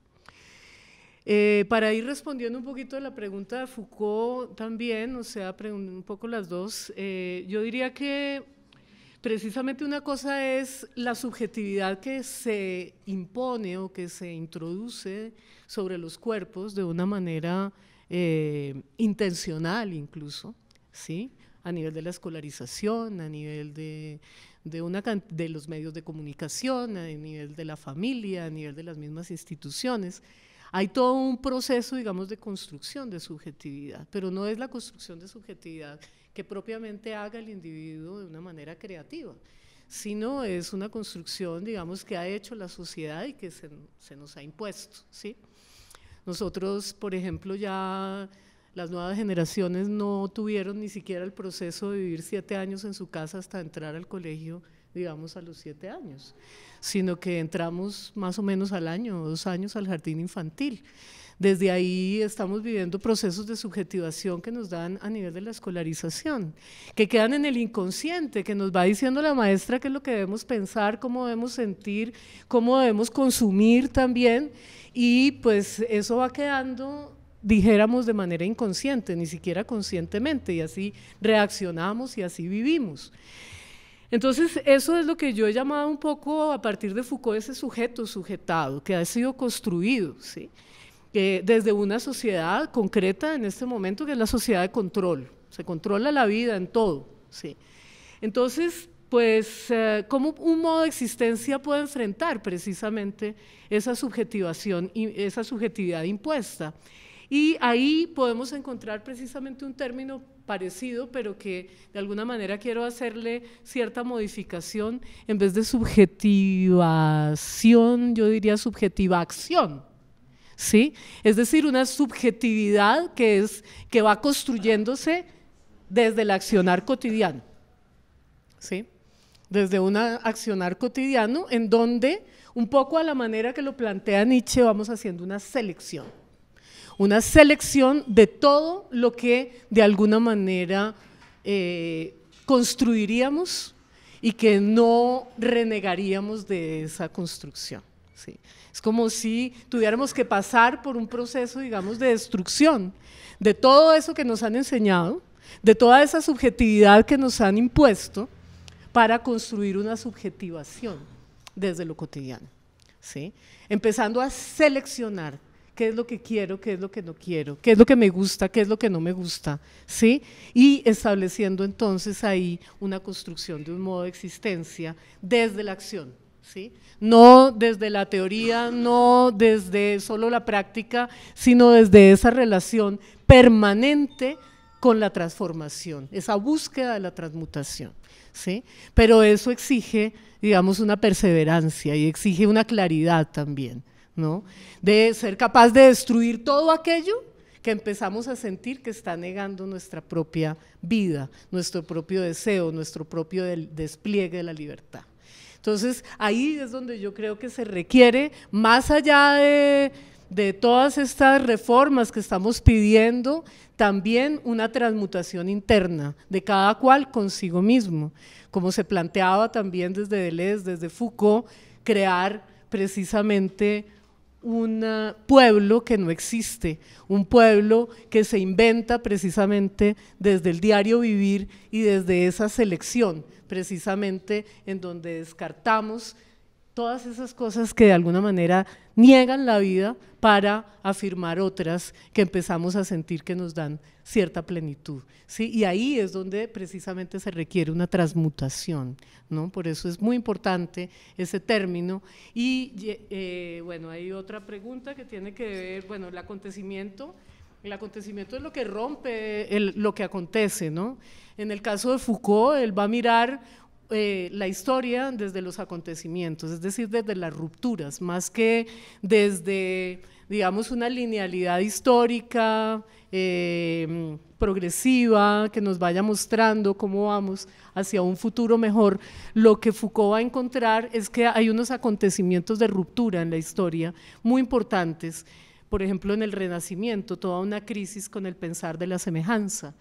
Eh, para ir respondiendo un poquito a la pregunta de Foucault también, o sea, un poco las dos, eh, yo diría que precisamente una cosa es la subjetividad que se impone o que se introduce sobre los cuerpos de una manera eh, intencional incluso, ¿sí? a nivel de la escolarización, a nivel de, una, de los medios de comunicación, a nivel de la familia, a nivel de las mismas instituciones. Hay todo un proceso, digamos, de construcción de subjetividad, pero no es la construcción de subjetividad que propiamente haga el individuo de una manera creativa, sino es una construcción, digamos, que ha hecho la sociedad y que se, nos ha impuesto, ¿sí? Nosotros, por ejemplo, ya las nuevas generaciones no tuvieron ni siquiera el proceso de vivir siete años en su casa hasta entrar al colegio, digamos, a los siete años, sino que entramos más o menos al año, dos años al jardín infantil. Desde ahí estamos viviendo procesos de subjetivación que nos dan a nivel de la escolarización, que quedan en el inconsciente, que nos va diciendo la maestra qué es lo que debemos pensar, cómo debemos sentir, cómo debemos consumir también, y pues eso va quedando dijéramos de manera inconsciente, ni siquiera conscientemente, y así reaccionamos y así vivimos. Entonces, eso es lo que yo he llamado un poco a partir de Foucault ese sujeto sujetado, que ha sido construido, ¿sí? que desde una sociedad concreta en este momento que es la sociedad de control. Se controla la vida en todo. ¿sí? Entonces, pues, eh, ¿cómo un modo de existencia puede enfrentar precisamente esa subjetivación, esa subjetividad impuesta? Y ahí podemos encontrar precisamente un término parecido, pero que de alguna manera quiero hacerle cierta modificación. En vez de subjetivación, yo diría subjetivación. ¿sí? Es decir, una subjetividad que, va construyéndose desde el accionar cotidiano, ¿sí? Desde un accionar cotidiano en donde, un poco a la manera que lo plantea Nietzsche, vamos haciendo una selección, una selección de todo lo que de alguna manera eh, construiríamos y que no renegaríamos de esa construcción, ¿sí? Es como si tuviéramos que pasar por un proceso, digamos, de destrucción de todo eso que nos han enseñado, de toda esa subjetividad que nos han impuesto para construir una subjetivación desde lo cotidiano. ¿sí? Empezando a seleccionar qué es lo que quiero, qué es lo que no quiero, qué es lo que me gusta, qué es lo que no me gusta, ¿sí? Y estableciendo entonces ahí una construcción de un modo de existencia desde la acción no desde la teoría, no desde solo la práctica, sino desde esa relación permanente con la transformación, esa búsqueda de la transmutación. ¿sí? Pero eso exige, digamos, una perseverancia y exige una claridad también, ¿no? De ser capaz de destruir todo aquello que empezamos a sentir que está negando nuestra propia vida, nuestro propio deseo, nuestro propio despliegue de la libertad. Entonces ahí es donde yo creo que se requiere, más allá de, todas estas reformas que estamos pidiendo, también una transmutación interna de cada cual consigo mismo, como se planteaba también desde Deleuze, desde Foucault, crear precisamente un pueblo que no existe, un pueblo que se inventa precisamente desde el diario vivir y desde esa selección, precisamente en donde descartamos todas esas cosas que de alguna manera niegan la vida para afirmar otras que empezamos a sentir que nos dan cierta plenitud. ¿sí? Y ahí es donde precisamente se requiere una transmutación. ¿no? Por eso es muy importante ese término. Y eh, bueno, hay otra pregunta que tiene que ver, bueno, el acontecimiento. El acontecimiento es lo que rompe lo que acontece, ¿no? En el caso de Foucault, él va a mirar eh, la historia desde los acontecimientos, es decir, desde las rupturas, más que desde, digamos, una linealidad histórica, eh, progresiva, que nos vaya mostrando cómo vamos hacia un futuro mejor. Lo que Foucault va a encontrar es que hay unos acontecimientos de ruptura en la historia muy importantes, por ejemplo, en el Renacimiento, toda una crisis con el pensar de la semejanza,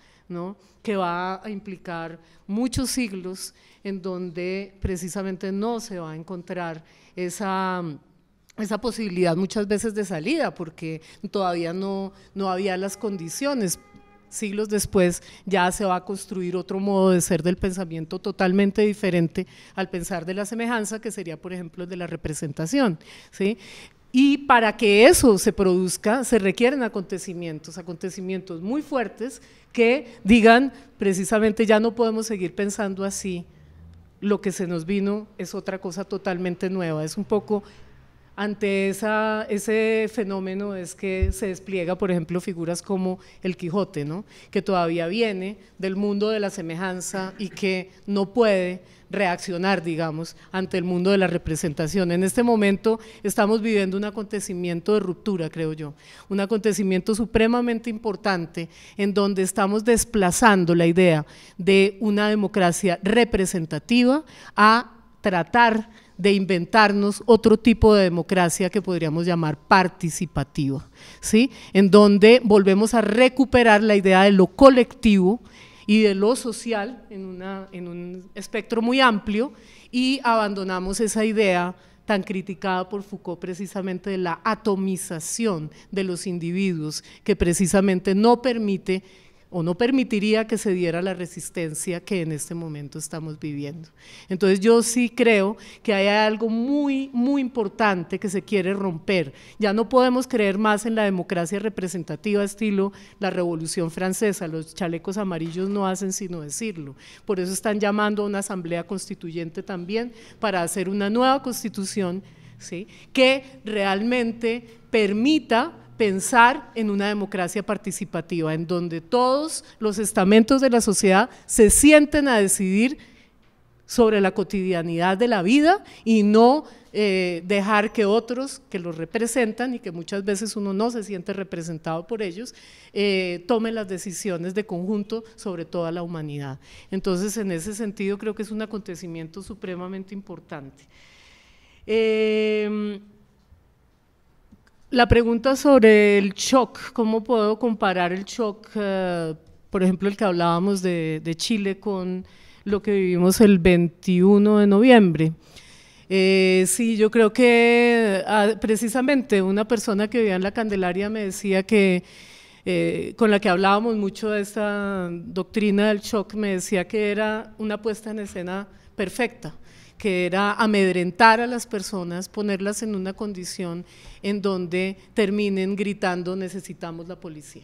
que va a implicar muchos siglos en donde precisamente no se va a encontrar esa posibilidad muchas veces de salida porque todavía no, no había las condiciones siglos después ya se va a construir otro modo de ser del pensamiento totalmente diferente al pensar de la semejanza, que sería, por ejemplo, el de la representación. ¿sí? Y para que eso se produzca, se requieren acontecimientos, acontecimientos muy fuertes que digan precisamente ya no podemos seguir pensando así, lo que se nos vino es otra cosa totalmente nueva. Es un poco ante ese fenómeno es que se despliega, por ejemplo, figuras como el Quijote, ¿no? que todavía viene del mundo de la semejanza y que no puede reaccionar, digamos, ante el mundo de la representación. En este momento estamos viviendo un acontecimiento de ruptura, creo yo, un acontecimiento supremamente importante en donde estamos desplazando la idea de una democracia representativa a tratar de inventarnos otro tipo de democracia que podríamos llamar participativa, ¿sí? en donde volvemos a recuperar la idea de lo colectivo y de lo social en, una, en un espectro muy amplio y abandonamos esa idea tan criticada por Foucault precisamente de la atomización de los individuos que precisamente no permite o no permitiría que se diera la resistencia que en este momento estamos viviendo. Entonces yo sí creo que hay algo muy, muy importante que se quiere romper. Ya no podemos creer más en la democracia representativa estilo la Revolución Francesa. Los chalecos amarillos no hacen sino decirlo. Por eso están llamando a una asamblea constituyente también para hacer una nueva constitución ¿sí? que realmente permita pensar en una democracia participativa, en donde todos los estamentos de la sociedad se sienten a decidir sobre la cotidianidad de la vida y no eh, dejar que otros que los representan y que muchas veces uno no se siente representado por ellos, eh, tomen las decisiones de conjunto sobre toda la humanidad. Entonces, en ese sentido, creo que es un acontecimiento supremamente importante. Eh, la pregunta sobre el shock, ¿cómo puedo comparar el shock, eh, por ejemplo, el que hablábamos de, Chile con lo que vivimos el 21 de noviembre? Eh, sí, yo creo que ah, precisamente una persona que vivía en la Candelaria me decía que, eh, con la que hablábamos mucho de esta doctrina del shock, me decía que era una puesta en escena perfecta que era amedrentar a las personas, ponerlas en una condición en donde terminen gritando necesitamos la policía.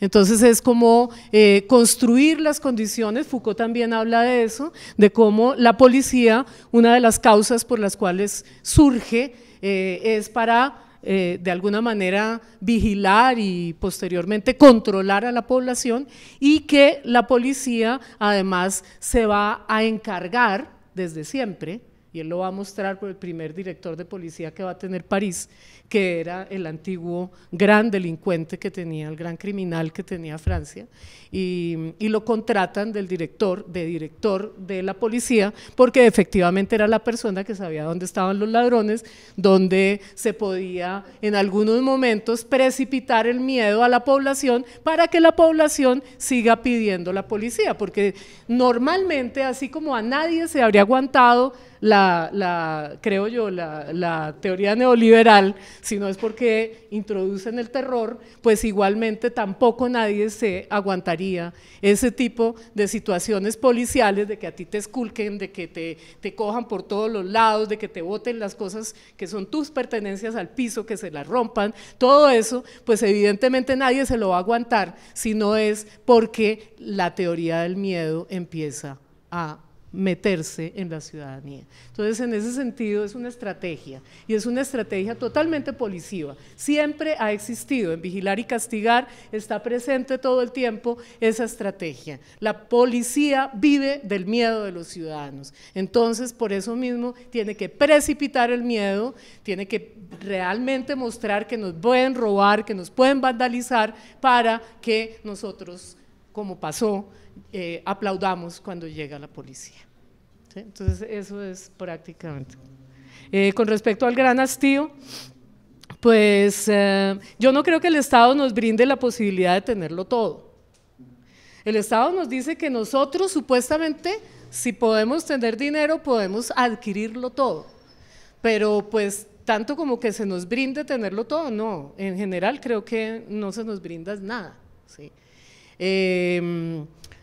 Entonces es como eh, construir las condiciones, Foucault también habla de eso, de cómo la policía, una de las causas por las cuales surge, eh, es para eh, de alguna manera vigilar y posteriormente controlar a la población y que la policía además se va a encargar desde siempre, y él lo va a mostrar por el primer director de policía que va a tener París, que era el antiguo gran delincuente que tenía, el gran criminal que tenía Francia, y, lo contratan del director, de director de la policía, porque efectivamente era la persona que sabía dónde estaban los ladrones, donde se podía en algunos momentos precipitar el miedo a la población para que la población siga pidiendo la policía, porque normalmente, así como a nadie se habría aguantado, la, creo yo, la, teoría neoliberal, si no es porque introducen el terror, pues igualmente tampoco nadie se aguantaría ese tipo de situaciones policiales, de que a ti te esculquen, de que te, te cojan por todos los lados, de que te boten las cosas que son tus pertenencias al piso, que se las rompan, todo eso, pues evidentemente nadie se lo va a aguantar si no es porque la teoría del miedo empieza a meterse en la ciudadanía. Entonces, en ese sentido, es una estrategia, y es una estrategia totalmente policiva. Siempre ha existido, en vigilar y castigar está presente todo el tiempo esa estrategia. La policía vive del miedo de los ciudadanos. Entonces, por eso mismo, tiene que precipitar el miedo, tiene que realmente mostrar que nos pueden robar, que nos pueden vandalizar, para que nosotros, como pasó, eh, aplaudamos cuando llega la policía. Entonces, eso es prácticamente. Eh, con respecto al gran hastío, pues eh, yo no creo que el Estado nos brinde la posibilidad de tenerlo todo. El Estado nos dice que nosotros supuestamente, si podemos tener dinero, podemos adquirirlo todo. Pero pues tanto como que se nos brinde tenerlo todo, no. En general creo que no se nos brinda nada. ¿sí?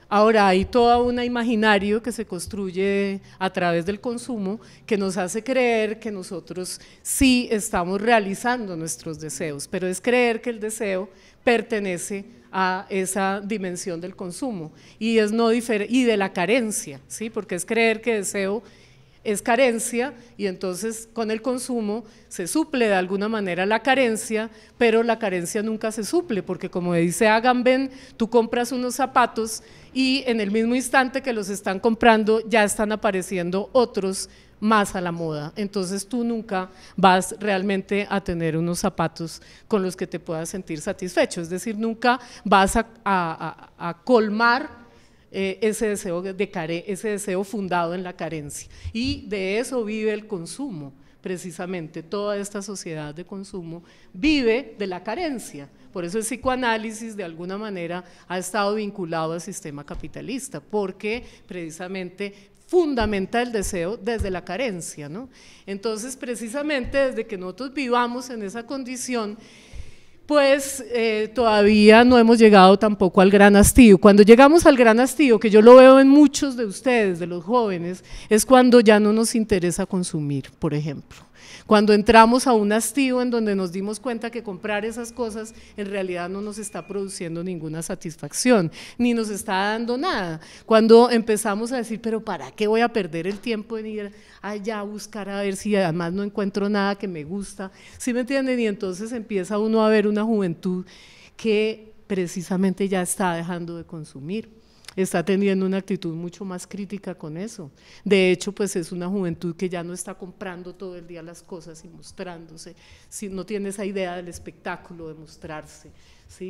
Ahora hay todo un imaginario que se construye a través del consumo que nos hace creer que nosotros sí estamos realizando nuestros deseos, pero es creer que el deseo pertenece a esa dimensión del consumo y, es no y de la carencia, ¿sí? porque es creer que deseo es carencia y entonces con el consumo se suple de alguna manera la carencia, pero la carencia nunca se suple, porque como dice Agamben, tú compras unos zapatos y en el mismo instante que los están comprando ya están apareciendo otros más a la moda. Entonces tú nunca vas realmente a tener unos zapatos con los que te puedas sentir satisfecho, es decir, nunca vas a, colmar eh, ese, deseo de ese deseo fundado en la carencia. Y de eso vive el consumo precisamente toda esta sociedad de consumo vive de la carencia. Por eso el psicoanálisis de alguna manera ha estado vinculado al sistema capitalista, porque precisamente fundamenta el deseo desde la carencia. Entonces, precisamente desde que nosotros vivamos en esa condición, pues eh, todavía no hemos llegado tampoco al gran hastío. Cuando llegamos al gran hastío, que yo lo veo en muchos de ustedes, de los jóvenes, es cuando ya no nos interesa consumir, por ejemplo. Cuando entramos a un hastío en donde nos dimos cuenta que comprar esas cosas en realidad no nos está produciendo ninguna satisfacción, ni nos está dando nada. Cuando empezamos a decir, pero ¿para qué voy a perder el tiempo en ir allá a buscar a ver si además no encuentro nada que me gusta? ¿Sí me entienden? Y entonces empieza uno a ver una juventud que precisamente ya está dejando de consumir está teniendo una actitud mucho más crítica con eso. De hecho, pues es una juventud que ya no está comprando todo el día las cosas y mostrándose, si no tiene esa idea del espectáculo, de mostrarse,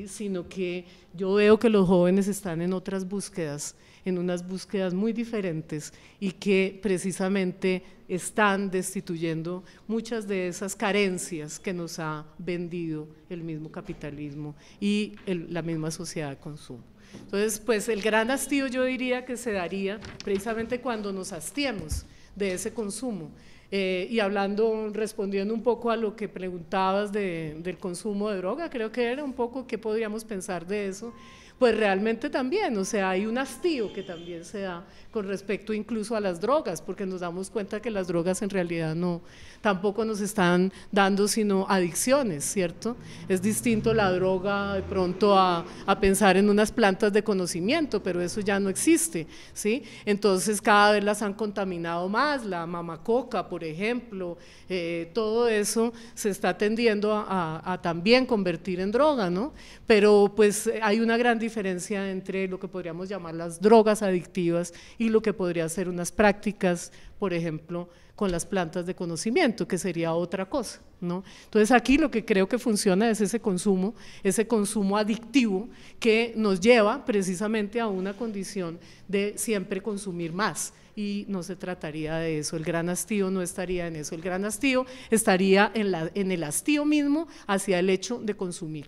sino que yo veo que los jóvenes están en otras búsquedas, en unas búsquedas muy diferentes y que precisamente están destituyendo muchas de esas carencias que nos ha vendido el mismo capitalismo y la misma sociedad de consumo. Entonces, pues el gran hastío yo diría que se daría precisamente cuando nos hastiemos de ese consumo. Eh, y hablando, respondiendo un poco a lo que preguntabas del consumo de droga, creo que era un poco qué podríamos pensar de eso pues realmente también, o sea, hay un hastío que también se da con respecto incluso a las drogas, porque nos damos cuenta que las drogas en realidad no, tampoco nos están dando sino adicciones, ¿cierto? Es distinto la droga de pronto a, pensar en unas plantas de conocimiento, pero eso ya no existe, ¿sí? Entonces cada vez las han contaminado más, la mamacoca, por ejemplo, eh, todo eso se está tendiendo a, también convertir en droga, ¿no? Pero pues hay una gran diferencia entre lo que podríamos llamar las drogas adictivas y lo que podría ser unas prácticas, por ejemplo, con las plantas de conocimiento, que sería otra cosa. ¿no? Entonces aquí lo que creo que funciona es ese consumo, ese consumo adictivo que nos lleva precisamente a una condición de siempre consumir más y no se trataría de eso. El gran hastío no estaría en eso. El gran hastío estaría en, en el hastío mismo hacia el hecho de consumir.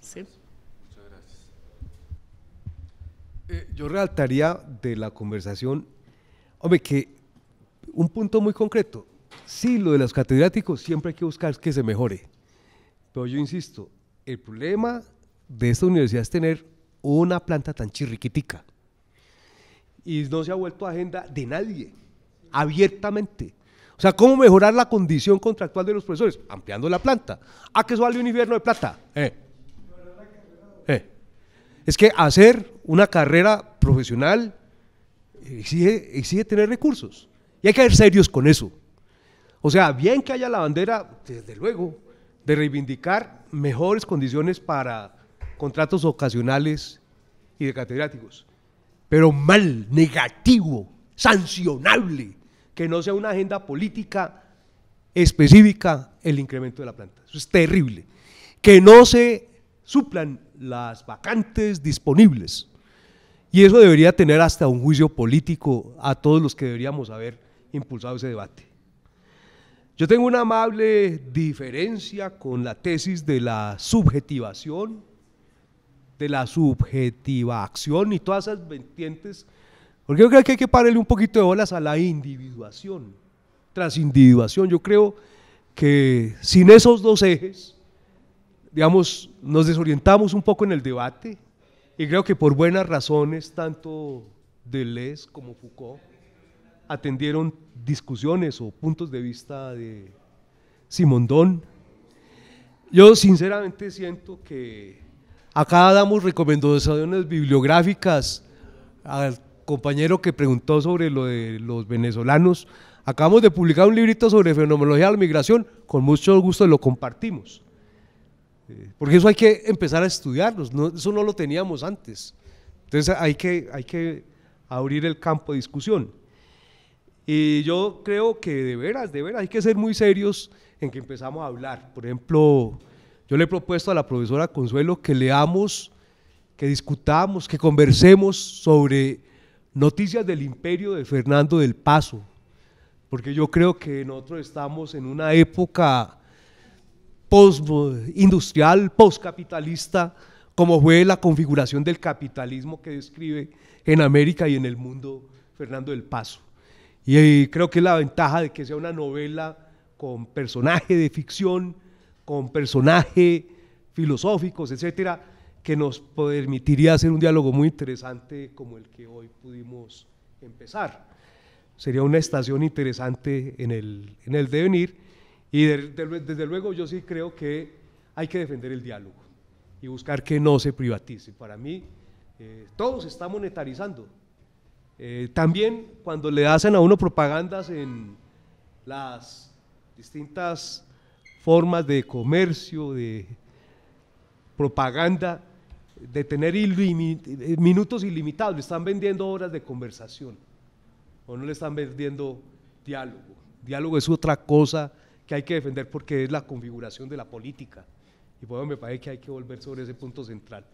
¿Sí? Eh, yo realtaría de la conversación, hombre, que un punto muy concreto. Sí, lo de los catedráticos siempre hay que buscar que se mejore. Pero yo insisto, el problema de esta universidad es tener una planta tan chirriquitica. Y no se ha vuelto agenda de nadie, abiertamente. O sea, ¿cómo mejorar la condición contractual de los profesores? Ampliando la planta. ¿A qué suele vale un invierno de plata? Eh. Es que hacer una carrera profesional exige, tener recursos. Y hay que ser serios con eso. O sea, bien que haya la bandera, desde luego, de reivindicar mejores condiciones para contratos ocasionales y de catedráticos, pero mal, negativo, sancionable, que no sea una agenda política específica el incremento de la planta. Eso es terrible. Que no se suplan las vacantes disponibles. Y eso debería tener hasta un juicio político a todos los que deberíamos haber impulsado ese debate. Yo tengo una amable diferencia con la tesis de la subjetivación, de la subjetiva acción y todas esas vertientes, porque yo creo que hay que pararle un poquito de bolas a la individuación, tras individuación, Yo creo que sin esos dos ejes digamos, nos desorientamos un poco en el debate y creo que por buenas razones tanto Deleuze como Foucault atendieron discusiones o puntos de vista de Simondón. Yo sinceramente siento que acá damos recomendaciones bibliográficas al compañero que preguntó sobre lo de los venezolanos. Acabamos de publicar un librito sobre fenomenología de la migración, con mucho gusto lo compartimos. Eh, porque eso hay que empezar a estudiarlos, eso no lo teníamos antes. Entonces hay que, hay que abrir el campo de discusión. Y yo creo que de veras, de veras, hay que ser muy serios en que empezamos a hablar. Por ejemplo, yo le he propuesto a la profesora Consuelo que leamos, que discutamos, que conversemos sobre noticias del imperio de Fernando del Paso, porque yo creo que nosotros estamos en una época postindustrial, postcapitalista, como fue la configuración del capitalismo que describe en América y en el mundo Fernando del Paso. Y, eh, creo que la ventaja de que sea una novela con personaje de ficción, con personaje filosóficos, etcétera, que nos permitiría hacer un diálogo muy interesante como el que hoy pudimos empezar. Sería una estación interesante en en el devenir y desde luego yo sí creo que hay que defender el diálogo y buscar que no se privatice. Para mí, eh, todo se está monetarizando. Eh, también cuando le hacen a uno propagandas en las distintas formas de comercio, de propaganda, de tener minutos ilimitados, le están vendiendo horas de conversación o no le están vendiendo diálogo. Diálogo es otra cosa que hay que defender porque es la configuración de la política. Y bueno, me parece que hay que volver sobre ese punto central.